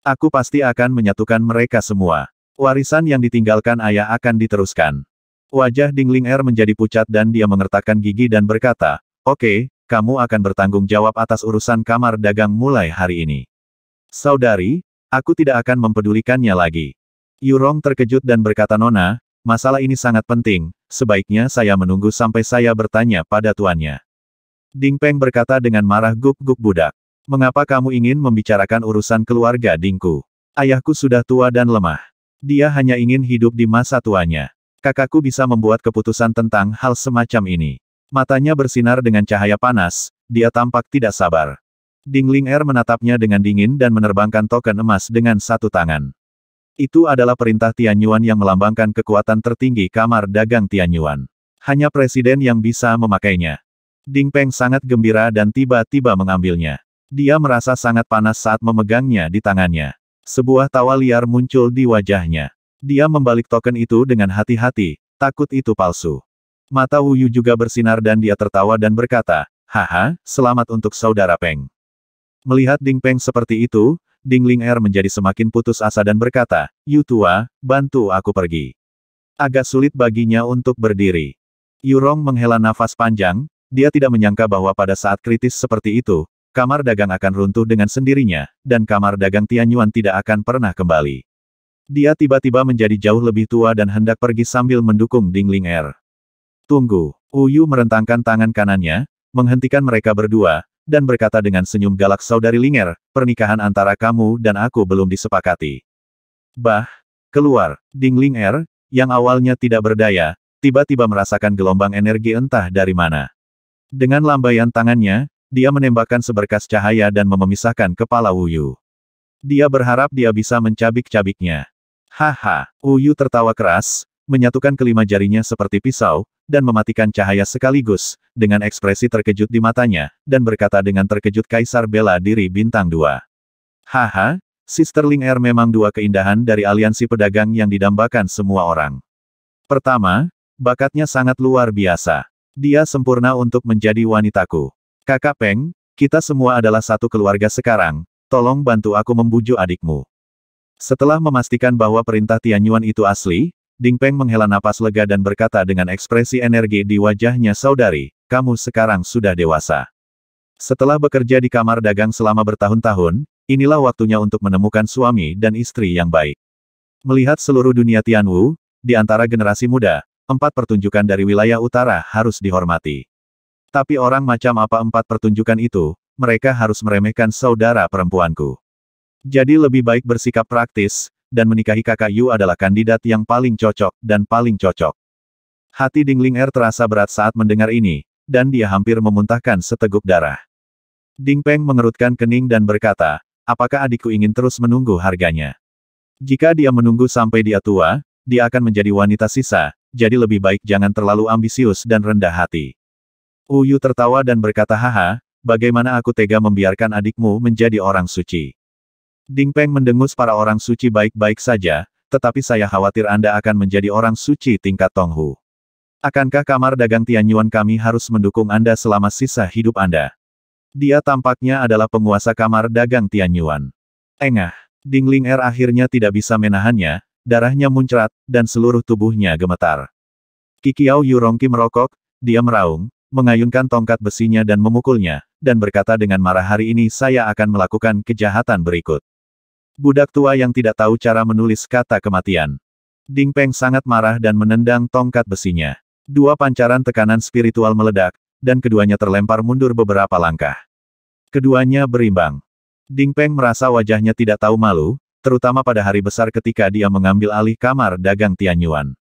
Speaker 1: Aku pasti akan menyatukan mereka semua. Warisan yang ditinggalkan ayah akan diteruskan. Wajah Dingling Er menjadi pucat dan dia mengertakkan gigi dan berkata, Oke, okay, kamu akan bertanggung jawab atas urusan kamar dagang mulai hari ini. Saudari, aku tidak akan mempedulikannya lagi. Yurong terkejut dan berkata Nona, masalah ini sangat penting, sebaiknya saya menunggu sampai saya bertanya pada tuannya. Ding Peng berkata dengan marah guk guk budak. Mengapa kamu ingin membicarakan urusan keluarga Dingku? Ayahku sudah tua dan lemah. Dia hanya ingin hidup di masa tuanya. Kakakku bisa membuat keputusan tentang hal semacam ini. Matanya bersinar dengan cahaya panas, dia tampak tidak sabar. Dingling Er menatapnya dengan dingin dan menerbangkan token emas dengan satu tangan. Itu adalah perintah Tianyuan yang melambangkan kekuatan tertinggi kamar dagang Tianyuan. Hanya presiden yang bisa memakainya. Ding Peng sangat gembira dan tiba-tiba mengambilnya. Dia merasa sangat panas saat memegangnya di tangannya. Sebuah tawa liar muncul di wajahnya. Dia membalik token itu dengan hati-hati, takut itu palsu. Mata Yu juga bersinar dan dia tertawa dan berkata, Haha, selamat untuk saudara Peng. Melihat Ding Peng seperti itu, Dingling Er menjadi semakin putus asa dan berkata, Yu tua, bantu aku pergi. Agak sulit baginya untuk berdiri. Yurong menghela nafas panjang, dia tidak menyangka bahwa pada saat kritis seperti itu, kamar dagang akan runtuh dengan sendirinya, dan kamar dagang Tianyuan tidak akan pernah kembali. Dia tiba-tiba menjadi jauh lebih tua dan hendak pergi sambil mendukung Dingling Er. Tunggu, Uyu merentangkan tangan kanannya, menghentikan mereka berdua, dan berkata dengan senyum galak saudari Linger, pernikahan antara kamu dan aku belum disepakati. Bah, keluar, Ding Linger, yang awalnya tidak berdaya, tiba-tiba merasakan gelombang energi entah dari mana. Dengan lambaian tangannya, dia menembakkan seberkas cahaya dan memisahkan kepala Wuyu. Dia berharap dia bisa mencabik-cabiknya. Haha, Wuyu tertawa keras, menyatukan kelima jarinya seperti pisau, dan mematikan cahaya sekaligus, dengan ekspresi terkejut di matanya, dan berkata dengan terkejut Kaisar Bela Diri Bintang dua Haha, Sisterling Air memang dua keindahan dari aliansi pedagang yang didambakan semua orang. Pertama, bakatnya sangat luar biasa. Dia sempurna untuk menjadi wanitaku. Kakak Peng, kita semua adalah satu keluarga sekarang, tolong bantu aku membujuk adikmu. Setelah memastikan bahwa perintah Tianyuan itu asli, Ding Peng menghela napas lega dan berkata dengan ekspresi energi di wajahnya saudari, kamu sekarang sudah dewasa. Setelah bekerja di kamar dagang selama bertahun-tahun, inilah waktunya untuk menemukan suami dan istri yang baik. Melihat seluruh dunia Tianwu, di antara generasi muda, empat pertunjukan dari wilayah utara harus dihormati. Tapi orang macam apa empat pertunjukan itu, mereka harus meremehkan saudara perempuanku. Jadi lebih baik bersikap praktis, dan menikahi kakak Yu adalah kandidat yang paling cocok, dan paling cocok. Hati Dingling Er terasa berat saat mendengar ini, dan dia hampir memuntahkan seteguk darah. Ding Peng mengerutkan kening dan berkata, apakah adikku ingin terus menunggu harganya? Jika dia menunggu sampai dia tua, dia akan menjadi wanita sisa, jadi lebih baik jangan terlalu ambisius dan rendah hati. Uyu tertawa dan berkata haha, bagaimana aku tega membiarkan adikmu menjadi orang suci. Ding Peng mendengus para orang suci baik-baik saja, tetapi saya khawatir Anda akan menjadi orang suci tingkat Tonghu. Akankah kamar dagang Tianyuan kami harus mendukung Anda selama sisa hidup Anda? Dia tampaknya adalah penguasa kamar dagang Tianyuan. Engah, Ding Ling Er akhirnya tidak bisa menahannya, darahnya muncrat, dan seluruh tubuhnya gemetar. Kikiao Yurongki merokok, dia meraung, mengayunkan tongkat besinya dan memukulnya, dan berkata dengan marah hari ini saya akan melakukan kejahatan berikut. Budak tua yang tidak tahu cara menulis kata kematian. Ding Peng sangat marah dan menendang tongkat besinya. Dua pancaran tekanan spiritual meledak, dan keduanya terlempar mundur beberapa langkah. Keduanya berimbang. Ding Peng merasa wajahnya tidak tahu malu, terutama pada hari besar ketika dia mengambil alih kamar dagang Tianyuan.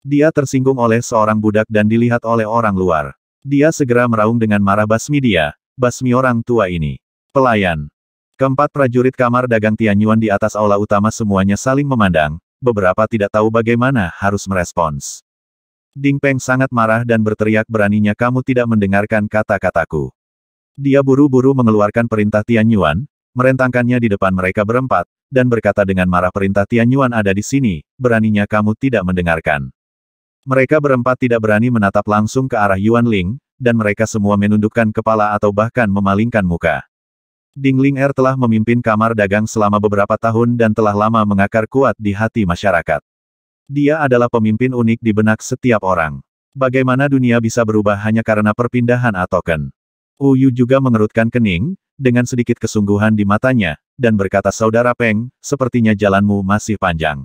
Speaker 1: Dia tersinggung oleh seorang budak dan dilihat oleh orang luar. Dia segera meraung dengan marah basmi dia, basmi orang tua ini. Pelayan. Keempat prajurit kamar dagang Tianyuan di atas aula utama semuanya saling memandang, beberapa tidak tahu bagaimana harus merespons. Ding Peng sangat marah dan berteriak beraninya kamu tidak mendengarkan kata-kataku. Dia buru-buru mengeluarkan perintah Tianyuan, merentangkannya di depan mereka berempat, dan berkata dengan marah perintah Tianyuan ada di sini, beraninya kamu tidak mendengarkan. Mereka berempat tidak berani menatap langsung ke arah Yuan Ling, dan mereka semua menundukkan kepala atau bahkan memalingkan muka. Dingling Ling Er telah memimpin kamar dagang selama beberapa tahun dan telah lama mengakar kuat di hati masyarakat. Dia adalah pemimpin unik di benak setiap orang. Bagaimana dunia bisa berubah hanya karena perpindahan A token? Uyu juga mengerutkan kening, dengan sedikit kesungguhan di matanya, dan berkata Saudara Peng, sepertinya jalanmu masih panjang.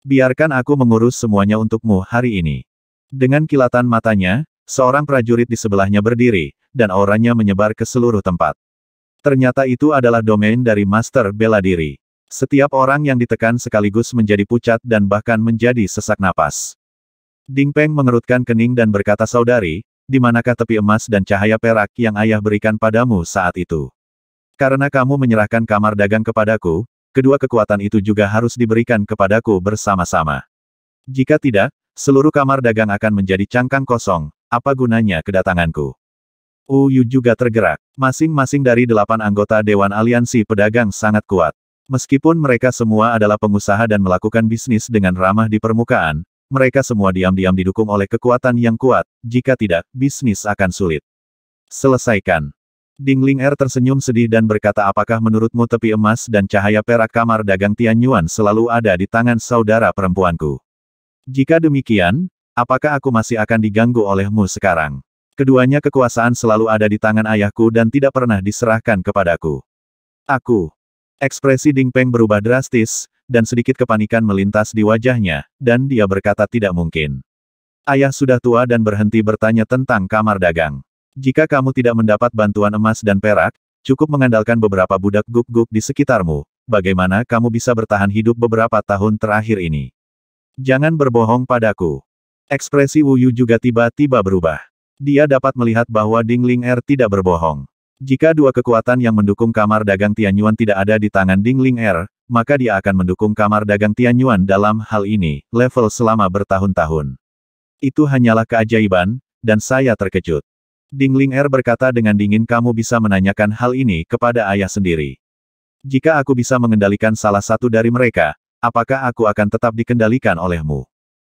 Speaker 1: Biarkan aku mengurus semuanya untukmu hari ini. Dengan kilatan matanya, seorang prajurit di sebelahnya berdiri, dan auranya menyebar ke seluruh tempat. Ternyata itu adalah domain dari master bela diri. Setiap orang yang ditekan sekaligus menjadi pucat dan bahkan menjadi sesak napas. Ding Peng mengerutkan kening dan berkata saudari, di manakah tepi emas dan cahaya perak yang ayah berikan padamu saat itu? Karena kamu menyerahkan kamar dagang kepadaku, kedua kekuatan itu juga harus diberikan kepadaku bersama-sama. Jika tidak, seluruh kamar dagang akan menjadi cangkang kosong, apa gunanya kedatanganku? Uyu juga tergerak. Masing-masing dari delapan anggota Dewan Aliansi Pedagang sangat kuat. Meskipun mereka semua adalah pengusaha dan melakukan bisnis dengan ramah di permukaan, mereka semua diam-diam didukung oleh kekuatan yang kuat, jika tidak, bisnis akan sulit. Selesaikan. Dingling Er tersenyum sedih dan berkata apakah menurutmu tepi emas dan cahaya perak kamar dagang Tianyuan selalu ada di tangan saudara perempuanku? Jika demikian, apakah aku masih akan diganggu olehmu sekarang? Keduanya kekuasaan selalu ada di tangan ayahku dan tidak pernah diserahkan kepadaku. Aku. Ekspresi Ding Peng berubah drastis, dan sedikit kepanikan melintas di wajahnya, dan dia berkata tidak mungkin. Ayah sudah tua dan berhenti bertanya tentang kamar dagang. Jika kamu tidak mendapat bantuan emas dan perak, cukup mengandalkan beberapa budak guk-guk di sekitarmu, bagaimana kamu bisa bertahan hidup beberapa tahun terakhir ini? Jangan berbohong padaku. Ekspresi Wuyu juga tiba-tiba berubah. Dia dapat melihat bahwa Ding Ling Er tidak berbohong. Jika dua kekuatan yang mendukung kamar dagang Tianyuan tidak ada di tangan Ding Ling Er, maka dia akan mendukung kamar dagang Tianyuan dalam hal ini, level selama bertahun-tahun. Itu hanyalah keajaiban, dan saya terkejut. Ding Ling Er berkata dengan dingin kamu bisa menanyakan hal ini kepada ayah sendiri. Jika aku bisa mengendalikan salah satu dari mereka, apakah aku akan tetap dikendalikan olehmu?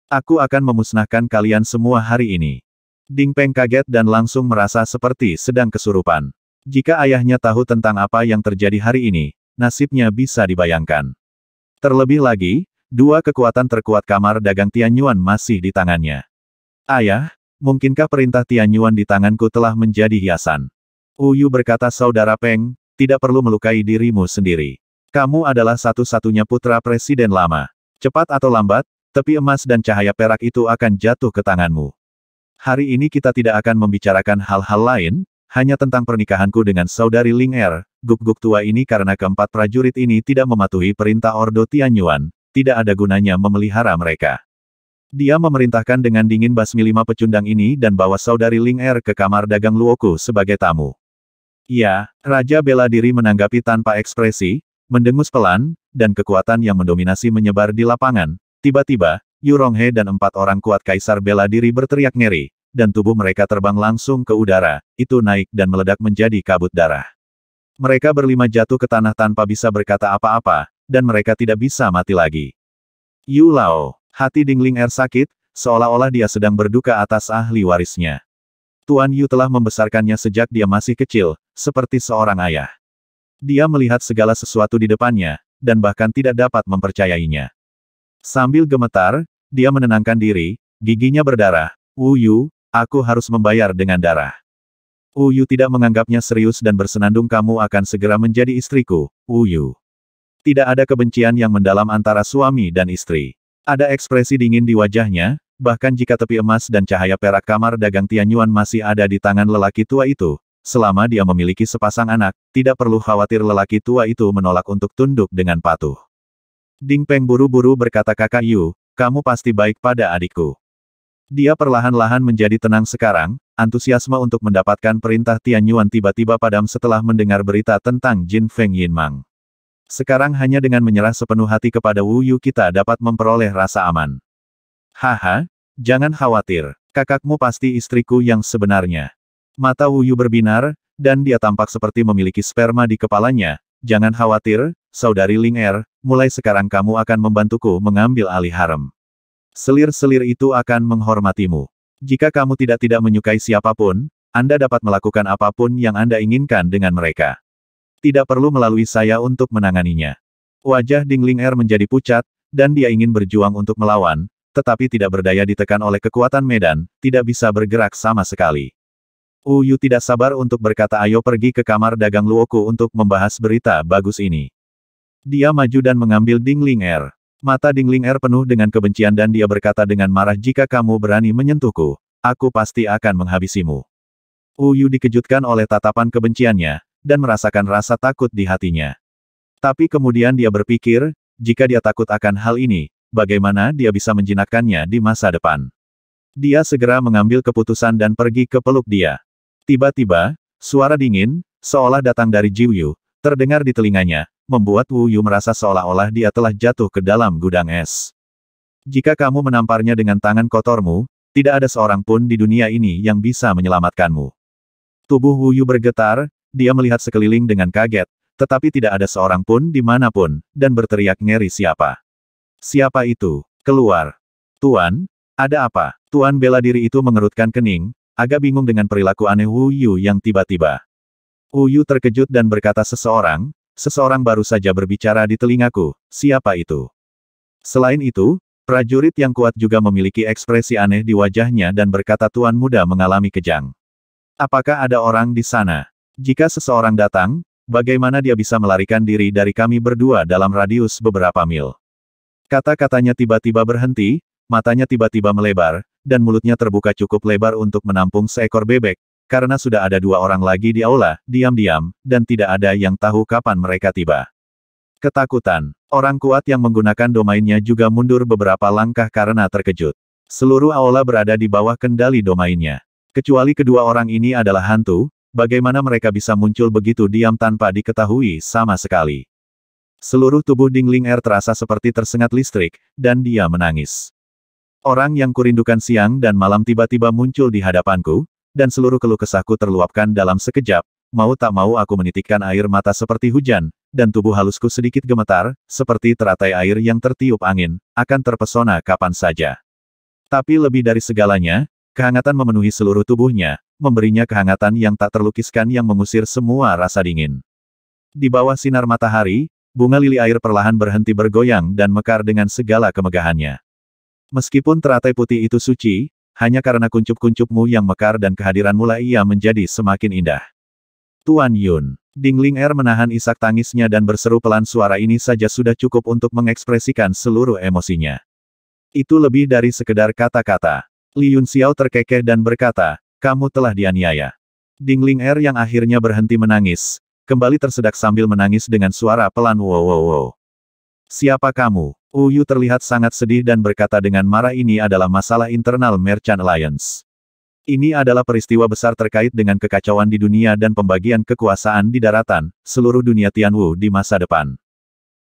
Speaker 1: Aku akan memusnahkan kalian semua hari ini. Ding Peng kaget dan langsung merasa seperti sedang kesurupan. Jika ayahnya tahu tentang apa yang terjadi hari ini, nasibnya bisa dibayangkan. Terlebih lagi, dua kekuatan terkuat kamar dagang Tianyuan masih di tangannya. Ayah, mungkinkah perintah Tianyuan di tanganku telah menjadi hiasan? Uyu berkata saudara Peng, tidak perlu melukai dirimu sendiri. Kamu adalah satu-satunya putra presiden lama. Cepat atau lambat, tepi emas dan cahaya perak itu akan jatuh ke tanganmu. Hari ini kita tidak akan membicarakan hal-hal lain, hanya tentang pernikahanku dengan saudari Ling Er, guk-guk tua ini karena keempat prajurit ini tidak mematuhi perintah Ordo Tianyuan, tidak ada gunanya memelihara mereka. Dia memerintahkan dengan dingin basmi lima pecundang ini dan bawa saudari Ling Er ke kamar dagang Luoku sebagai tamu. Ya, Raja bela diri menanggapi tanpa ekspresi, mendengus pelan, dan kekuatan yang mendominasi menyebar di lapangan. Tiba-tiba, Yuronghe dan empat orang kuat kaisar bela diri berteriak ngeri, dan tubuh mereka terbang langsung ke udara, itu naik dan meledak menjadi kabut darah. Mereka berlima jatuh ke tanah tanpa bisa berkata apa-apa, dan mereka tidak bisa mati lagi. Yu Lao, hati Dingling Er sakit, seolah-olah dia sedang berduka atas ahli warisnya. Tuan Yu telah membesarkannya sejak dia masih kecil, seperti seorang ayah. Dia melihat segala sesuatu di depannya, dan bahkan tidak dapat mempercayainya. Sambil gemetar, dia menenangkan diri, giginya berdarah. Uyu, aku harus membayar dengan darah. Uyu tidak menganggapnya serius dan bersenandung kamu akan segera menjadi istriku, Uyu. Tidak ada kebencian yang mendalam antara suami dan istri. Ada ekspresi dingin di wajahnya, bahkan jika tepi emas dan cahaya perak kamar dagang Tianyuan masih ada di tangan lelaki tua itu, selama dia memiliki sepasang anak, tidak perlu khawatir lelaki tua itu menolak untuk tunduk dengan patuh. Ding Peng buru-buru berkata kakak Yu, kamu pasti baik pada adikku. Dia perlahan-lahan menjadi tenang sekarang, antusiasme untuk mendapatkan perintah Tian Yuan tiba-tiba padam setelah mendengar berita tentang Jin Feng Yin Mang. Sekarang hanya dengan menyerah sepenuh hati kepada Wu Yu kita dapat memperoleh rasa aman. Haha, jangan khawatir, kakakmu pasti istriku yang sebenarnya. Mata Wu Yu berbinar, dan dia tampak seperti memiliki sperma di kepalanya, jangan khawatir, saudari Ling Er, mulai sekarang kamu akan membantuku mengambil alih harem. Selir-selir itu akan menghormatimu. Jika kamu tidak-tidak menyukai siapapun, Anda dapat melakukan apapun yang Anda inginkan dengan mereka. Tidak perlu melalui saya untuk menanganinya. Wajah Dingling Er menjadi pucat, dan dia ingin berjuang untuk melawan, tetapi tidak berdaya ditekan oleh kekuatan medan, tidak bisa bergerak sama sekali. Uyu tidak sabar untuk berkata ayo pergi ke kamar dagang Luoku untuk membahas berita bagus ini. Dia maju dan mengambil Ling Er. Mata Ling Er penuh dengan kebencian dan dia berkata dengan marah jika kamu berani menyentuhku, aku pasti akan menghabisimu. Uyu dikejutkan oleh tatapan kebenciannya, dan merasakan rasa takut di hatinya. Tapi kemudian dia berpikir, jika dia takut akan hal ini, bagaimana dia bisa menjinakkannya di masa depan. Dia segera mengambil keputusan dan pergi ke peluk dia. Tiba-tiba, suara dingin, seolah datang dari Jiuyu, terdengar di telinganya, membuat Wu Yu merasa seolah-olah dia telah jatuh ke dalam gudang es. Jika kamu menamparnya dengan tangan kotormu, tidak ada seorang pun di dunia ini yang bisa menyelamatkanmu. Tubuh Wu Yu bergetar, dia melihat sekeliling dengan kaget, tetapi tidak ada seorang pun di manapun, dan berteriak ngeri siapa. Siapa itu? Keluar. Tuan, ada apa? Tuan bela diri itu mengerutkan kening, agak bingung dengan perilaku aneh Wu Yu yang tiba-tiba. Wu Yu terkejut dan berkata seseorang, seseorang baru saja berbicara di telingaku, siapa itu? Selain itu, prajurit yang kuat juga memiliki ekspresi aneh di wajahnya dan berkata tuan muda mengalami kejang. Apakah ada orang di sana? Jika seseorang datang, bagaimana dia bisa melarikan diri dari kami berdua dalam radius beberapa mil? Kata-katanya tiba-tiba berhenti, matanya tiba-tiba melebar, dan mulutnya terbuka cukup lebar untuk menampung seekor bebek, karena sudah ada dua orang lagi di aula, diam-diam, dan tidak ada yang tahu kapan mereka tiba. Ketakutan. Orang kuat yang menggunakan domainnya juga mundur beberapa langkah karena terkejut. Seluruh aula berada di bawah kendali domainnya. Kecuali kedua orang ini adalah hantu, bagaimana mereka bisa muncul begitu diam tanpa diketahui sama sekali. Seluruh tubuh Dingling Er terasa seperti tersengat listrik, dan dia menangis. Orang yang kurindukan siang dan malam tiba-tiba muncul di hadapanku, dan seluruh keluh kesahku terluapkan dalam sekejap, mau tak mau aku menitikkan air mata seperti hujan, dan tubuh halusku sedikit gemetar, seperti teratai air yang tertiup angin, akan terpesona kapan saja. Tapi lebih dari segalanya, kehangatan memenuhi seluruh tubuhnya, memberinya kehangatan yang tak terlukiskan yang mengusir semua rasa dingin. Di bawah sinar matahari, bunga lili air perlahan berhenti bergoyang dan mekar dengan segala kemegahannya. Meskipun teratai putih itu suci, hanya karena kuncup-kuncupmu yang mekar dan kehadiran mulai ia menjadi semakin indah. Tuan Yun, Dingling Er menahan isak tangisnya dan berseru pelan suara ini saja sudah cukup untuk mengekspresikan seluruh emosinya. Itu lebih dari sekedar kata-kata. Li Yun Xiao terkekeh dan berkata, kamu telah dianiaya. Dingling Er yang akhirnya berhenti menangis, kembali tersedak sambil menangis dengan suara pelan wow wow wow. Siapa kamu? Uyu terlihat sangat sedih dan berkata dengan marah ini adalah masalah internal Merchant Alliance. Ini adalah peristiwa besar terkait dengan kekacauan di dunia dan pembagian kekuasaan di daratan, seluruh dunia Tianwu di masa depan.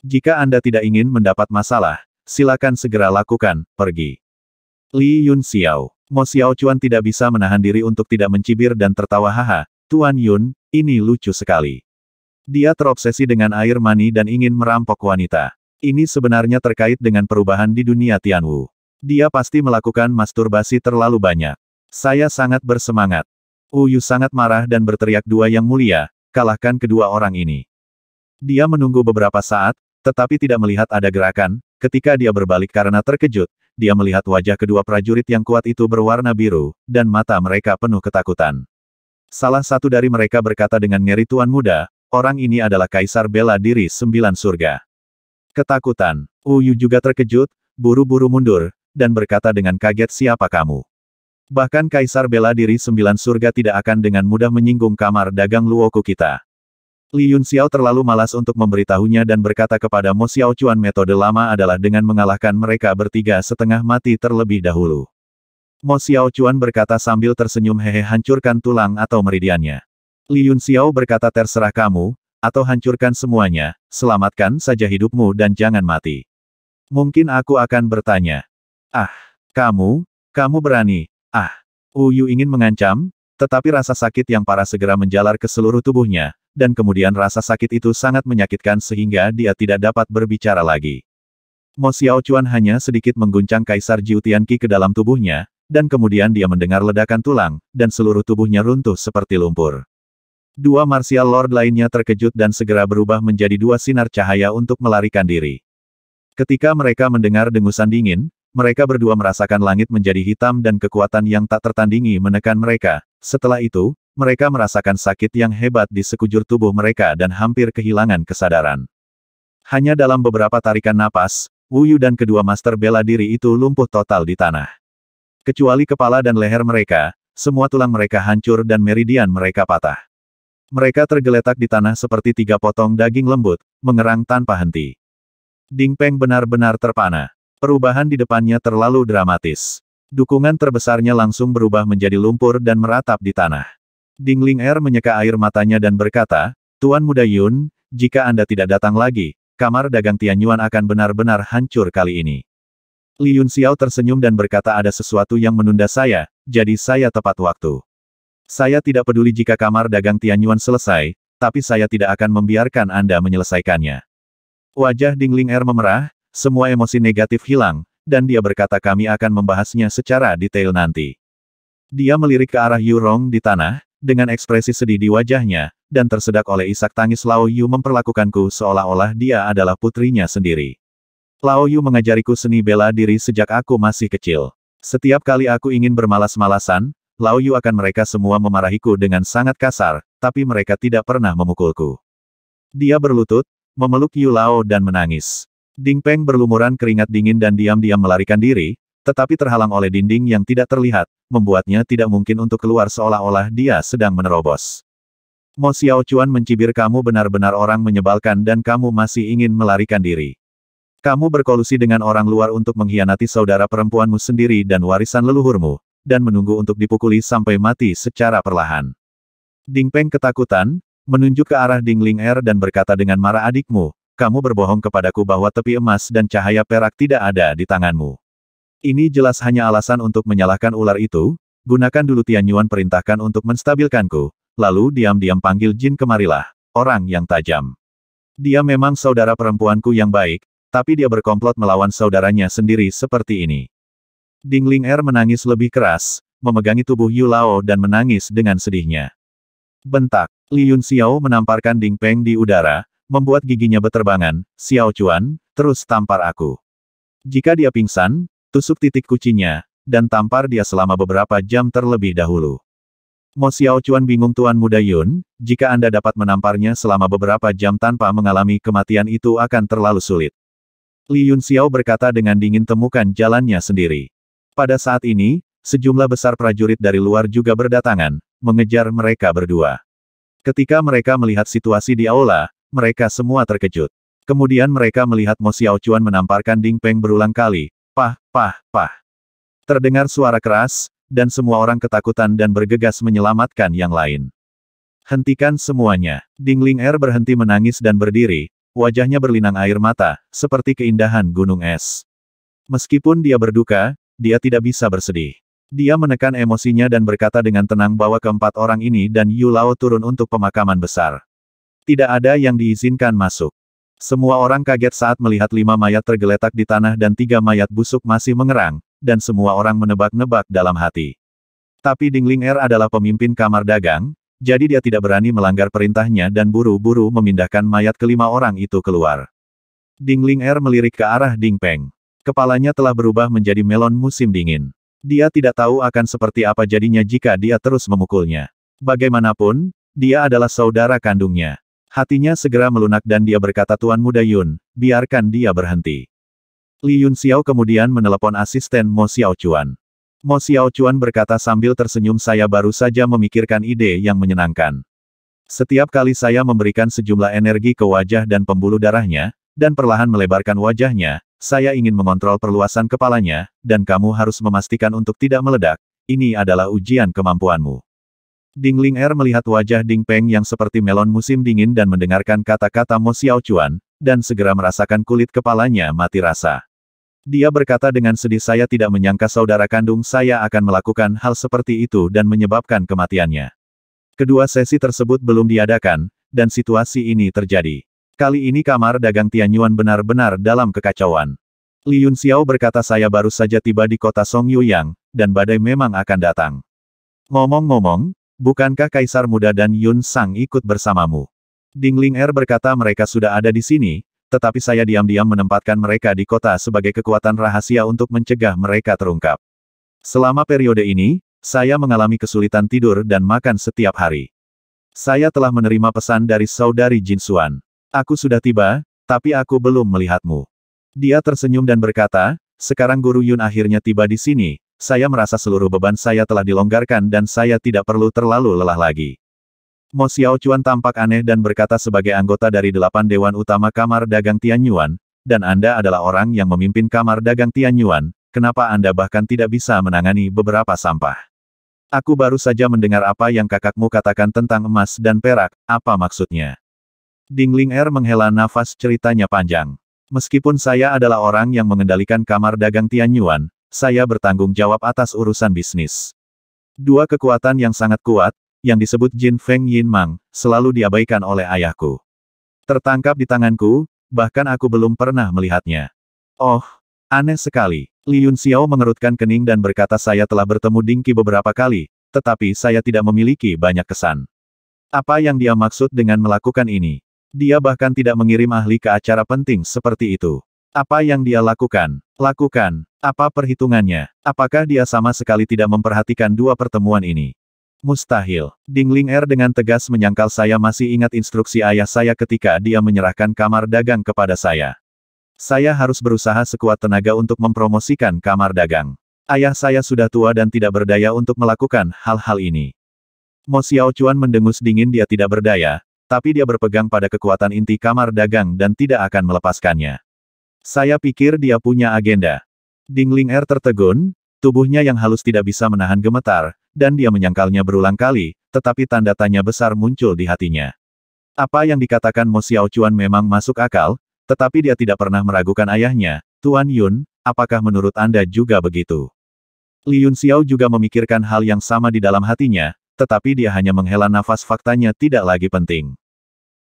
Speaker 1: Jika Anda tidak ingin mendapat masalah, silakan segera lakukan, pergi. Li Yun Xiao. Mo Xiao Chuan tidak bisa menahan diri untuk tidak mencibir dan tertawa haha, Tuan Yun, ini lucu sekali. Dia terobsesi dengan air mani dan ingin merampok wanita. Ini sebenarnya terkait dengan perubahan di dunia Tianwu. Dia pasti melakukan masturbasi terlalu banyak. Saya sangat bersemangat. Uyu sangat marah dan berteriak dua yang mulia, kalahkan kedua orang ini. Dia menunggu beberapa saat, tetapi tidak melihat ada gerakan, ketika dia berbalik karena terkejut, dia melihat wajah kedua prajurit yang kuat itu berwarna biru, dan mata mereka penuh ketakutan. Salah satu dari mereka berkata dengan ngeri tuan muda, orang ini adalah Kaisar Bela Diri Sembilan Surga ketakutan. Uyu juga terkejut, buru-buru mundur, dan berkata dengan kaget siapa kamu. Bahkan Kaisar bela diri sembilan surga tidak akan dengan mudah menyinggung kamar dagang Luoku kita. Li Yun Xiao terlalu malas untuk memberitahunya dan berkata kepada Mo Xiao Chuan metode lama adalah dengan mengalahkan mereka bertiga setengah mati terlebih dahulu. Mo Xiao Chuan berkata sambil tersenyum hehe hancurkan tulang atau meridiannya. Li Yun Xiao berkata terserah kamu, atau hancurkan semuanya, selamatkan saja hidupmu dan jangan mati. Mungkin aku akan bertanya. Ah, kamu, kamu berani. Ah, Uyu ingin mengancam, tetapi rasa sakit yang parah segera menjalar ke seluruh tubuhnya, dan kemudian rasa sakit itu sangat menyakitkan sehingga dia tidak dapat berbicara lagi. Mo Xiao Chuan hanya sedikit mengguncang Kaisar Jiu Tianqi ke dalam tubuhnya, dan kemudian dia mendengar ledakan tulang, dan seluruh tubuhnya runtuh seperti lumpur. Dua Martial Lord lainnya terkejut dan segera berubah menjadi dua sinar cahaya untuk melarikan diri. Ketika mereka mendengar dengusan dingin, mereka berdua merasakan langit menjadi hitam dan kekuatan yang tak tertandingi menekan mereka. Setelah itu, mereka merasakan sakit yang hebat di sekujur tubuh mereka dan hampir kehilangan kesadaran. Hanya dalam beberapa tarikan napas, Wuyu dan kedua master bela diri itu lumpuh total di tanah. Kecuali kepala dan leher mereka, semua tulang mereka hancur dan meridian mereka patah. Mereka tergeletak di tanah seperti tiga potong daging lembut, mengerang tanpa henti. Ding Peng benar-benar terpana. Perubahan di depannya terlalu dramatis. Dukungan terbesarnya langsung berubah menjadi lumpur dan meratap di tanah. Ding Ling Er menyeka air matanya dan berkata, Tuan Muda Yun, jika Anda tidak datang lagi, kamar dagang Tianyuan akan benar-benar hancur kali ini. Li Yun Xiao tersenyum dan berkata ada sesuatu yang menunda saya, jadi saya tepat waktu. Saya tidak peduli jika kamar dagang Tianyuan selesai, tapi saya tidak akan membiarkan Anda menyelesaikannya. Wajah Dingling Er memerah, semua emosi negatif hilang, dan dia berkata kami akan membahasnya secara detail nanti. Dia melirik ke arah Yu Rong di tanah, dengan ekspresi sedih di wajahnya, dan tersedak oleh isak tangis Lao Yu memperlakukanku seolah-olah dia adalah putrinya sendiri. Lao Yu mengajariku seni bela diri sejak aku masih kecil. Setiap kali aku ingin bermalas-malasan, Lao Yu akan mereka semua memarahiku dengan sangat kasar, tapi mereka tidak pernah memukulku. Dia berlutut, memeluk Yu Lao dan menangis. Ding Peng berlumuran keringat dingin dan diam-diam melarikan diri, tetapi terhalang oleh dinding yang tidak terlihat, membuatnya tidak mungkin untuk keluar seolah-olah dia sedang menerobos. Mo Xiao Chuan mencibir kamu benar-benar orang menyebalkan dan kamu masih ingin melarikan diri. Kamu berkolusi dengan orang luar untuk mengkhianati saudara perempuanmu sendiri dan warisan leluhurmu, dan menunggu untuk dipukuli sampai mati secara perlahan. Ding Peng ketakutan, menunjuk ke arah Ding Ling Er dan berkata dengan marah adikmu, kamu berbohong kepadaku bahwa tepi emas dan cahaya perak tidak ada di tanganmu. Ini jelas hanya alasan untuk menyalahkan ular itu, gunakan dulu Tian Yuan perintahkan untuk menstabilkanku, lalu diam-diam panggil Jin kemarilah, orang yang tajam. Dia memang saudara perempuanku yang baik, tapi dia berkomplot melawan saudaranya sendiri seperti ini. Dingling Er menangis lebih keras, memegangi tubuh Yu Lao dan menangis dengan sedihnya. Bentak, Li Yun Xiao menamparkan Ding Peng di udara, membuat giginya berterbangan. Xiao Chuan, terus tampar aku. Jika dia pingsan, tusuk titik kucinya, dan tampar dia selama beberapa jam terlebih dahulu. Mo Xiao Chuan bingung Tuan Muda Yun, jika Anda dapat menamparnya selama beberapa jam tanpa mengalami kematian itu akan terlalu sulit. Li Yun Xiao berkata dengan dingin temukan jalannya sendiri. Pada saat ini, sejumlah besar prajurit dari luar juga berdatangan, mengejar mereka berdua. Ketika mereka melihat situasi di aula, mereka semua terkejut. Kemudian mereka melihat Mo Chuan menamparkan Ding Peng berulang kali, pah, pah, pah. Terdengar suara keras, dan semua orang ketakutan dan bergegas menyelamatkan yang lain. Hentikan semuanya. Ding Ling Er berhenti menangis dan berdiri, wajahnya berlinang air mata, seperti keindahan gunung es. Meskipun dia berduka, dia tidak bisa bersedih. Dia menekan emosinya dan berkata dengan tenang bahwa keempat orang ini dan Yu Lao turun untuk pemakaman besar. Tidak ada yang diizinkan masuk. Semua orang kaget saat melihat lima mayat tergeletak di tanah dan tiga mayat busuk masih mengerang, dan semua orang menebak-nebak dalam hati. Tapi Dingling Er adalah pemimpin kamar dagang, jadi dia tidak berani melanggar perintahnya dan buru-buru memindahkan mayat kelima orang itu keluar. Dingling Er melirik ke arah Ding Peng. Kepalanya telah berubah menjadi melon musim dingin. Dia tidak tahu akan seperti apa jadinya jika dia terus memukulnya. Bagaimanapun, dia adalah saudara kandungnya. Hatinya segera melunak dan dia berkata Tuan Muda Yun, biarkan dia berhenti. Li Yun Xiao kemudian menelepon asisten Mo Xiao Chuan. Mo Xiao Chuan berkata sambil tersenyum saya baru saja memikirkan ide yang menyenangkan. Setiap kali saya memberikan sejumlah energi ke wajah dan pembuluh darahnya, dan perlahan melebarkan wajahnya, saya ingin mengontrol perluasan kepalanya, dan kamu harus memastikan untuk tidak meledak, ini adalah ujian kemampuanmu. Ding Ling Er melihat wajah Ding Peng yang seperti melon musim dingin dan mendengarkan kata-kata Mo Xiao Chuan, dan segera merasakan kulit kepalanya mati rasa. Dia berkata dengan sedih saya tidak menyangka saudara kandung saya akan melakukan hal seperti itu dan menyebabkan kematiannya. Kedua sesi tersebut belum diadakan, dan situasi ini terjadi. Kali ini kamar dagang Tianyuan benar-benar dalam kekacauan. Yun Xiao berkata saya baru saja tiba di kota Song Yuyang, dan badai memang akan datang. Ngomong-ngomong, bukankah Kaisar Muda dan Yun Sang ikut bersamamu? Dingling Er berkata mereka sudah ada di sini, tetapi saya diam-diam menempatkan mereka di kota sebagai kekuatan rahasia untuk mencegah mereka terungkap. Selama periode ini, saya mengalami kesulitan tidur dan makan setiap hari. Saya telah menerima pesan dari saudari Jin Suan. Aku sudah tiba, tapi aku belum melihatmu. Dia tersenyum dan berkata, sekarang Guru Yun akhirnya tiba di sini, saya merasa seluruh beban saya telah dilonggarkan dan saya tidak perlu terlalu lelah lagi. Mo Xiao Chuan tampak aneh dan berkata sebagai anggota dari delapan Dewan Utama Kamar Dagang Tianyuan, dan Anda adalah orang yang memimpin Kamar Dagang Tianyuan, kenapa Anda bahkan tidak bisa menangani beberapa sampah? Aku baru saja mendengar apa yang kakakmu katakan tentang emas dan perak, apa maksudnya? Dingling Er menghela nafas ceritanya panjang. Meskipun saya adalah orang yang mengendalikan kamar dagang Tianyuan, saya bertanggung jawab atas urusan bisnis. Dua kekuatan yang sangat kuat, yang disebut Jin Feng Yin Mang, selalu diabaikan oleh ayahku. Tertangkap di tanganku, bahkan aku belum pernah melihatnya. Oh, aneh sekali. Li Yun Xiao mengerutkan kening dan berkata saya telah bertemu Ding Dingki beberapa kali, tetapi saya tidak memiliki banyak kesan. Apa yang dia maksud dengan melakukan ini? Dia bahkan tidak mengirim ahli ke acara penting seperti itu. Apa yang dia lakukan? Lakukan. Apa perhitungannya? Apakah dia sama sekali tidak memperhatikan dua pertemuan ini? Mustahil. Dingling Er dengan tegas menyangkal saya masih ingat instruksi ayah saya ketika dia menyerahkan kamar dagang kepada saya. Saya harus berusaha sekuat tenaga untuk mempromosikan kamar dagang. Ayah saya sudah tua dan tidak berdaya untuk melakukan hal-hal ini. Mo Xiao mendengus dingin dia tidak berdaya, tapi dia berpegang pada kekuatan inti kamar dagang dan tidak akan melepaskannya. Saya pikir dia punya agenda. Dingling Er tertegun, tubuhnya yang halus tidak bisa menahan gemetar, dan dia menyangkalnya berulang kali, tetapi tanda tanya besar muncul di hatinya. Apa yang dikatakan Mo Xiao Chuan memang masuk akal, tetapi dia tidak pernah meragukan ayahnya, Tuan Yun, apakah menurut Anda juga begitu? Li Yun Xiao juga memikirkan hal yang sama di dalam hatinya, tetapi dia hanya menghela nafas faktanya tidak lagi penting.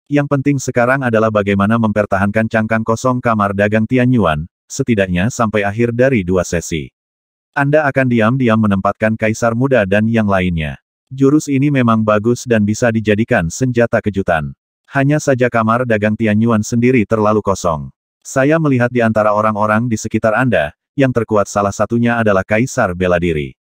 Speaker 1: Yang penting sekarang adalah bagaimana mempertahankan cangkang kosong kamar dagang Tianyuan, setidaknya sampai akhir dari dua sesi. Anda akan diam-diam menempatkan kaisar muda dan yang lainnya. Jurus ini memang bagus dan bisa dijadikan senjata kejutan. Hanya saja kamar dagang Tianyuan sendiri terlalu kosong. Saya melihat di antara orang-orang di sekitar Anda, yang terkuat salah satunya adalah Kaisar Bela Diri.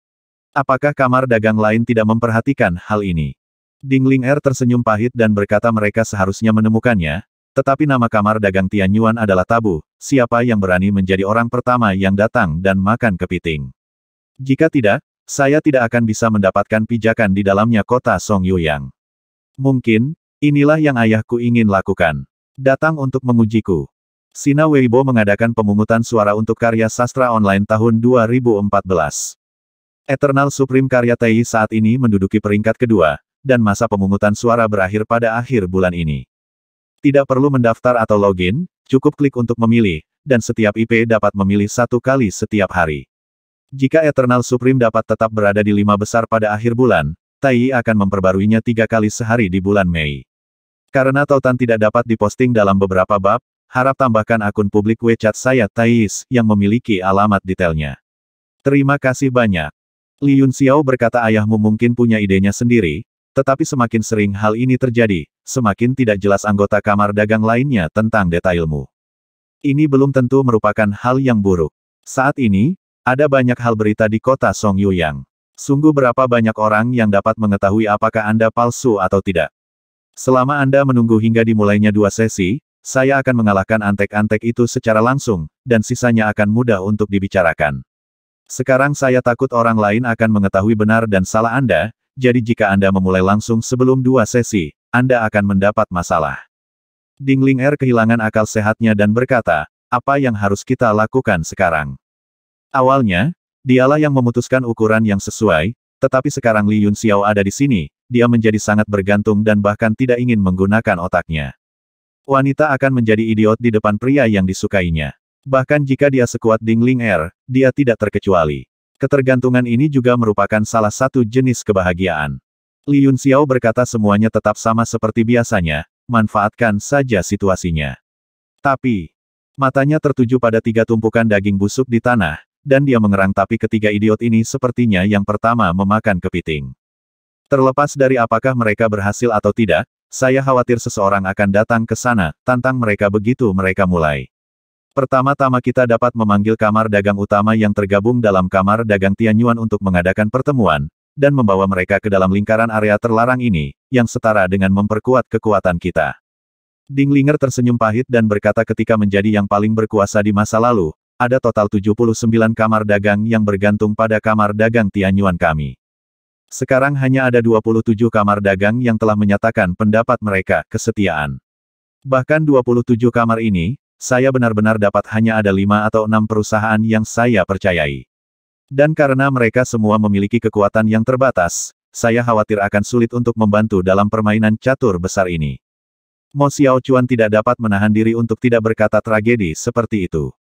Speaker 1: Apakah kamar dagang lain tidak memperhatikan hal ini? Dingling Er tersenyum pahit dan berkata mereka seharusnya menemukannya, tetapi nama kamar dagang Tianyuan adalah tabu, siapa yang berani menjadi orang pertama yang datang dan makan kepiting. Jika tidak, saya tidak akan bisa mendapatkan pijakan di dalamnya kota Song Yuyang. Mungkin, inilah yang ayahku ingin lakukan. Datang untuk mengujiku. Sina Weibo mengadakan pemungutan suara untuk karya sastra online tahun 2014. Eternal Supreme karya Tai saat ini menduduki peringkat kedua, dan masa pemungutan suara berakhir pada akhir bulan ini. Tidak perlu mendaftar atau login, cukup klik untuk memilih, dan setiap IP dapat memilih satu kali setiap hari. Jika Eternal Supreme dapat tetap berada di lima besar pada akhir bulan, Tai akan memperbaruinya tiga kali sehari di bulan Mei. Karena Tautan tidak dapat diposting dalam beberapa bab, harap tambahkan akun publik WeChat saya Taiis yang memiliki alamat detailnya. Terima kasih banyak. Li Yun Xiao berkata ayahmu mungkin punya idenya sendiri, tetapi semakin sering hal ini terjadi, semakin tidak jelas anggota kamar dagang lainnya tentang detailmu. Ini belum tentu merupakan hal yang buruk. Saat ini, ada banyak hal berita di kota Song Yuyang. Sungguh berapa banyak orang yang dapat mengetahui apakah Anda palsu atau tidak. Selama Anda menunggu hingga dimulainya dua sesi, saya akan mengalahkan antek-antek itu secara langsung, dan sisanya akan mudah untuk dibicarakan. Sekarang saya takut orang lain akan mengetahui benar dan salah Anda, jadi jika Anda memulai langsung sebelum dua sesi, Anda akan mendapat masalah. Dingling Er kehilangan akal sehatnya dan berkata, apa yang harus kita lakukan sekarang? Awalnya, dialah yang memutuskan ukuran yang sesuai, tetapi sekarang Li Yun Xiao ada di sini, dia menjadi sangat bergantung dan bahkan tidak ingin menggunakan otaknya. Wanita akan menjadi idiot di depan pria yang disukainya. Bahkan jika dia sekuat Dingling Air, er, dia tidak terkecuali. Ketergantungan ini juga merupakan salah satu jenis kebahagiaan. Li Yun Xiao berkata semuanya tetap sama seperti biasanya, manfaatkan saja situasinya. Tapi, matanya tertuju pada tiga tumpukan daging busuk di tanah, dan dia mengerang tapi ketiga idiot ini sepertinya yang pertama memakan kepiting. Terlepas dari apakah mereka berhasil atau tidak, saya khawatir seseorang akan datang ke sana, tantang mereka begitu mereka mulai. Pertama-tama kita dapat memanggil kamar dagang utama yang tergabung dalam kamar dagang Tianyuan untuk mengadakan pertemuan, dan membawa mereka ke dalam lingkaran area terlarang ini, yang setara dengan memperkuat kekuatan kita. Dinglinger tersenyum pahit dan berkata ketika menjadi yang paling berkuasa di masa lalu, ada total 79 kamar dagang yang bergantung pada kamar dagang Tianyuan kami. Sekarang hanya ada 27 kamar dagang yang telah menyatakan pendapat mereka, kesetiaan. Bahkan 27 kamar ini, saya benar-benar dapat hanya ada lima atau enam perusahaan yang saya percayai. Dan karena mereka semua memiliki kekuatan yang terbatas, saya khawatir akan sulit untuk membantu dalam permainan catur besar ini. Mo Xiao Chuan tidak dapat menahan diri untuk tidak berkata tragedi seperti itu.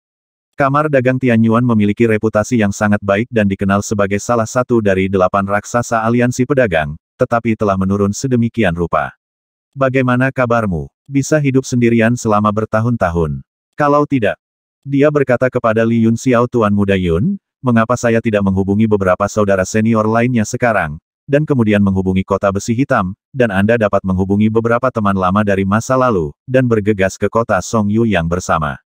Speaker 1: Kamar dagang Tianyuan memiliki reputasi yang sangat baik dan dikenal sebagai salah satu dari delapan raksasa aliansi pedagang, tetapi telah menurun sedemikian rupa. Bagaimana kabarmu? Bisa hidup sendirian selama bertahun-tahun. Kalau tidak, dia berkata kepada Li Yun Xiao Tuan Muda Yun, mengapa saya tidak menghubungi beberapa saudara senior lainnya sekarang, dan kemudian menghubungi kota besi hitam, dan Anda dapat menghubungi beberapa teman lama dari masa lalu, dan bergegas ke kota Song Yu yang bersama.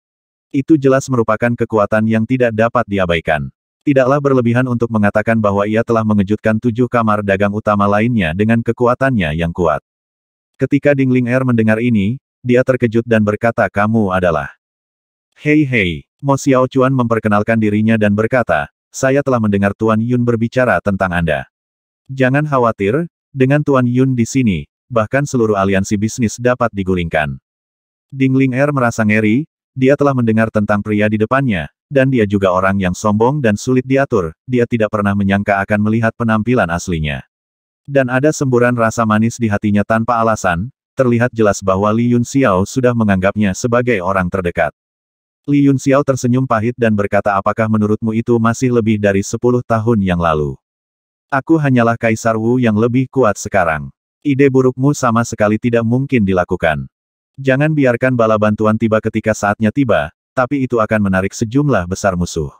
Speaker 1: Itu jelas merupakan kekuatan yang tidak dapat diabaikan. Tidaklah berlebihan untuk mengatakan bahwa ia telah mengejutkan tujuh kamar dagang utama lainnya dengan kekuatannya yang kuat. Ketika Dingling Er mendengar ini, dia terkejut dan berkata kamu adalah Hei hei, Mo Xiao Chuan memperkenalkan dirinya dan berkata, saya telah mendengar Tuan Yun berbicara tentang Anda. Jangan khawatir, dengan Tuan Yun di sini, bahkan seluruh aliansi bisnis dapat digulingkan. Dingling Er merasa ngeri, dia telah mendengar tentang pria di depannya, dan dia juga orang yang sombong dan sulit diatur, dia tidak pernah menyangka akan melihat penampilan aslinya. Dan ada semburan rasa manis di hatinya tanpa alasan, terlihat jelas bahwa Li Yun Xiao sudah menganggapnya sebagai orang terdekat. Li Yun Xiao tersenyum pahit dan berkata apakah menurutmu itu masih lebih dari sepuluh tahun yang lalu. Aku hanyalah Kaisar Wu yang lebih kuat sekarang. Ide burukmu sama sekali tidak mungkin dilakukan. Jangan biarkan bala bantuan tiba ketika saatnya tiba, tapi itu akan menarik sejumlah besar musuh.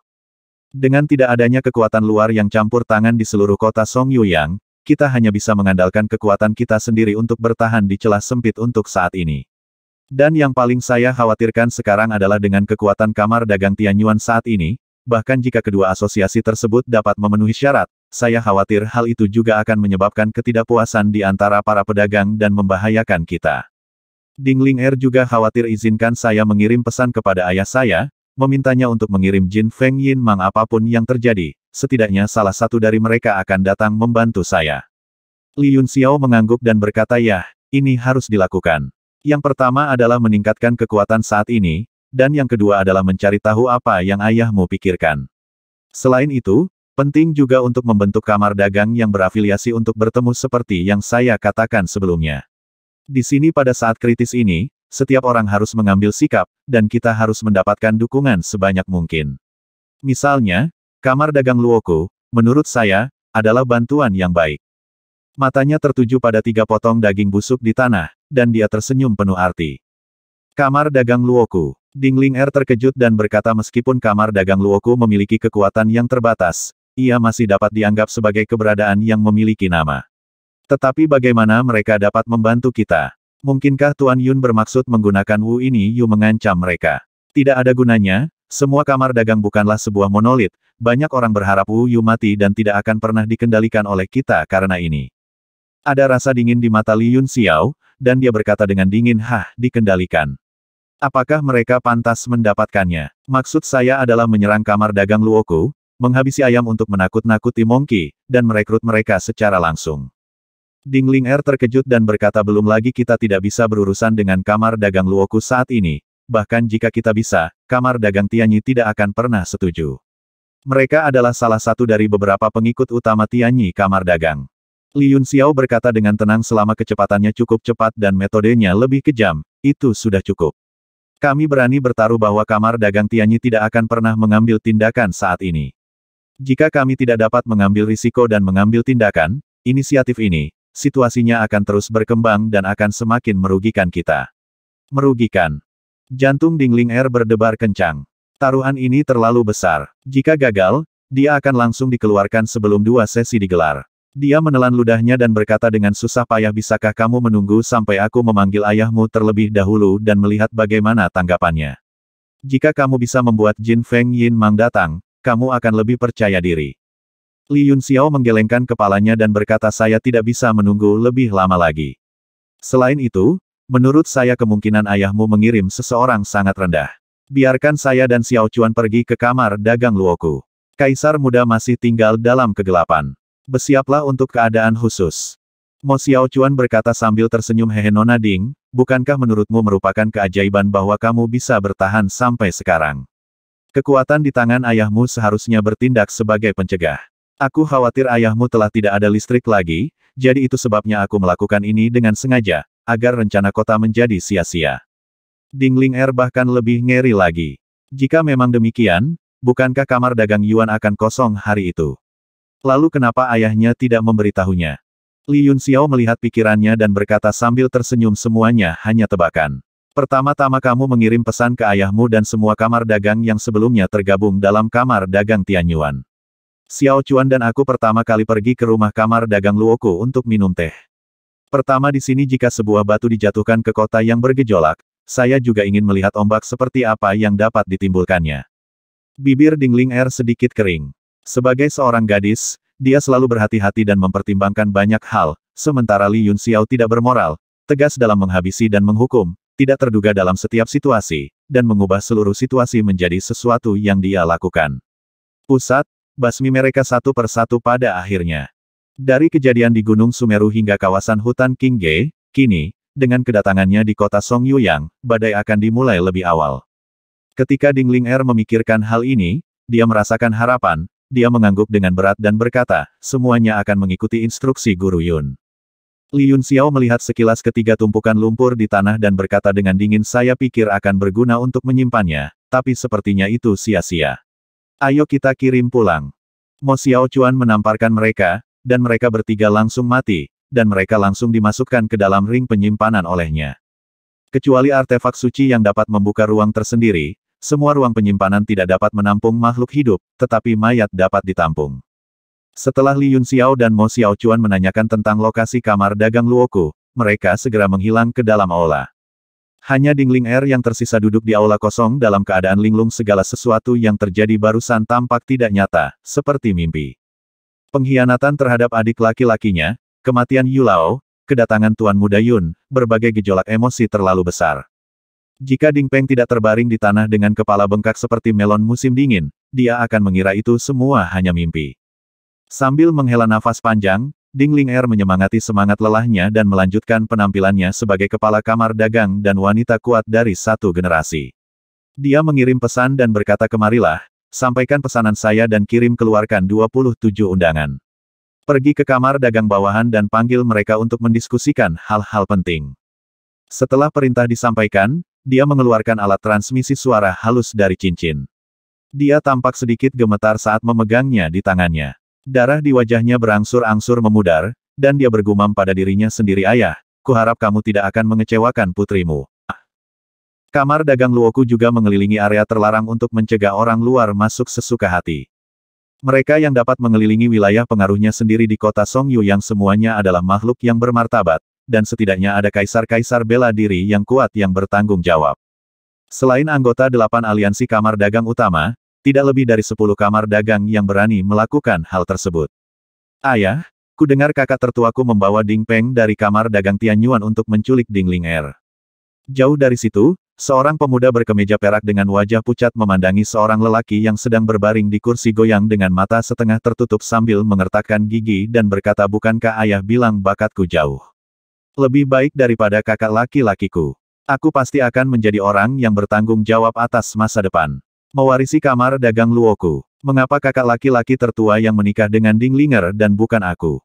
Speaker 1: Dengan tidak adanya kekuatan luar yang campur tangan di seluruh kota Song Songyuyang, kita hanya bisa mengandalkan kekuatan kita sendiri untuk bertahan di celah sempit untuk saat ini. Dan yang paling saya khawatirkan sekarang adalah dengan kekuatan kamar dagang Tianyuan saat ini, bahkan jika kedua asosiasi tersebut dapat memenuhi syarat, saya khawatir hal itu juga akan menyebabkan ketidakpuasan di antara para pedagang dan membahayakan kita. Dingling Air juga khawatir izinkan saya mengirim pesan kepada ayah saya, memintanya untuk mengirim Jin Feng Yin Mang apapun yang terjadi, setidaknya salah satu dari mereka akan datang membantu saya. Li Yun Xiao mengangguk dan berkata ya, ini harus dilakukan. Yang pertama adalah meningkatkan kekuatan saat ini, dan yang kedua adalah mencari tahu apa yang ayahmu pikirkan. Selain itu, penting juga untuk membentuk kamar dagang yang berafiliasi untuk bertemu seperti yang saya katakan sebelumnya. Di sini pada saat kritis ini, setiap orang harus mengambil sikap, dan kita harus mendapatkan dukungan sebanyak mungkin. Misalnya, kamar dagang Luoku, menurut saya, adalah bantuan yang baik. Matanya tertuju pada tiga potong daging busuk di tanah, dan dia tersenyum penuh arti. Kamar dagang Luoku. Dingling Er terkejut dan berkata meskipun kamar dagang Luoku memiliki kekuatan yang terbatas, ia masih dapat dianggap sebagai keberadaan yang memiliki nama. Tetapi bagaimana mereka dapat membantu kita? Mungkinkah Tuan Yun bermaksud menggunakan Wu ini Yu mengancam mereka? Tidak ada gunanya, semua kamar dagang bukanlah sebuah monolit, banyak orang berharap Wu Yu mati dan tidak akan pernah dikendalikan oleh kita karena ini. Ada rasa dingin di mata Li Yun Xiao, dan dia berkata dengan dingin hah, dikendalikan. Apakah mereka pantas mendapatkannya? Maksud saya adalah menyerang kamar dagang Luoku, menghabisi ayam untuk menakut-nakuti Monkey, dan merekrut mereka secara langsung. Dingling Er terkejut dan berkata belum lagi kita tidak bisa berurusan dengan kamar dagang Luoku saat ini, bahkan jika kita bisa, kamar dagang Tianyi tidak akan pernah setuju. Mereka adalah salah satu dari beberapa pengikut utama Tianyi kamar dagang. Li Yun Xiao berkata dengan tenang selama kecepatannya cukup cepat dan metodenya lebih kejam, itu sudah cukup. Kami berani bertaruh bahwa kamar dagang Tianyi tidak akan pernah mengambil tindakan saat ini. Jika kami tidak dapat mengambil risiko dan mengambil tindakan, inisiatif ini, situasinya akan terus berkembang dan akan semakin merugikan kita. Merugikan. Jantung Dingling Air er berdebar kencang. Taruhan ini terlalu besar. Jika gagal, dia akan langsung dikeluarkan sebelum dua sesi digelar. Dia menelan ludahnya dan berkata dengan susah payah bisakah kamu menunggu sampai aku memanggil ayahmu terlebih dahulu dan melihat bagaimana tanggapannya. Jika kamu bisa membuat Jin Feng Yin Mang datang, kamu akan lebih percaya diri. Li Yun Xiao menggelengkan kepalanya dan berkata saya tidak bisa menunggu lebih lama lagi. Selain itu, menurut saya kemungkinan ayahmu mengirim seseorang sangat rendah. Biarkan saya dan Xiao Chuan pergi ke kamar dagang Luoku. Kaisar muda masih tinggal dalam kegelapan bersiaplah untuk keadaan khusus. Mo Xiao Chuan berkata sambil tersenyum hehe Nona Ding, bukankah menurutmu merupakan keajaiban bahwa kamu bisa bertahan sampai sekarang? Kekuatan di tangan ayahmu seharusnya bertindak sebagai pencegah. Aku khawatir ayahmu telah tidak ada listrik lagi, jadi itu sebabnya aku melakukan ini dengan sengaja, agar rencana kota menjadi sia-sia. Dingling Er bahkan lebih ngeri lagi. Jika memang demikian, bukankah kamar dagang Yuan akan kosong hari itu? Lalu kenapa ayahnya tidak memberitahunya? Li Yun Xiao melihat pikirannya dan berkata sambil tersenyum semuanya hanya tebakan. Pertama-tama kamu mengirim pesan ke ayahmu dan semua kamar dagang yang sebelumnya tergabung dalam kamar dagang Tianyuan. Xiao Chuan dan aku pertama kali pergi ke rumah kamar dagang Luoku untuk minum teh. Pertama di sini jika sebuah batu dijatuhkan ke kota yang bergejolak, saya juga ingin melihat ombak seperti apa yang dapat ditimbulkannya. Bibir Dingling Er sedikit kering. Sebagai seorang gadis, dia selalu berhati-hati dan mempertimbangkan banyak hal, sementara Li Yun Xiao tidak bermoral, tegas dalam menghabisi dan menghukum, tidak terduga dalam setiap situasi, dan mengubah seluruh situasi menjadi sesuatu yang dia lakukan. Pusat, basmi mereka satu persatu pada akhirnya. Dari kejadian di Gunung Sumeru hingga kawasan hutan Kingge, kini, dengan kedatangannya di kota Song Yuyang, badai akan dimulai lebih awal. Ketika Dingling Er memikirkan hal ini, dia merasakan harapan, dia mengangguk dengan berat dan berkata, semuanya akan mengikuti instruksi Guru Yun. Li Yun Xiao melihat sekilas ketiga tumpukan lumpur di tanah dan berkata dengan dingin saya pikir akan berguna untuk menyimpannya, tapi sepertinya itu sia-sia. Ayo kita kirim pulang. Mo Xiao Chuan menamparkan mereka, dan mereka bertiga langsung mati, dan mereka langsung dimasukkan ke dalam ring penyimpanan olehnya. Kecuali artefak suci yang dapat membuka ruang tersendiri, semua ruang penyimpanan tidak dapat menampung makhluk hidup, tetapi mayat dapat ditampung. Setelah Li Yun Xiao dan Mo Xiao Chuan menanyakan tentang lokasi kamar dagang Luoku, mereka segera menghilang ke dalam aula. Hanya Dingling Er yang tersisa duduk di aula kosong dalam keadaan linglung segala sesuatu yang terjadi barusan tampak tidak nyata, seperti mimpi. Pengkhianatan terhadap adik laki-lakinya, kematian Yulao, kedatangan Tuan Muda Yun, berbagai gejolak emosi terlalu besar. Jika Ding Peng tidak terbaring di tanah dengan kepala bengkak seperti melon musim dingin, dia akan mengira itu semua hanya mimpi. Sambil menghela nafas panjang, Ding Ling Er menyemangati semangat lelahnya dan melanjutkan penampilannya sebagai kepala kamar dagang dan wanita kuat dari satu generasi. Dia mengirim pesan dan berkata kemarilah, sampaikan pesanan saya dan kirim keluarkan 27 undangan. Pergi ke kamar dagang bawahan dan panggil mereka untuk mendiskusikan hal-hal penting. Setelah perintah disampaikan, dia mengeluarkan alat transmisi suara halus dari cincin. Dia tampak sedikit gemetar saat memegangnya di tangannya. Darah di wajahnya berangsur-angsur memudar, dan dia bergumam pada dirinya sendiri ayah, kuharap kamu tidak akan mengecewakan putrimu. Kamar dagang Luoku juga mengelilingi area terlarang untuk mencegah orang luar masuk sesuka hati. Mereka yang dapat mengelilingi wilayah pengaruhnya sendiri di kota Songyu yang semuanya adalah makhluk yang bermartabat, dan setidaknya ada kaisar-kaisar bela diri yang kuat yang bertanggung jawab. Selain anggota delapan aliansi kamar dagang utama, tidak lebih dari sepuluh kamar dagang yang berani melakukan hal tersebut. Ayah, ku dengar kakak tertuaku membawa Ding Peng dari kamar dagang Tianyuan untuk menculik Ding Ling Er. Jauh dari situ, seorang pemuda berkemeja perak dengan wajah pucat memandangi seorang lelaki yang sedang berbaring di kursi goyang dengan mata setengah tertutup sambil mengertakkan gigi dan berkata bukankah ayah bilang bakatku jauh. Lebih baik daripada kakak laki-lakiku. Aku pasti akan menjadi orang yang bertanggung jawab atas masa depan. Mewarisi kamar dagang Luoku. Mengapa kakak laki-laki tertua yang menikah dengan Ding Ling'er dan bukan aku?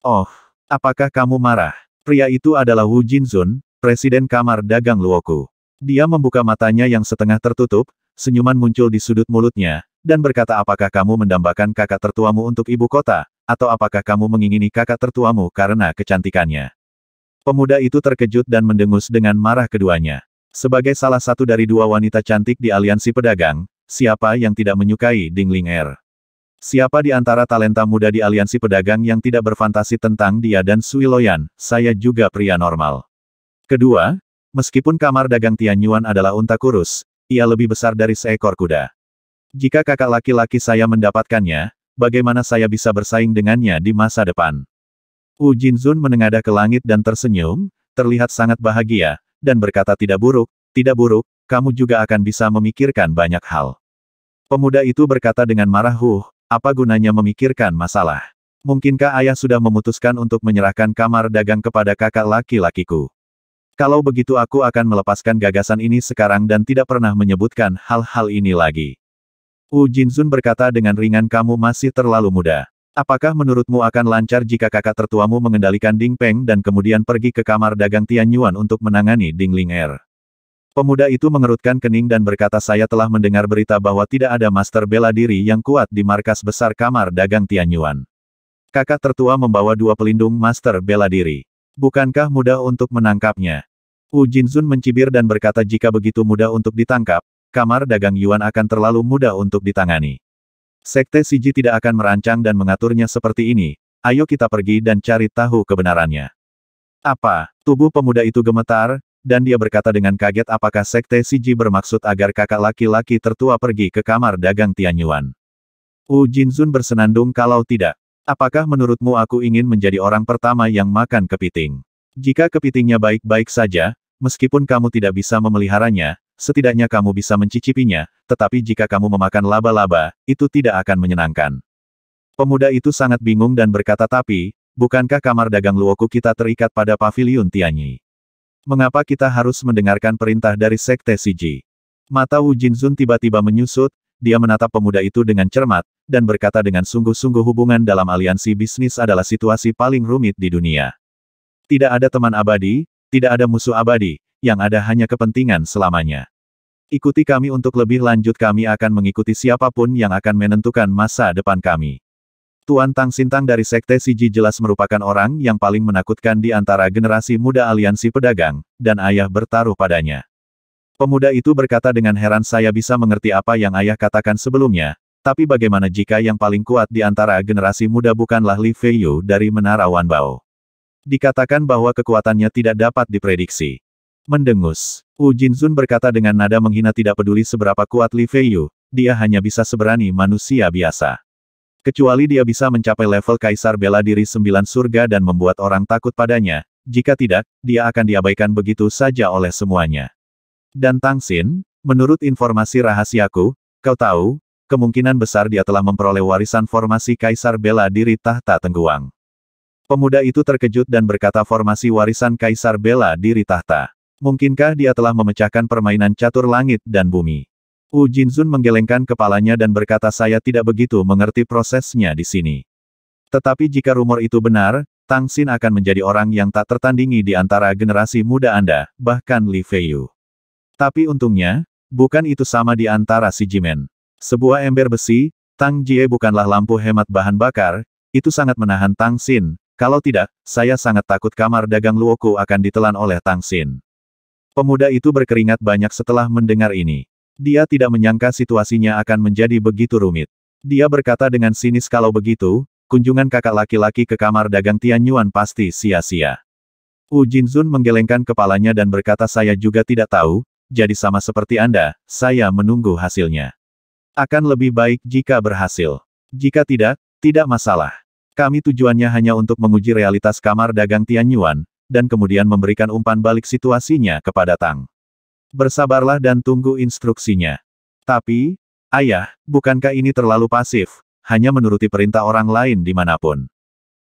Speaker 1: Oh, apakah kamu marah? Pria itu adalah Wu Jinzun, presiden kamar dagang Luoku. Dia membuka matanya yang setengah tertutup, senyuman muncul di sudut mulutnya, dan berkata apakah kamu mendambakan kakak tertuamu untuk ibu kota, atau apakah kamu mengingini kakak tertuamu karena kecantikannya. Pemuda itu terkejut dan mendengus dengan marah keduanya. Sebagai salah satu dari dua wanita cantik di aliansi pedagang, siapa yang tidak menyukai Dingling Er? Siapa di antara talenta muda di aliansi pedagang yang tidak berfantasi tentang dia dan Sui Loyan, saya juga pria normal. Kedua, meskipun kamar dagang Tianyuan adalah unta kurus, ia lebih besar dari seekor kuda. Jika kakak laki-laki saya mendapatkannya, bagaimana saya bisa bersaing dengannya di masa depan? Wu Jinzun menengadah ke langit dan tersenyum, terlihat sangat bahagia, dan berkata tidak buruk, tidak buruk, kamu juga akan bisa memikirkan banyak hal. Pemuda itu berkata dengan marah huh, apa gunanya memikirkan masalah? Mungkinkah ayah sudah memutuskan untuk menyerahkan kamar dagang kepada kakak laki-lakiku? Kalau begitu aku akan melepaskan gagasan ini sekarang dan tidak pernah menyebutkan hal-hal ini lagi. Wu Jinzun berkata dengan ringan kamu masih terlalu muda. Apakah menurutmu akan lancar jika kakak tertuamu mengendalikan Ding Peng dan kemudian pergi ke kamar dagang Tian Yuan untuk menangani Ding Ling Er? Pemuda itu mengerutkan kening dan berkata saya telah mendengar berita bahwa tidak ada master bela diri yang kuat di markas besar kamar dagang Tian Yuan. Kakak tertua membawa dua pelindung master bela diri. Bukankah mudah untuk menangkapnya? Wu Jinzun mencibir dan berkata jika begitu mudah untuk ditangkap, kamar dagang Yuan akan terlalu mudah untuk ditangani. Sekte Siji tidak akan merancang dan mengaturnya seperti ini, ayo kita pergi dan cari tahu kebenarannya. Apa? Tubuh pemuda itu gemetar, dan dia berkata dengan kaget apakah Sekte Siji bermaksud agar kakak laki-laki tertua pergi ke kamar dagang Tianyuan. Wu Jinzun bersenandung kalau tidak. Apakah menurutmu aku ingin menjadi orang pertama yang makan kepiting? Jika kepitingnya baik-baik saja, meskipun kamu tidak bisa memeliharanya, setidaknya kamu bisa mencicipinya, tetapi jika kamu memakan laba-laba, itu tidak akan menyenangkan. Pemuda itu sangat bingung dan berkata tapi, bukankah kamar dagang Luoku kita terikat pada pavilion Tianyi? Mengapa kita harus mendengarkan perintah dari Sekte Siji? Mata Wu Jinzun tiba-tiba menyusut, dia menatap pemuda itu dengan cermat, dan berkata dengan sungguh-sungguh hubungan dalam aliansi bisnis adalah situasi paling rumit di dunia. Tidak ada teman abadi, tidak ada musuh abadi, yang ada hanya kepentingan selamanya. Ikuti kami untuk lebih lanjut kami akan mengikuti siapapun yang akan menentukan masa depan kami. Tuan Tang Sintang dari Sekte Siji jelas merupakan orang yang paling menakutkan di antara generasi muda aliansi pedagang, dan ayah bertaruh padanya. Pemuda itu berkata dengan heran saya bisa mengerti apa yang ayah katakan sebelumnya, tapi bagaimana jika yang paling kuat di antara generasi muda bukanlah Li Feiyu dari Menara Wanbao? Dikatakan bahwa kekuatannya tidak dapat diprediksi. Mendengus. Wu Jinzun berkata dengan nada menghina tidak peduli seberapa kuat Li Feiyu, dia hanya bisa seberani manusia biasa. Kecuali dia bisa mencapai level Kaisar Bela Diri Sembilan Surga dan membuat orang takut padanya, jika tidak, dia akan diabaikan begitu saja oleh semuanya. Dan Tang Xin, menurut informasi rahasiaku, kau tahu, kemungkinan besar dia telah memperoleh warisan formasi Kaisar Bela Diri Tahta Tengguang. Pemuda itu terkejut dan berkata formasi warisan Kaisar Bela Diri Tahta. Mungkinkah dia telah memecahkan permainan catur langit dan bumi? Wu Jinzun menggelengkan kepalanya dan berkata saya tidak begitu mengerti prosesnya di sini. Tetapi jika rumor itu benar, Tang Xin akan menjadi orang yang tak tertandingi di antara generasi muda Anda, bahkan Li Feiyu. Tapi untungnya, bukan itu sama di antara si Jimen. Sebuah ember besi, Tang Jie bukanlah lampu hemat bahan bakar, itu sangat menahan Tang Xin, kalau tidak, saya sangat takut kamar dagang Luoku akan ditelan oleh Tang Xin. Pemuda itu berkeringat banyak setelah mendengar ini. Dia tidak menyangka situasinya akan menjadi begitu rumit. Dia berkata dengan sinis kalau begitu, kunjungan kakak laki-laki ke kamar dagang Tian Yuan pasti sia-sia. Wu Jinzun menggelengkan kepalanya dan berkata saya juga tidak tahu, jadi sama seperti Anda, saya menunggu hasilnya. Akan lebih baik jika berhasil. Jika tidak, tidak masalah. Kami tujuannya hanya untuk menguji realitas kamar dagang Tian Yuan, dan kemudian memberikan umpan balik situasinya kepada Tang. Bersabarlah dan tunggu instruksinya. Tapi, ayah, bukankah ini terlalu pasif, hanya menuruti perintah orang lain dimanapun?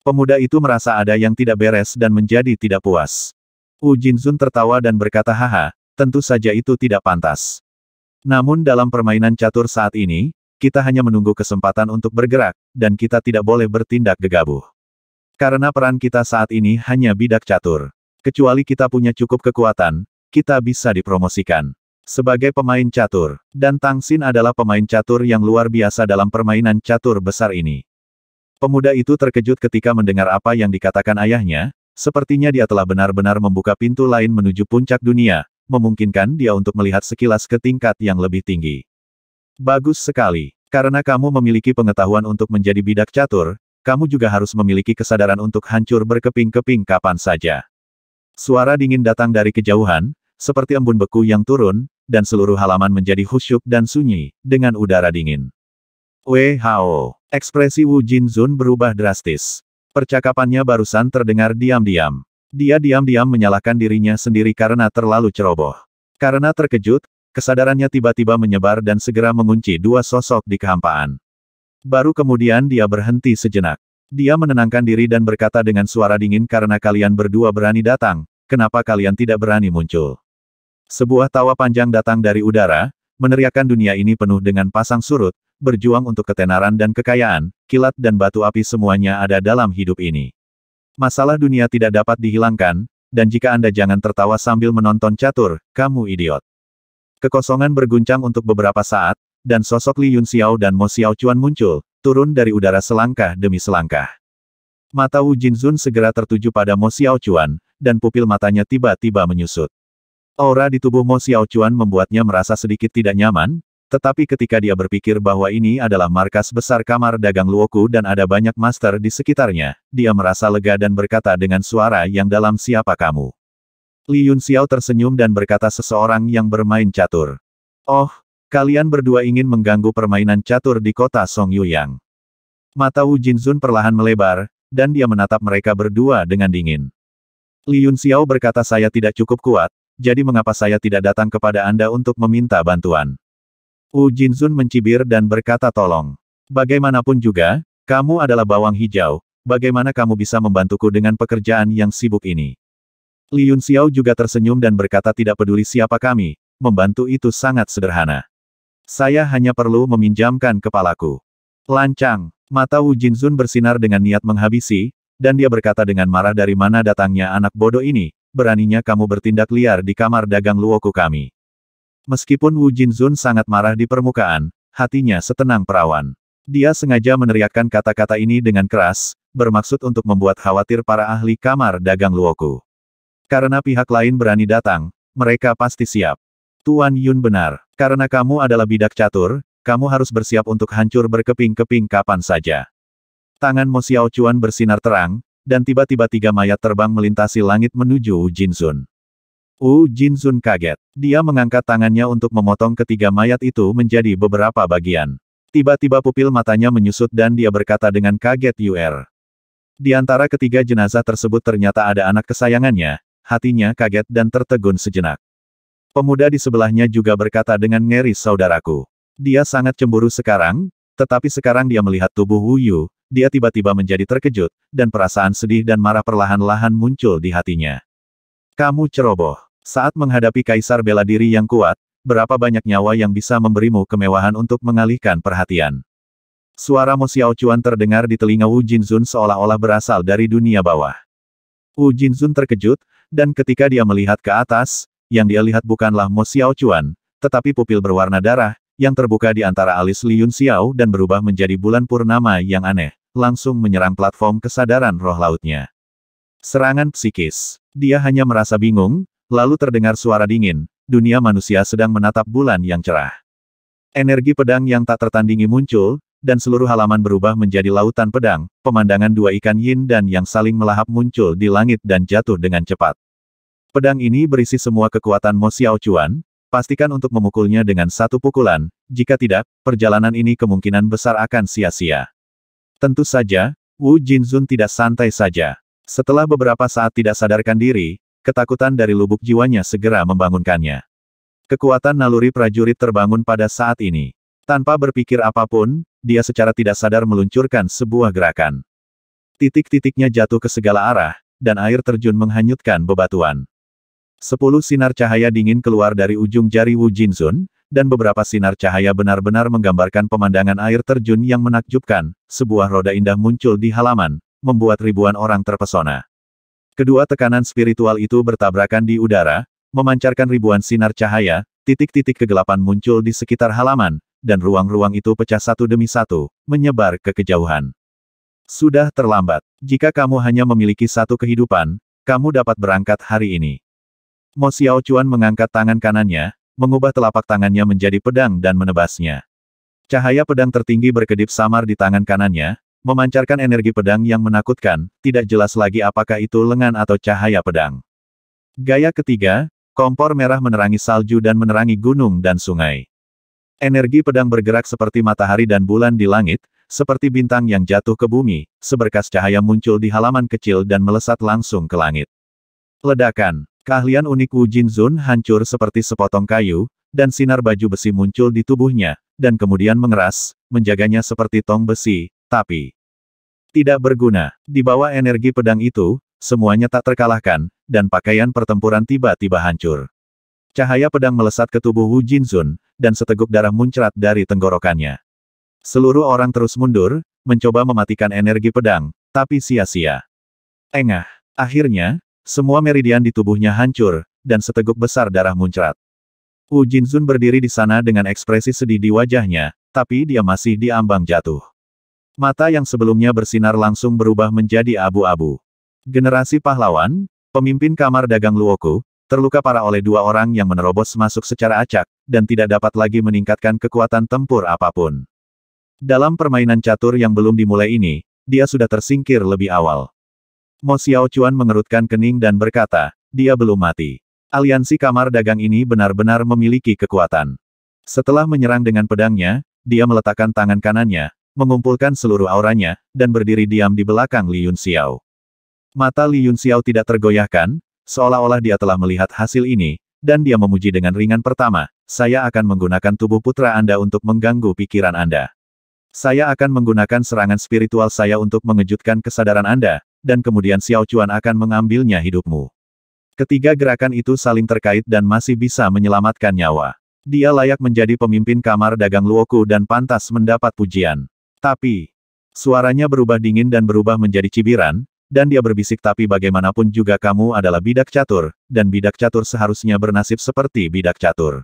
Speaker 1: Pemuda itu merasa ada yang tidak beres dan menjadi tidak puas. Wu Jinzun tertawa dan berkata haha, tentu saja itu tidak pantas. Namun dalam permainan catur saat ini, kita hanya menunggu kesempatan untuk bergerak, dan kita tidak boleh bertindak gegabah. Karena peran kita saat ini hanya bidak catur. Kecuali kita punya cukup kekuatan, kita bisa dipromosikan. Sebagai pemain catur, dan Tang Xin adalah pemain catur yang luar biasa dalam permainan catur besar ini. Pemuda itu terkejut ketika mendengar apa yang dikatakan ayahnya, sepertinya dia telah benar-benar membuka pintu lain menuju puncak dunia, memungkinkan dia untuk melihat sekilas ke tingkat yang lebih tinggi. Bagus sekali, karena kamu memiliki pengetahuan untuk menjadi bidak catur, kamu juga harus memiliki kesadaran untuk hancur berkeping-keping kapan saja. Suara dingin datang dari kejauhan, seperti embun beku yang turun, dan seluruh halaman menjadi khusyuk dan sunyi, dengan udara dingin. Wehao, Ekspresi Wu Jinzun berubah drastis. Percakapannya barusan terdengar diam-diam. Dia diam-diam menyalahkan dirinya sendiri karena terlalu ceroboh. Karena terkejut, kesadarannya tiba-tiba menyebar dan segera mengunci dua sosok di kehampaan. Baru kemudian dia berhenti sejenak. Dia menenangkan diri dan berkata dengan suara dingin karena kalian berdua berani datang, kenapa kalian tidak berani muncul? Sebuah tawa panjang datang dari udara, meneriakan dunia ini penuh dengan pasang surut, berjuang untuk ketenaran dan kekayaan, kilat dan batu api semuanya ada dalam hidup ini. Masalah dunia tidak dapat dihilangkan, dan jika Anda jangan tertawa sambil menonton catur, kamu idiot. Kekosongan berguncang untuk beberapa saat, dan sosok Li Yun Xiao dan Mo Xiao Chuan muncul, turun dari udara selangkah demi selangkah. Mata Wu Jinzun segera tertuju pada Mo Xiao Chuan, dan pupil matanya tiba-tiba menyusut. Aura di tubuh Mo Xiao Chuan membuatnya merasa sedikit tidak nyaman, tetapi ketika dia berpikir bahwa ini adalah markas besar kamar dagang Luoku dan ada banyak master di sekitarnya, dia merasa lega dan berkata dengan suara yang dalam siapa kamu. Li Yun Xiao tersenyum dan berkata seseorang yang bermain catur. Oh, Kalian berdua ingin mengganggu permainan catur di kota Song Yuyang. Mata Wu Jinzun perlahan melebar, dan dia menatap mereka berdua dengan dingin. Li Yun Xiao berkata saya tidak cukup kuat, jadi mengapa saya tidak datang kepada Anda untuk meminta bantuan? Wu Jinzun mencibir dan berkata tolong. Bagaimanapun juga, kamu adalah bawang hijau, bagaimana kamu bisa membantuku dengan pekerjaan yang sibuk ini? Li Yun Xiao juga tersenyum dan berkata tidak peduli siapa kami, membantu itu sangat sederhana. Saya hanya perlu meminjamkan kepalaku. Lancang, mata Wu Jinzun bersinar dengan niat menghabisi, dan dia berkata dengan marah dari mana datangnya anak bodoh ini, beraninya kamu bertindak liar di kamar dagang luoku kami. Meskipun Wu Jinzun sangat marah di permukaan, hatinya setenang perawan. Dia sengaja meneriakkan kata-kata ini dengan keras, bermaksud untuk membuat khawatir para ahli kamar dagang luoku. Karena pihak lain berani datang, mereka pasti siap. Tuan Yun benar. Karena kamu adalah bidak catur, kamu harus bersiap untuk hancur berkeping-keping kapan saja. Tangan Mo Xiao Chuan bersinar terang, dan tiba-tiba tiga mayat terbang melintasi langit menuju Wu Jinzun. Wu Jinzun kaget. Dia mengangkat tangannya untuk memotong ketiga mayat itu menjadi beberapa bagian. Tiba-tiba pupil matanya menyusut dan dia berkata dengan kaget Yuer. Di antara ketiga jenazah tersebut ternyata ada anak kesayangannya, hatinya kaget dan tertegun sejenak. Pemuda di sebelahnya juga berkata dengan ngeri saudaraku. Dia sangat cemburu sekarang, tetapi sekarang dia melihat tubuh Yu, dia tiba-tiba menjadi terkejut, dan perasaan sedih dan marah perlahan-lahan muncul di hatinya. Kamu ceroboh. Saat menghadapi kaisar bela diri yang kuat, berapa banyak nyawa yang bisa memberimu kemewahan untuk mengalihkan perhatian. Suara Mo Xiao Chuan terdengar di telinga Wu Jinzun seolah-olah berasal dari dunia bawah. Wu Jinzun terkejut, dan ketika dia melihat ke atas, yang dia lihat bukanlah Mo Xiao Chuan, tetapi pupil berwarna darah, yang terbuka di antara alis Li Yun Xiao dan berubah menjadi bulan purnama yang aneh, langsung menyerang platform kesadaran roh lautnya. Serangan psikis. Dia hanya merasa bingung, lalu terdengar suara dingin, dunia manusia sedang menatap bulan yang cerah. Energi pedang yang tak tertandingi muncul, dan seluruh halaman berubah menjadi lautan pedang, pemandangan dua ikan yin dan yang saling melahap muncul di langit dan jatuh dengan cepat. Pedang ini berisi semua kekuatan Mo Xiao Chuan, pastikan untuk memukulnya dengan satu pukulan, jika tidak, perjalanan ini kemungkinan besar akan sia-sia. Tentu saja, Wu Jinzun tidak santai saja. Setelah beberapa saat tidak sadarkan diri, ketakutan dari lubuk jiwanya segera membangunkannya. Kekuatan naluri prajurit terbangun pada saat ini. Tanpa berpikir apapun, dia secara tidak sadar meluncurkan sebuah gerakan. Titik-titiknya jatuh ke segala arah, dan air terjun menghanyutkan bebatuan. Sepuluh sinar cahaya dingin keluar dari ujung jari Wu Jinzun, dan beberapa sinar cahaya benar-benar menggambarkan pemandangan air terjun yang menakjubkan, sebuah roda indah muncul di halaman, membuat ribuan orang terpesona. Kedua tekanan spiritual itu bertabrakan di udara, memancarkan ribuan sinar cahaya, titik-titik kegelapan muncul di sekitar halaman, dan ruang-ruang itu pecah satu demi satu, menyebar ke kejauhan. Sudah terlambat. Jika kamu hanya memiliki satu kehidupan, kamu dapat berangkat hari ini. Mo Xiao Chuan mengangkat tangan kanannya, mengubah telapak tangannya menjadi pedang dan menebasnya. Cahaya pedang tertinggi berkedip samar di tangan kanannya, memancarkan energi pedang yang menakutkan, tidak jelas lagi apakah itu lengan atau cahaya pedang. Gaya ketiga, kompor merah menerangi salju dan menerangi gunung dan sungai. Energi pedang bergerak seperti matahari dan bulan di langit, seperti bintang yang jatuh ke bumi, seberkas cahaya muncul di halaman kecil dan melesat langsung ke langit. Ledakan. Keahlian unik Wu Jinzun hancur seperti sepotong kayu, dan sinar baju besi muncul di tubuhnya, dan kemudian mengeras, menjaganya seperti tong besi, tapi tidak berguna. Di bawah energi pedang itu, semuanya tak terkalahkan, dan pakaian pertempuran tiba-tiba hancur. Cahaya pedang melesat ke tubuh Wu Jinzun, dan seteguk darah muncrat dari tenggorokannya. Seluruh orang terus mundur, mencoba mematikan energi pedang, tapi sia-sia. Engah. Akhirnya, semua meridian di tubuhnya hancur, dan seteguk besar darah muncrat. Wu Jinzun berdiri di sana dengan ekspresi sedih di wajahnya, tapi dia masih diambang jatuh. Mata yang sebelumnya bersinar langsung berubah menjadi abu-abu. Generasi pahlawan, pemimpin kamar dagang Luoku, terluka parah oleh dua orang yang menerobos masuk secara acak, dan tidak dapat lagi meningkatkan kekuatan tempur apapun. Dalam permainan catur yang belum dimulai ini, dia sudah tersingkir lebih awal. Mo Xiao mengerutkan kening dan berkata, dia belum mati. Aliansi kamar dagang ini benar-benar memiliki kekuatan. Setelah menyerang dengan pedangnya, dia meletakkan tangan kanannya, mengumpulkan seluruh auranya, dan berdiri diam di belakang Li Yun Xiao. Mata Li Yun Xiao tidak tergoyahkan, seolah-olah dia telah melihat hasil ini, dan dia memuji dengan ringan pertama, saya akan menggunakan tubuh putra Anda untuk mengganggu pikiran Anda. Saya akan menggunakan serangan spiritual saya untuk mengejutkan kesadaran Anda, dan kemudian Xiao Chuan akan mengambilnya hidupmu. Ketiga gerakan itu saling terkait dan masih bisa menyelamatkan nyawa. Dia layak menjadi pemimpin kamar dagang Luoku dan pantas mendapat pujian. Tapi, suaranya berubah dingin dan berubah menjadi cibiran, dan dia berbisik tapi bagaimanapun juga kamu adalah bidak catur, dan bidak catur seharusnya bernasib seperti bidak catur.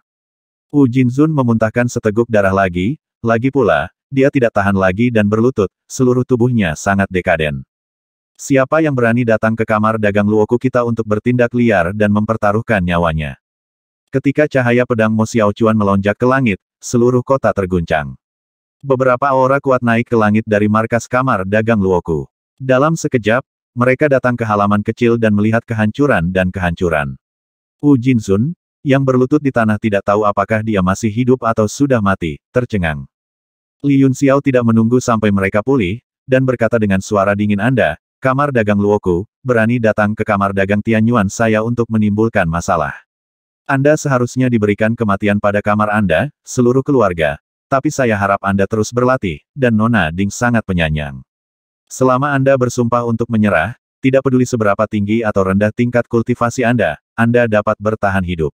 Speaker 1: Wu Jinzun memuntahkan seteguk darah lagi, lagi pula, dia tidak tahan lagi dan berlutut, seluruh tubuhnya sangat dekaden. Siapa yang berani datang ke kamar dagang Luoku kita untuk bertindak liar dan mempertaruhkan nyawanya? Ketika cahaya pedang Mo Cuan melonjak ke langit, seluruh kota terguncang. Beberapa aura kuat naik ke langit dari markas kamar dagang Luoku. Dalam sekejap, mereka datang ke halaman kecil dan melihat kehancuran dan kehancuran. Wu Jinsun, yang berlutut di tanah tidak tahu apakah dia masih hidup atau sudah mati, tercengang. Li Yun Xiao tidak menunggu sampai mereka pulih, dan berkata dengan suara dingin Anda, Kamar dagang Luoku, berani datang ke kamar dagang Tianyuan saya untuk menimbulkan masalah. Anda seharusnya diberikan kematian pada kamar Anda, seluruh keluarga. Tapi saya harap Anda terus berlatih, dan Nona Ding sangat penyanyang. Selama Anda bersumpah untuk menyerah, tidak peduli seberapa tinggi atau rendah tingkat kultivasi Anda, Anda dapat bertahan hidup.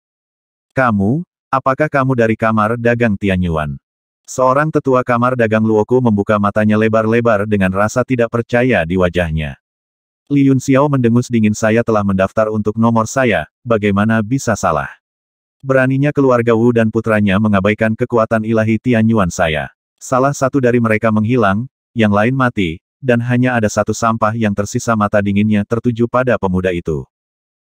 Speaker 1: Kamu, apakah kamu dari kamar dagang Tianyuan? Seorang tetua kamar dagang Luoku membuka matanya lebar-lebar dengan rasa tidak percaya di wajahnya. Li Yun Xiao mendengus dingin saya telah mendaftar untuk nomor saya, bagaimana bisa salah? Beraninya keluarga Wu dan putranya mengabaikan kekuatan ilahi Tian Yuan saya. Salah satu dari mereka menghilang, yang lain mati, dan hanya ada satu sampah yang tersisa mata dinginnya tertuju pada pemuda itu.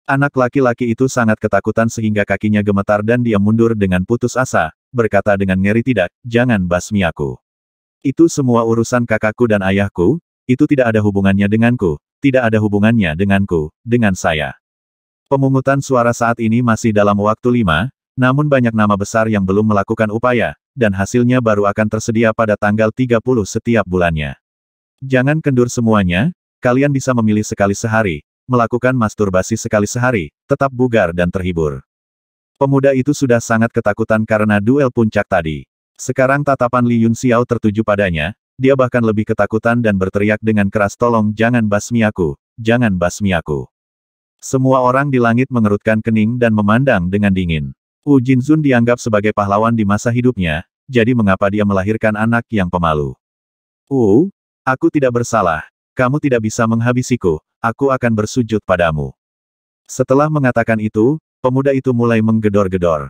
Speaker 1: Anak laki-laki itu sangat ketakutan sehingga kakinya gemetar dan dia mundur dengan putus asa, berkata dengan ngeri tidak, jangan basmi aku. Itu semua urusan kakakku dan ayahku, itu tidak ada hubungannya denganku, tidak ada hubungannya denganku, dengan saya. Pemungutan suara saat ini masih dalam waktu lima, namun banyak nama besar yang belum melakukan upaya, dan hasilnya baru akan tersedia pada tanggal 30 setiap bulannya. Jangan kendur semuanya, kalian bisa memilih sekali sehari, melakukan masturbasi sekali sehari, tetap bugar dan terhibur. Pemuda itu sudah sangat ketakutan karena duel puncak tadi. Sekarang tatapan Li Yun Xiao tertuju padanya, dia bahkan lebih ketakutan dan berteriak dengan keras tolong jangan basmi aku, jangan basmi aku. Semua orang di langit mengerutkan kening dan memandang dengan dingin. Wu Jinzun dianggap sebagai pahlawan di masa hidupnya, jadi mengapa dia melahirkan anak yang pemalu? Wu, aku tidak bersalah. Kamu tidak bisa menghabisiku, aku akan bersujud padamu. Setelah mengatakan itu, pemuda itu mulai menggedor-gedor.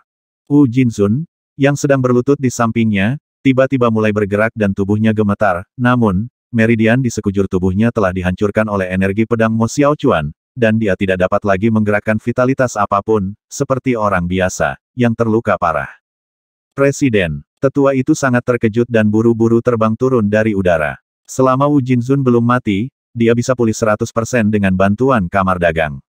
Speaker 1: Wu Jinzun, yang sedang berlutut di sampingnya, tiba-tiba mulai bergerak dan tubuhnya gemetar, namun, meridian di sekujur tubuhnya telah dihancurkan oleh energi pedang Mo Xiao Chuan, dan dia tidak dapat lagi menggerakkan vitalitas apapun, seperti orang biasa, yang terluka parah. Presiden, tetua itu sangat terkejut dan buru-buru terbang turun dari udara. Selama Wu Jinzun belum mati, dia bisa pulih 100% dengan bantuan kamar dagang.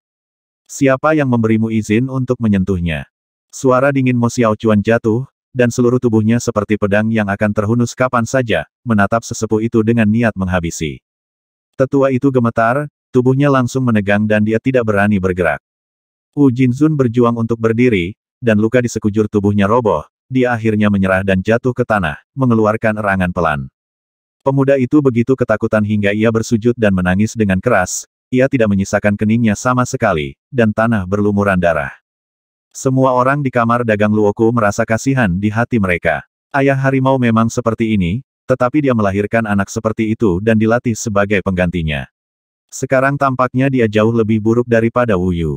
Speaker 1: Siapa yang memberimu izin untuk menyentuhnya? Suara dingin Mo Xiao Chuan jatuh, dan seluruh tubuhnya seperti pedang yang akan terhunus kapan saja, menatap sesepuh itu dengan niat menghabisi. Tetua itu gemetar, tubuhnya langsung menegang dan dia tidak berani bergerak. Wu Jinzun berjuang untuk berdiri, dan luka di sekujur tubuhnya roboh, dia akhirnya menyerah dan jatuh ke tanah, mengeluarkan erangan pelan. Pemuda itu begitu ketakutan hingga ia bersujud dan menangis dengan keras, ia tidak menyisakan keningnya sama sekali, dan tanah berlumuran darah. Semua orang di kamar dagang Luoku merasa kasihan di hati mereka. Ayah harimau memang seperti ini, tetapi dia melahirkan anak seperti itu dan dilatih sebagai penggantinya. Sekarang tampaknya dia jauh lebih buruk daripada Wu Yu.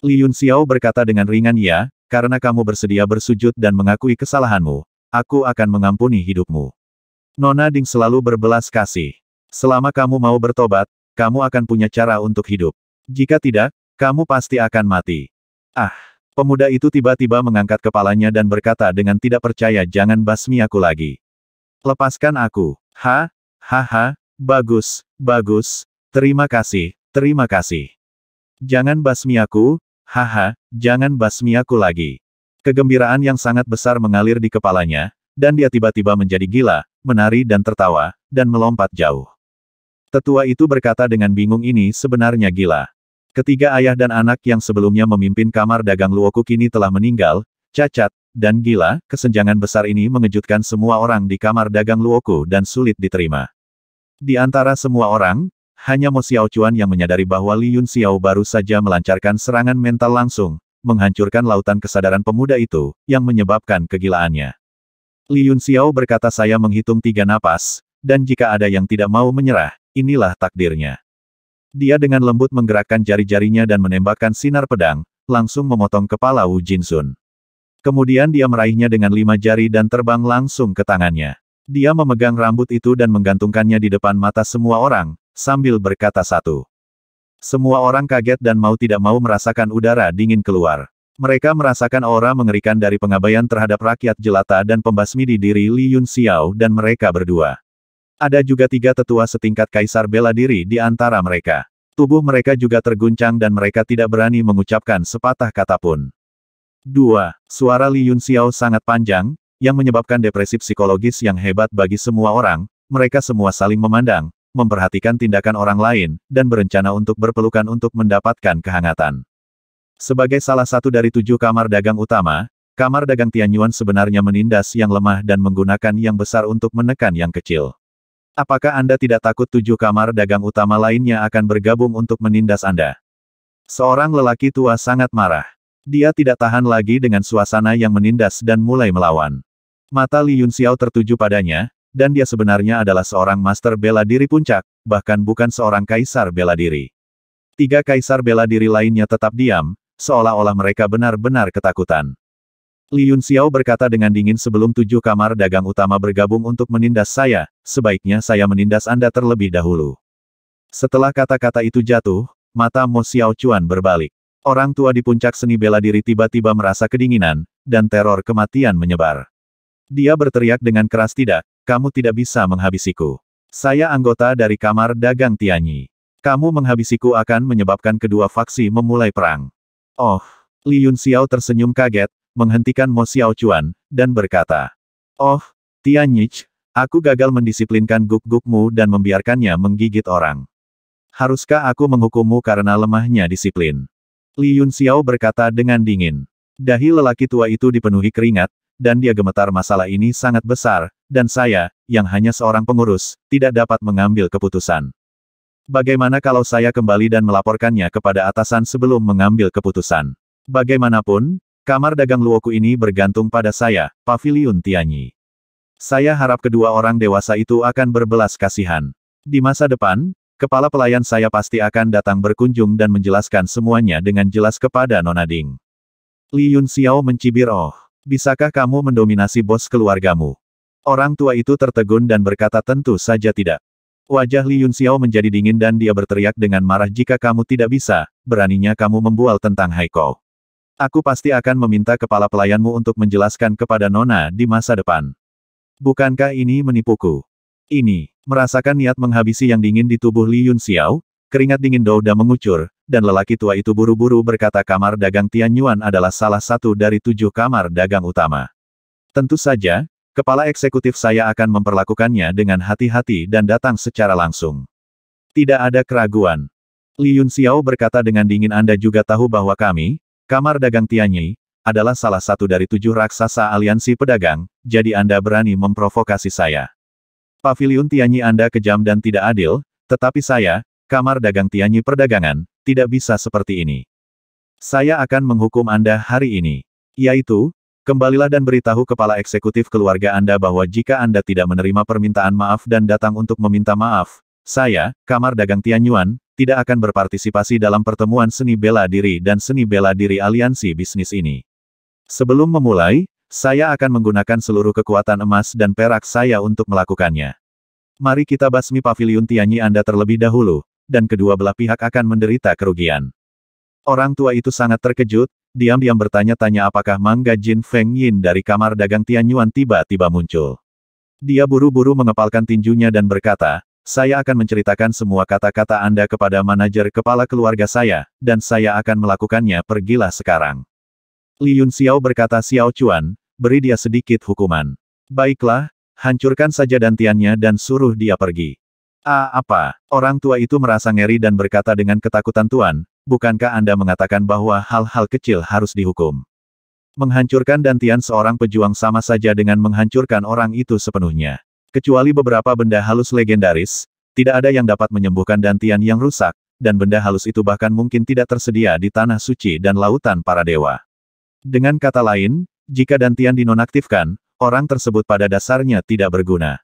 Speaker 1: Li Yun Xiao berkata dengan ringan ya, karena kamu bersedia bersujud dan mengakui kesalahanmu, aku akan mengampuni hidupmu. Nona Ding selalu berbelas kasih. Selama kamu mau bertobat, kamu akan punya cara untuk hidup. Jika tidak, kamu pasti akan mati. Ah! Pemuda itu tiba-tiba mengangkat kepalanya dan berkata dengan tidak percaya jangan basmi aku lagi. Lepaskan aku. Ha, ha ha, bagus, bagus, terima kasih, terima kasih. Jangan basmi aku, haha, jangan basmi aku lagi. Kegembiraan yang sangat besar mengalir di kepalanya, dan dia tiba-tiba menjadi gila, menari dan tertawa, dan melompat jauh. Tetua itu berkata dengan bingung ini sebenarnya gila. Ketiga ayah dan anak yang sebelumnya memimpin kamar dagang Luoku kini telah meninggal, cacat, dan gila, kesenjangan besar ini mengejutkan semua orang di kamar dagang Luoku dan sulit diterima. Di antara semua orang, hanya Mo Xiaocuan yang menyadari bahwa Li Yun Xiao baru saja melancarkan serangan mental langsung, menghancurkan lautan kesadaran pemuda itu, yang menyebabkan kegilaannya. Li Yun Xiao berkata saya menghitung tiga napas, dan jika ada yang tidak mau menyerah, inilah takdirnya. Dia dengan lembut menggerakkan jari-jarinya dan menembakkan sinar pedang, langsung memotong kepala Wu Jinsun. Kemudian dia meraihnya dengan lima jari dan terbang langsung ke tangannya. Dia memegang rambut itu dan menggantungkannya di depan mata semua orang, sambil berkata satu. Semua orang kaget dan mau tidak mau merasakan udara dingin keluar. Mereka merasakan aura mengerikan dari pengabaian terhadap rakyat jelata dan pembasmi di diri Li Yun Xiao dan mereka berdua. Ada juga tiga tetua setingkat kaisar bela diri di antara mereka. Tubuh mereka juga terguncang dan mereka tidak berani mengucapkan sepatah kata pun. 2. Suara Li Yun Xiao sangat panjang, yang menyebabkan depresi psikologis yang hebat bagi semua orang, mereka semua saling memandang, memperhatikan tindakan orang lain, dan berencana untuk berpelukan untuk mendapatkan kehangatan. Sebagai salah satu dari tujuh kamar dagang utama, kamar dagang Tianyuan sebenarnya menindas yang lemah dan menggunakan yang besar untuk menekan yang kecil. Apakah Anda tidak takut tujuh kamar dagang utama lainnya akan bergabung untuk menindas Anda? Seorang lelaki tua sangat marah. Dia tidak tahan lagi dengan suasana yang menindas dan mulai melawan. Mata Li Yun Xiao tertuju padanya, dan dia sebenarnya adalah seorang master bela diri puncak, bahkan bukan seorang kaisar bela diri. Tiga kaisar bela diri lainnya tetap diam, seolah-olah mereka benar-benar ketakutan. Yun Xiao berkata dengan dingin sebelum tujuh kamar dagang utama bergabung untuk menindas saya, sebaiknya saya menindas Anda terlebih dahulu. Setelah kata-kata itu jatuh, mata Mo Xiao Chuan berbalik. Orang tua di puncak seni bela diri tiba-tiba merasa kedinginan, dan teror kematian menyebar. Dia berteriak dengan keras tidak, kamu tidak bisa menghabisiku. Saya anggota dari kamar dagang Tianyi. Kamu menghabisiku akan menyebabkan kedua faksi memulai perang. Oh, Li Yun Xiao tersenyum kaget, menghentikan Mo Xiaochuan, dan berkata, Oh, Yich, aku gagal mendisiplinkan guk-gukmu dan membiarkannya menggigit orang. Haruskah aku menghukummu karena lemahnya disiplin? Li Yun Xiao berkata dengan dingin. Dahi lelaki tua itu dipenuhi keringat, dan dia gemetar masalah ini sangat besar, dan saya, yang hanya seorang pengurus, tidak dapat mengambil keputusan. Bagaimana kalau saya kembali dan melaporkannya kepada atasan sebelum mengambil keputusan? Bagaimanapun, Kamar dagang Luoku ini bergantung pada saya, Paviliun Tianyi. Saya harap kedua orang dewasa itu akan berbelas kasihan. Di masa depan, kepala pelayan saya pasti akan datang berkunjung dan menjelaskan semuanya dengan jelas kepada Nona Ding. Li Yun Xiao mencibir oh, bisakah kamu mendominasi bos keluargamu? Orang tua itu tertegun dan berkata tentu saja tidak. Wajah Li Yun Xiao menjadi dingin dan dia berteriak dengan marah jika kamu tidak bisa, beraninya kamu membual tentang Haiko. Aku pasti akan meminta kepala pelayanmu untuk menjelaskan kepada Nona di masa depan. Bukankah ini menipuku? Ini, merasakan niat menghabisi yang dingin di tubuh Li Yun Xiao, keringat dingin Douda mengucur, dan lelaki tua itu buru-buru berkata kamar dagang Tian Yuan adalah salah satu dari tujuh kamar dagang utama. Tentu saja, kepala eksekutif saya akan memperlakukannya dengan hati-hati dan datang secara langsung. Tidak ada keraguan. Li Yun Xiao berkata dengan dingin Anda juga tahu bahwa kami, Kamar dagang Tianyi, adalah salah satu dari tujuh raksasa aliansi pedagang, jadi Anda berani memprovokasi saya. Paviliun Tianyi Anda kejam dan tidak adil, tetapi saya, kamar dagang Tianyi perdagangan, tidak bisa seperti ini. Saya akan menghukum Anda hari ini. Yaitu, Kembalilah dan beritahu kepala eksekutif keluarga Anda bahwa jika Anda tidak menerima permintaan maaf dan datang untuk meminta maaf, saya, kamar dagang Tianyuan, tidak akan berpartisipasi dalam pertemuan seni bela diri dan seni bela diri aliansi bisnis ini. Sebelum memulai, saya akan menggunakan seluruh kekuatan emas dan perak saya untuk melakukannya. Mari kita basmi pavilion Tianyi Anda terlebih dahulu, dan kedua belah pihak akan menderita kerugian. Orang tua itu sangat terkejut, diam-diam bertanya-tanya apakah mangga Jin Feng Yin dari kamar dagang Tianyuan tiba-tiba muncul. Dia buru-buru mengepalkan tinjunya dan berkata, saya akan menceritakan semua kata-kata Anda kepada manajer kepala keluarga saya, dan saya akan melakukannya pergilah sekarang. Li Yun Xiao berkata Xiao Chuan, beri dia sedikit hukuman. Baiklah, hancurkan saja dantiannya dan suruh dia pergi. Ah apa, orang tua itu merasa ngeri dan berkata dengan ketakutan Tuan, bukankah Anda mengatakan bahwa hal-hal kecil harus dihukum? Menghancurkan dantian seorang pejuang sama saja dengan menghancurkan orang itu sepenuhnya. Kecuali beberapa benda halus legendaris, tidak ada yang dapat menyembuhkan dantian yang rusak, dan benda halus itu bahkan mungkin tidak tersedia di tanah suci dan lautan para dewa. Dengan kata lain, jika dantian dinonaktifkan, orang tersebut pada dasarnya tidak berguna.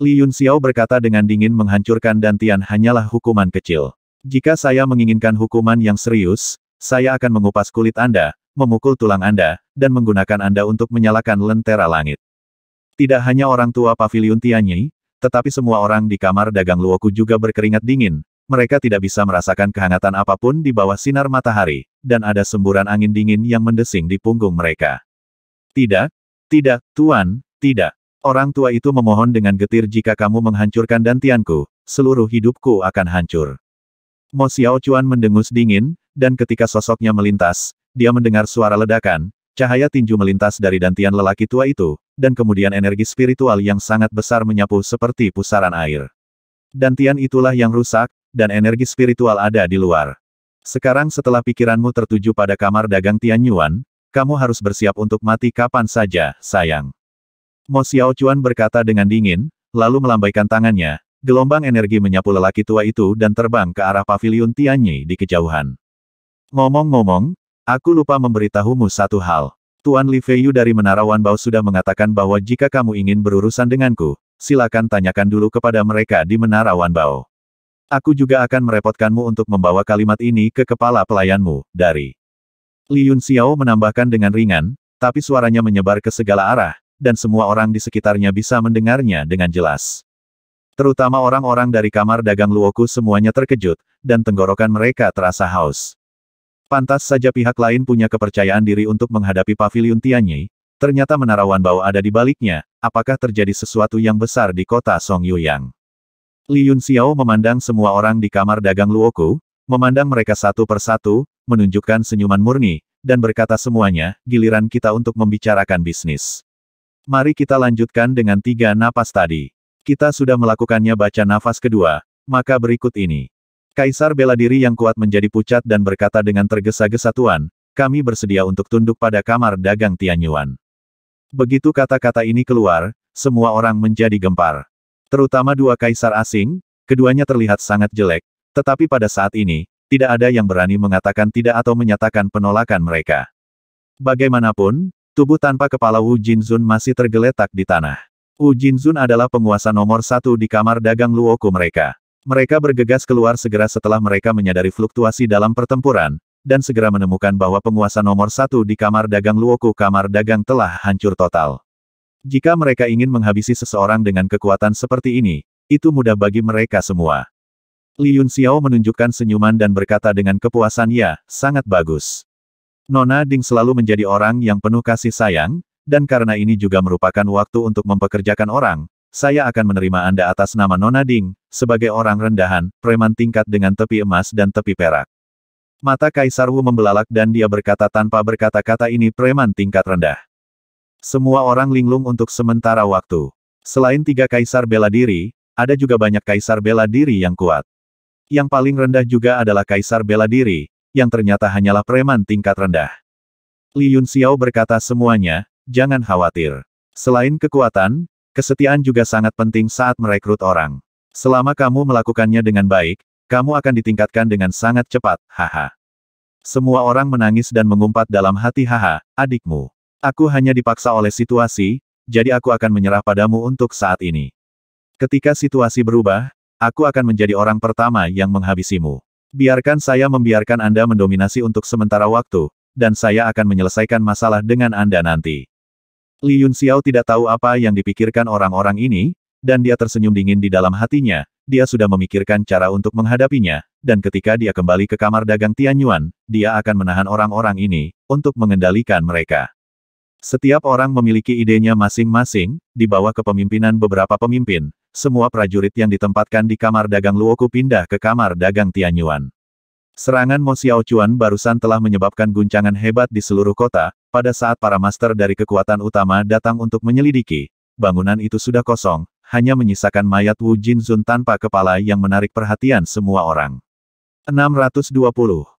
Speaker 1: Li Yun Xiao berkata dengan dingin menghancurkan dantian hanyalah hukuman kecil. Jika saya menginginkan hukuman yang serius, saya akan mengupas kulit Anda, memukul tulang Anda, dan menggunakan Anda untuk menyalakan lentera langit. Tidak hanya orang tua Paviliun Tianyi, tetapi semua orang di kamar dagang Luoku juga berkeringat dingin, mereka tidak bisa merasakan kehangatan apapun di bawah sinar matahari, dan ada semburan angin dingin yang mendesing di punggung mereka. Tidak, tidak, Tuan, tidak. Orang tua itu memohon dengan getir jika kamu menghancurkan dantianku, seluruh hidupku akan hancur. Mo Xiao Chuan mendengus dingin, dan ketika sosoknya melintas, dia mendengar suara ledakan, Cahaya tinju melintas dari dantian lelaki tua itu, dan kemudian energi spiritual yang sangat besar menyapu seperti pusaran air. Dantian itulah yang rusak, dan energi spiritual ada di luar. Sekarang setelah pikiranmu tertuju pada kamar dagang Tianyuan, kamu harus bersiap untuk mati kapan saja, sayang. Mo Xiao Chuan berkata dengan dingin, lalu melambaikan tangannya, gelombang energi menyapu lelaki tua itu dan terbang ke arah paviliun Tianyi di kejauhan. Ngomong-ngomong, Aku lupa memberitahumu satu hal. Tuan Li Feiyu dari Menara Bao sudah mengatakan bahwa jika kamu ingin berurusan denganku, silakan tanyakan dulu kepada mereka di Menara Bao. Aku juga akan merepotkanmu untuk membawa kalimat ini ke kepala pelayanmu, dari. Li Yun Xiao menambahkan dengan ringan, tapi suaranya menyebar ke segala arah, dan semua orang di sekitarnya bisa mendengarnya dengan jelas. Terutama orang-orang dari kamar dagang Luoku semuanya terkejut, dan tenggorokan mereka terasa haus. Pantas saja pihak lain punya kepercayaan diri untuk menghadapi pavilion Tianyi, ternyata menara Wanbao ada di baliknya, apakah terjadi sesuatu yang besar di kota Song Yuyang. Li Yun Xiao memandang semua orang di kamar dagang Luoku, memandang mereka satu persatu, menunjukkan senyuman murni, dan berkata semuanya, giliran kita untuk membicarakan bisnis. Mari kita lanjutkan dengan tiga napas tadi. Kita sudah melakukannya baca nafas kedua, maka berikut ini. Kaisar bela diri yang kuat menjadi pucat dan berkata dengan tergesa-gesa Tuan, kami bersedia untuk tunduk pada kamar dagang Tianyuan. Begitu kata-kata ini keluar, semua orang menjadi gempar. Terutama dua kaisar asing, keduanya terlihat sangat jelek, tetapi pada saat ini, tidak ada yang berani mengatakan tidak atau menyatakan penolakan mereka. Bagaimanapun, tubuh tanpa kepala Wu Jinzun masih tergeletak di tanah. Wu Jinzun adalah penguasa nomor satu di kamar dagang Luoku mereka. Mereka bergegas keluar segera setelah mereka menyadari fluktuasi dalam pertempuran, dan segera menemukan bahwa penguasa nomor satu di kamar dagang Luoku kamar dagang telah hancur total. Jika mereka ingin menghabisi seseorang dengan kekuatan seperti ini, itu mudah bagi mereka semua. Li Yun Xiao menunjukkan senyuman dan berkata dengan kepuasan ya, sangat bagus. Nona Ding selalu menjadi orang yang penuh kasih sayang, dan karena ini juga merupakan waktu untuk mempekerjakan orang, saya akan menerima Anda atas nama Nona Ding, sebagai orang rendahan, preman tingkat dengan tepi emas dan tepi perak. Mata Kaisar Wu membelalak dan dia berkata tanpa berkata-kata ini preman tingkat rendah. Semua orang linglung untuk sementara waktu. Selain tiga kaisar bela diri, ada juga banyak kaisar bela diri yang kuat. Yang paling rendah juga adalah kaisar bela diri, yang ternyata hanyalah preman tingkat rendah. Li Yun Xiao berkata semuanya, jangan khawatir. Selain kekuatan, Kesetiaan juga sangat penting saat merekrut orang. Selama kamu melakukannya dengan baik, kamu akan ditingkatkan dengan sangat cepat, haha. Semua orang menangis dan mengumpat dalam hati haha, adikmu. Aku hanya dipaksa oleh situasi, jadi aku akan menyerah padamu untuk saat ini. Ketika situasi berubah, aku akan menjadi orang pertama yang menghabisimu. Biarkan saya membiarkan Anda mendominasi untuk sementara waktu, dan saya akan menyelesaikan masalah dengan Anda nanti. Li Xiao tidak tahu apa yang dipikirkan orang-orang ini, dan dia tersenyum dingin di dalam hatinya, dia sudah memikirkan cara untuk menghadapinya, dan ketika dia kembali ke kamar dagang Tianyuan, dia akan menahan orang-orang ini, untuk mengendalikan mereka. Setiap orang memiliki idenya masing-masing, di bawah kepemimpinan beberapa pemimpin, semua prajurit yang ditempatkan di kamar dagang Luoku pindah ke kamar dagang Tianyuan. Serangan Mo Xiaochuan barusan telah menyebabkan guncangan hebat di seluruh kota, pada saat para master dari kekuatan utama datang untuk menyelidiki, bangunan itu sudah kosong, hanya menyisakan mayat Wu Jin Zun tanpa kepala yang menarik perhatian semua orang. 620.